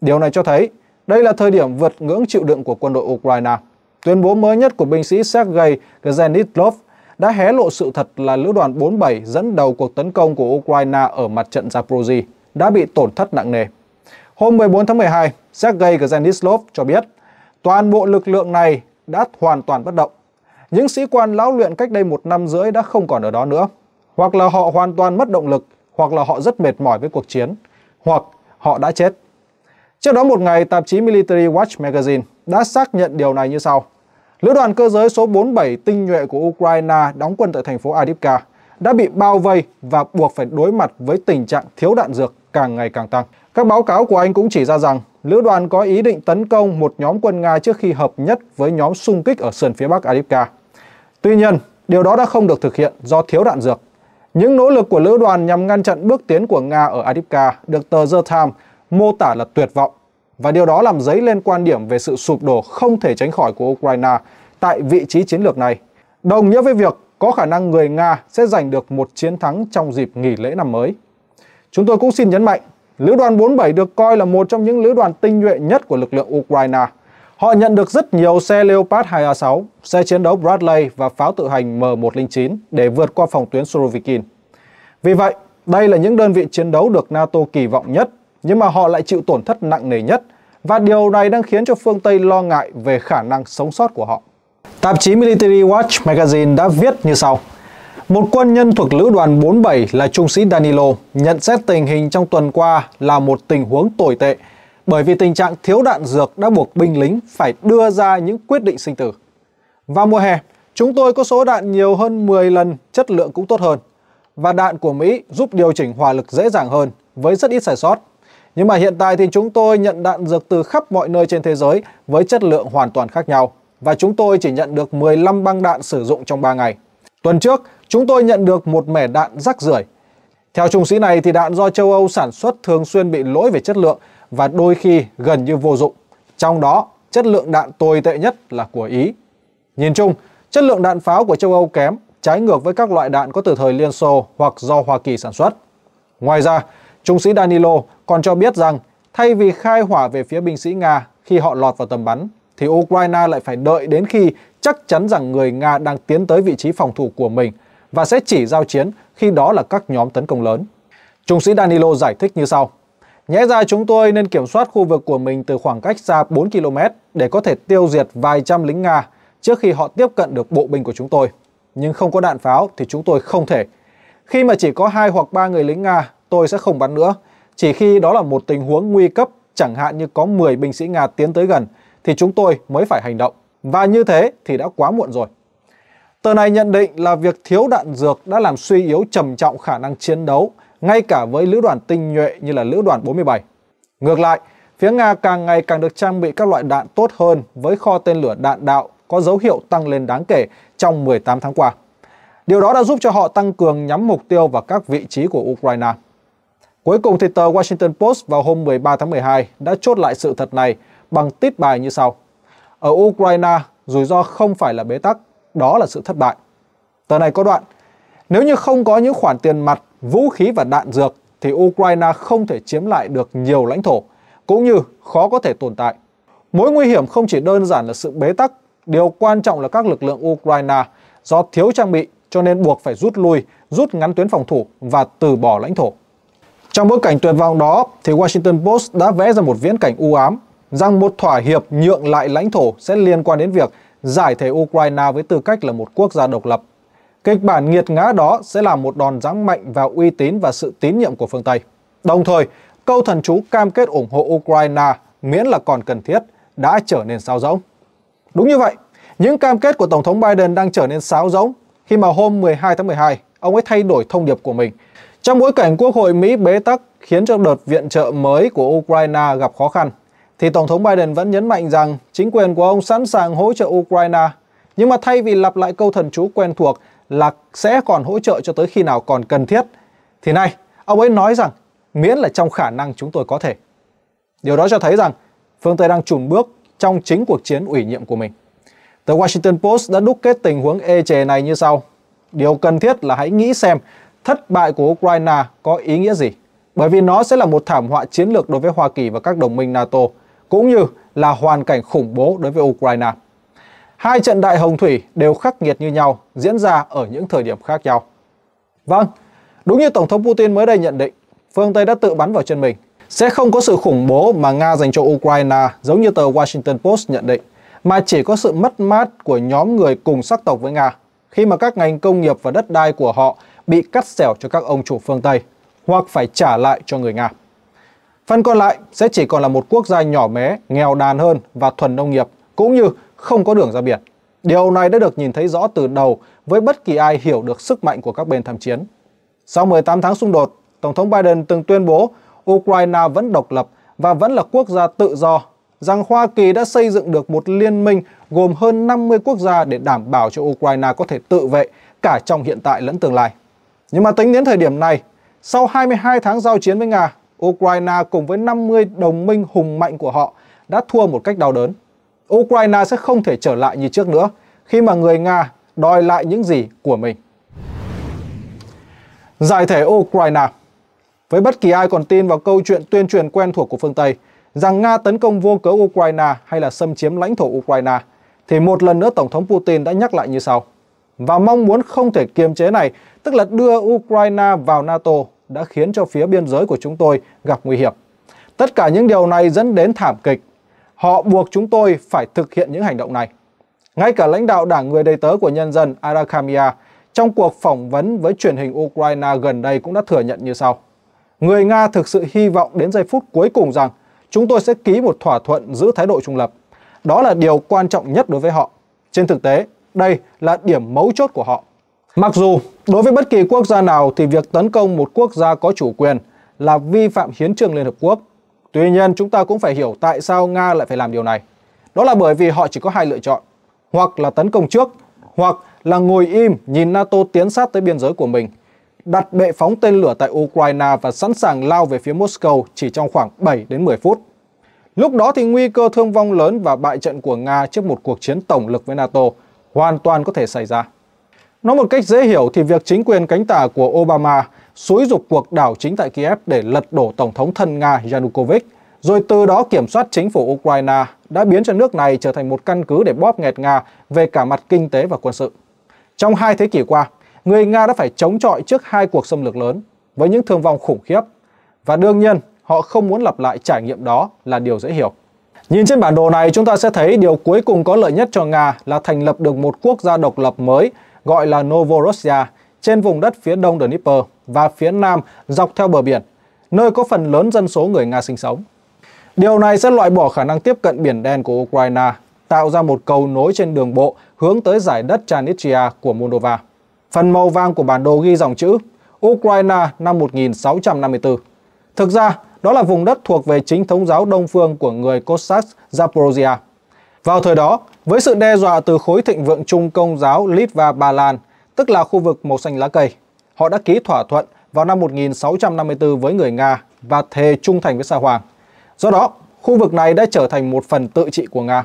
Điều này cho thấy đây là thời điểm vượt ngưỡng chịu đựng của quân đội Ukraine. Tuyên bố mới nhất của binh sĩ Sergei Zenitslov đã hé lộ sự thật là lữ đoàn 47 dẫn đầu cuộc tấn công của Ukraine ở mặt trận Zaporozhye đã bị tổn thất nặng nề. Hôm 14 tháng 12, Sergei Gzhenislov cho biết toàn bộ lực lượng này đã hoàn toàn bất động. Những sĩ quan lão luyện cách đây một năm rưỡi đã không còn ở đó nữa. Hoặc là họ hoàn toàn mất động lực, hoặc là họ rất mệt mỏi với cuộc chiến, hoặc họ đã chết. Trước đó một ngày, tạp chí Military Watch Magazine đã xác nhận điều này như sau. Lữ đoàn cơ giới số 47 tinh nhuệ của Ukraine đóng quân tại thành phố Adivka đã bị bao vây và buộc phải đối mặt với tình trạng thiếu đạn dược càng ngày càng tăng. Các báo cáo của Anh cũng chỉ ra rằng lữ đoàn có ý định tấn công một nhóm quân Nga trước khi hợp nhất với nhóm xung kích ở sườn phía bắc Adivka. Tuy nhiên, điều đó đã không được thực hiện do thiếu đạn dược. Những nỗ lực của lữ đoàn nhằm ngăn chặn bước tiến của Nga ở Adivka được tờ The Times mô tả là tuyệt vọng và điều đó làm dấy lên quan điểm về sự sụp đổ không thể tránh khỏi của Ukraine tại vị trí chiến lược này, đồng nghĩa với việc có khả năng người Nga sẽ giành được một chiến thắng trong dịp nghỉ lễ năm mới. Chúng tôi cũng xin nhấn mạnh, Lữ đoàn 47 được coi là một trong những lữ đoàn tinh nhuệ nhất của lực lượng Ukraine. Họ nhận được rất nhiều xe Leopard 2A6, xe chiến đấu Bradley và pháo tự hành M109 để vượt qua phòng tuyến Surovikin. Vì vậy, đây là những đơn vị chiến đấu được NATO kỳ vọng nhất nhưng mà họ lại chịu tổn thất nặng nề nhất và điều này đang khiến cho phương Tây lo ngại về khả năng sống sót của họ. Tạp chí Military Watch Magazine đã viết như sau. Một quân nhân thuộc lữ đoàn 47 là trung sĩ Danilo nhận xét tình hình trong tuần qua là một tình huống tồi tệ bởi vì tình trạng thiếu đạn dược đã buộc binh lính phải đưa ra những quyết định sinh tử. Vào mùa hè, chúng tôi có số đạn nhiều hơn 10 lần, chất lượng cũng tốt hơn. Và đạn của Mỹ giúp điều chỉnh hỏa lực dễ dàng hơn với rất ít sai sót nhưng mà hiện tại thì chúng tôi nhận đạn dược từ khắp mọi nơi trên thế giới với chất lượng hoàn toàn khác nhau và chúng tôi chỉ nhận được 15 băng đạn sử dụng trong 3 ngày. Tuần trước, chúng tôi nhận được một mẻ đạn rác rưởi. Theo trung sĩ này thì đạn do châu Âu sản xuất thường xuyên bị lỗi về chất lượng và đôi khi gần như vô dụng. Trong đó, chất lượng đạn tồi tệ nhất là của Ý. Nhìn chung, chất lượng đạn pháo của châu Âu kém, trái ngược với các loại đạn có từ thời Liên Xô hoặc do Hoa Kỳ sản xuất. Ngoài ra, trung sĩ Danilo còn cho biết rằng thay vì khai hỏa về phía binh sĩ Nga khi họ lọt vào tầm bắn, thì Ukraine lại phải đợi đến khi chắc chắn rằng người Nga đang tiến tới vị trí phòng thủ của mình và sẽ chỉ giao chiến khi đó là các nhóm tấn công lớn. Trung sĩ Danilo giải thích như sau. Nhẽ ra chúng tôi nên kiểm soát khu vực của mình từ khoảng cách xa 4 km để có thể tiêu diệt vài trăm lính Nga trước khi họ tiếp cận được bộ binh của chúng tôi. Nhưng không có đạn pháo thì chúng tôi không thể. Khi mà chỉ có hai hoặc ba người lính Nga, tôi sẽ không bắn nữa chỉ khi đó là một tình huống nguy cấp, chẳng hạn như có 10 binh sĩ Nga tiến tới gần, thì chúng tôi mới phải hành động. Và như thế thì đã quá muộn rồi. Tờ này nhận định là việc thiếu đạn dược đã làm suy yếu trầm trọng khả năng chiến đấu, ngay cả với lữ đoàn tinh nhuệ như là lữ đoàn 47. Ngược lại, phía Nga càng ngày càng được trang bị các loại đạn tốt hơn với kho tên lửa đạn đạo có dấu hiệu tăng lên đáng kể trong 18 tháng qua. Điều đó đã giúp cho họ tăng cường nhắm mục tiêu vào các vị trí của Ukraine. Cuối cùng thì tờ Washington Post vào hôm 13 tháng 12 đã chốt lại sự thật này bằng tít bài như sau. Ở Ukraine, rủi ro không phải là bế tắc, đó là sự thất bại. Tờ này có đoạn, nếu như không có những khoản tiền mặt, vũ khí và đạn dược thì Ukraine không thể chiếm lại được nhiều lãnh thổ, cũng như khó có thể tồn tại. Mối nguy hiểm không chỉ đơn giản là sự bế tắc, điều quan trọng là các lực lượng Ukraine do thiếu trang bị cho nên buộc phải rút lui, rút ngắn tuyến phòng thủ và từ bỏ lãnh thổ. Trong bối cảnh tuyệt vọng đó, thì Washington Post đã vẽ ra một viễn cảnh u ám rằng một thỏa hiệp nhượng lại lãnh thổ sẽ liên quan đến việc giải thể Ukraine với tư cách là một quốc gia độc lập. Kịch bản nghiệt ngã đó sẽ là một đòn giáng mạnh vào uy tín và sự tín nhiệm của phương Tây. Đồng thời, câu thần chú cam kết ủng hộ Ukraine miễn là còn cần thiết đã trở nên sáo rỗng. Đúng như vậy, những cam kết của Tổng thống Biden đang trở nên sáo rỗng khi mà hôm 12 tháng 12, ông ấy thay đổi thông điệp của mình trong bối cảnh Quốc hội Mỹ bế tắc khiến cho đợt viện trợ mới của Ukraine gặp khó khăn, thì Tổng thống Biden vẫn nhấn mạnh rằng chính quyền của ông sẵn sàng hỗ trợ Ukraine. Nhưng mà thay vì lặp lại câu thần chú quen thuộc là sẽ còn hỗ trợ cho tới khi nào còn cần thiết, thì nay ông ấy nói rằng miễn là trong khả năng chúng tôi có thể. Điều đó cho thấy rằng phương Tây đang chùn bước trong chính cuộc chiến ủy nhiệm của mình. Tờ Washington Post đã đúc kết tình huống ê chề này như sau. Điều cần thiết là hãy nghĩ xem thất bại của Ukraine có ý nghĩa gì? Bởi vì nó sẽ là một thảm họa chiến lược đối với Hoa Kỳ và các đồng minh NATO, cũng như là hoàn cảnh khủng bố đối với Ukraine. Hai trận đại hồng thủy đều khắc nghiệt như nhau, diễn ra ở những thời điểm khác nhau. Vâng, đúng như Tổng thống Putin mới đây nhận định, phương Tây đã tự bắn vào chân mình. Sẽ không có sự khủng bố mà Nga dành cho Ukraine giống như tờ Washington Post nhận định, mà chỉ có sự mất mát của nhóm người cùng sắc tộc với Nga khi mà các ngành công nghiệp và đất đai của họ bị cắt xẻo cho các ông chủ phương Tây hoặc phải trả lại cho người Nga. Phần còn lại sẽ chỉ còn là một quốc gia nhỏ bé, nghèo đàn hơn và thuần nông nghiệp, cũng như không có đường ra biển. Điều này đã được nhìn thấy rõ từ đầu với bất kỳ ai hiểu được sức mạnh của các bên tham chiến. Sau 18 tháng xung đột, Tổng thống Biden từng tuyên bố Ukraine vẫn độc lập và vẫn là quốc gia tự do, rằng Hoa Kỳ đã xây dựng được một liên minh gồm hơn 50 quốc gia để đảm bảo cho Ukraine có thể tự vệ cả trong hiện tại lẫn tương lai. Nhưng mà tính đến thời điểm này, sau 22 tháng giao chiến với Nga, Ukraine cùng với 50 đồng minh hùng mạnh của họ đã thua một cách đau đớn. Ukraine sẽ không thể trở lại như trước nữa khi mà người Nga đòi lại những gì của mình. Giải thể Ukraine Với bất kỳ ai còn tin vào câu chuyện tuyên truyền quen thuộc của phương Tây rằng Nga tấn công vô cớ Ukraine hay là xâm chiếm lãnh thổ Ukraine, thì một lần nữa Tổng thống Putin đã nhắc lại như sau. Và mong muốn không thể kiềm chế này tức là đưa Ukraine vào NATO đã khiến cho phía biên giới của chúng tôi gặp nguy hiểm. Tất cả những điều này dẫn đến thảm kịch. Họ buộc chúng tôi phải thực hiện những hành động này. Ngay cả lãnh đạo đảng người đầy tớ của nhân dân Arakhamia trong cuộc phỏng vấn với truyền hình Ukraine gần đây cũng đã thừa nhận như sau. Người Nga thực sự hy vọng đến giây phút cuối cùng rằng chúng tôi sẽ ký một thỏa thuận giữ thái độ trung lập. Đó là điều quan trọng nhất đối với họ. Trên thực tế, đây là điểm mấu chốt của họ. Mặc dù đối với bất kỳ quốc gia nào thì việc tấn công một quốc gia có chủ quyền là vi phạm hiến trương Liên Hợp Quốc. Tuy nhiên chúng ta cũng phải hiểu tại sao Nga lại phải làm điều này. Đó là bởi vì họ chỉ có hai lựa chọn, hoặc là tấn công trước, hoặc là ngồi im nhìn NATO tiến sát tới biên giới của mình, đặt bệ phóng tên lửa tại Ukraine và sẵn sàng lao về phía Moscow chỉ trong khoảng 7 đến 10 phút. Lúc đó thì nguy cơ thương vong lớn và bại trận của Nga trước một cuộc chiến tổng lực với NATO hoàn toàn có thể xảy ra. Nói một cách dễ hiểu thì việc chính quyền cánh tả của Obama xúi dục cuộc đảo chính tại Kiev để lật đổ Tổng thống thân Nga Yanukovych, rồi từ đó kiểm soát chính phủ Ukraine đã biến cho nước này trở thành một căn cứ để bóp nghẹt Nga về cả mặt kinh tế và quân sự. Trong hai thế kỷ qua, người Nga đã phải chống chọi trước hai cuộc xâm lược lớn với những thương vong khủng khiếp. Và đương nhiên, họ không muốn lặp lại trải nghiệm đó là điều dễ hiểu. Nhìn trên bản đồ này, chúng ta sẽ thấy điều cuối cùng có lợi nhất cho Nga là thành lập được một quốc gia độc lập mới gọi là Novorossiya trên vùng đất phía đông Dnipro và phía nam dọc theo bờ biển, nơi có phần lớn dân số người Nga sinh sống. Điều này sẽ loại bỏ khả năng tiếp cận Biển Đen của Ukraine, tạo ra một cầu nối trên đường bộ hướng tới giải đất Chanitria của Moldova. Phần màu vàng của bản đồ ghi dòng chữ Ukraine năm 1654. Thực ra, đó là vùng đất thuộc về chính thống giáo Đông phương của người Cossacks Zaporozhia. Vào thời đó, với sự đe dọa từ khối thịnh vượng chung công giáo Litva Ba Lan, tức là khu vực màu xanh lá cây, họ đã ký thỏa thuận vào năm 1654 với người Nga và thề trung thành với Sa Hoàng. Do đó, khu vực này đã trở thành một phần tự trị của Nga.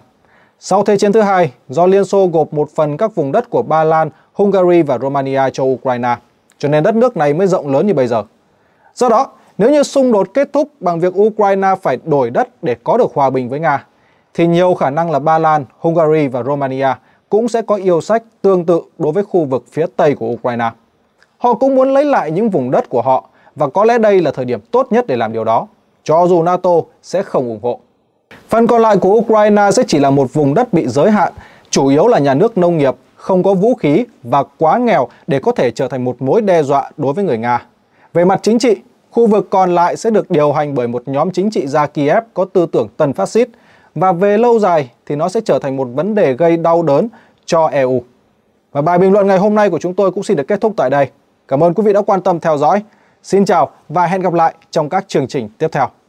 Sau Thế chiến thứ hai, do Liên Xô gộp một phần các vùng đất của Ba Lan, Hungary và Romania cho Ukraine, cho nên đất nước này mới rộng lớn như bây giờ. Do đó, nếu như xung đột kết thúc bằng việc Ukraine phải đổi đất để có được hòa bình với Nga, thì nhiều khả năng là Ba Lan, Hungary và Romania cũng sẽ có yêu sách tương tự đối với khu vực phía Tây của Ukraine. Họ cũng muốn lấy lại những vùng đất của họ và có lẽ đây là thời điểm tốt nhất để làm điều đó, cho dù NATO sẽ không ủng hộ. Phần còn lại của Ukraine sẽ chỉ là một vùng đất bị giới hạn, chủ yếu là nhà nước nông nghiệp, không có vũ khí và quá nghèo để có thể trở thành một mối đe dọa đối với người Nga. Về mặt chính trị, khu vực còn lại sẽ được điều hành bởi một nhóm chính trị gia Kiev có tư tưởng tân phát xít và về lâu dài thì nó sẽ trở thành một vấn đề gây đau đớn cho EU. Và bài bình luận ngày hôm nay của chúng tôi cũng xin được kết thúc tại đây. Cảm ơn quý vị đã quan tâm theo dõi. Xin chào và hẹn gặp lại trong các chương trình tiếp theo.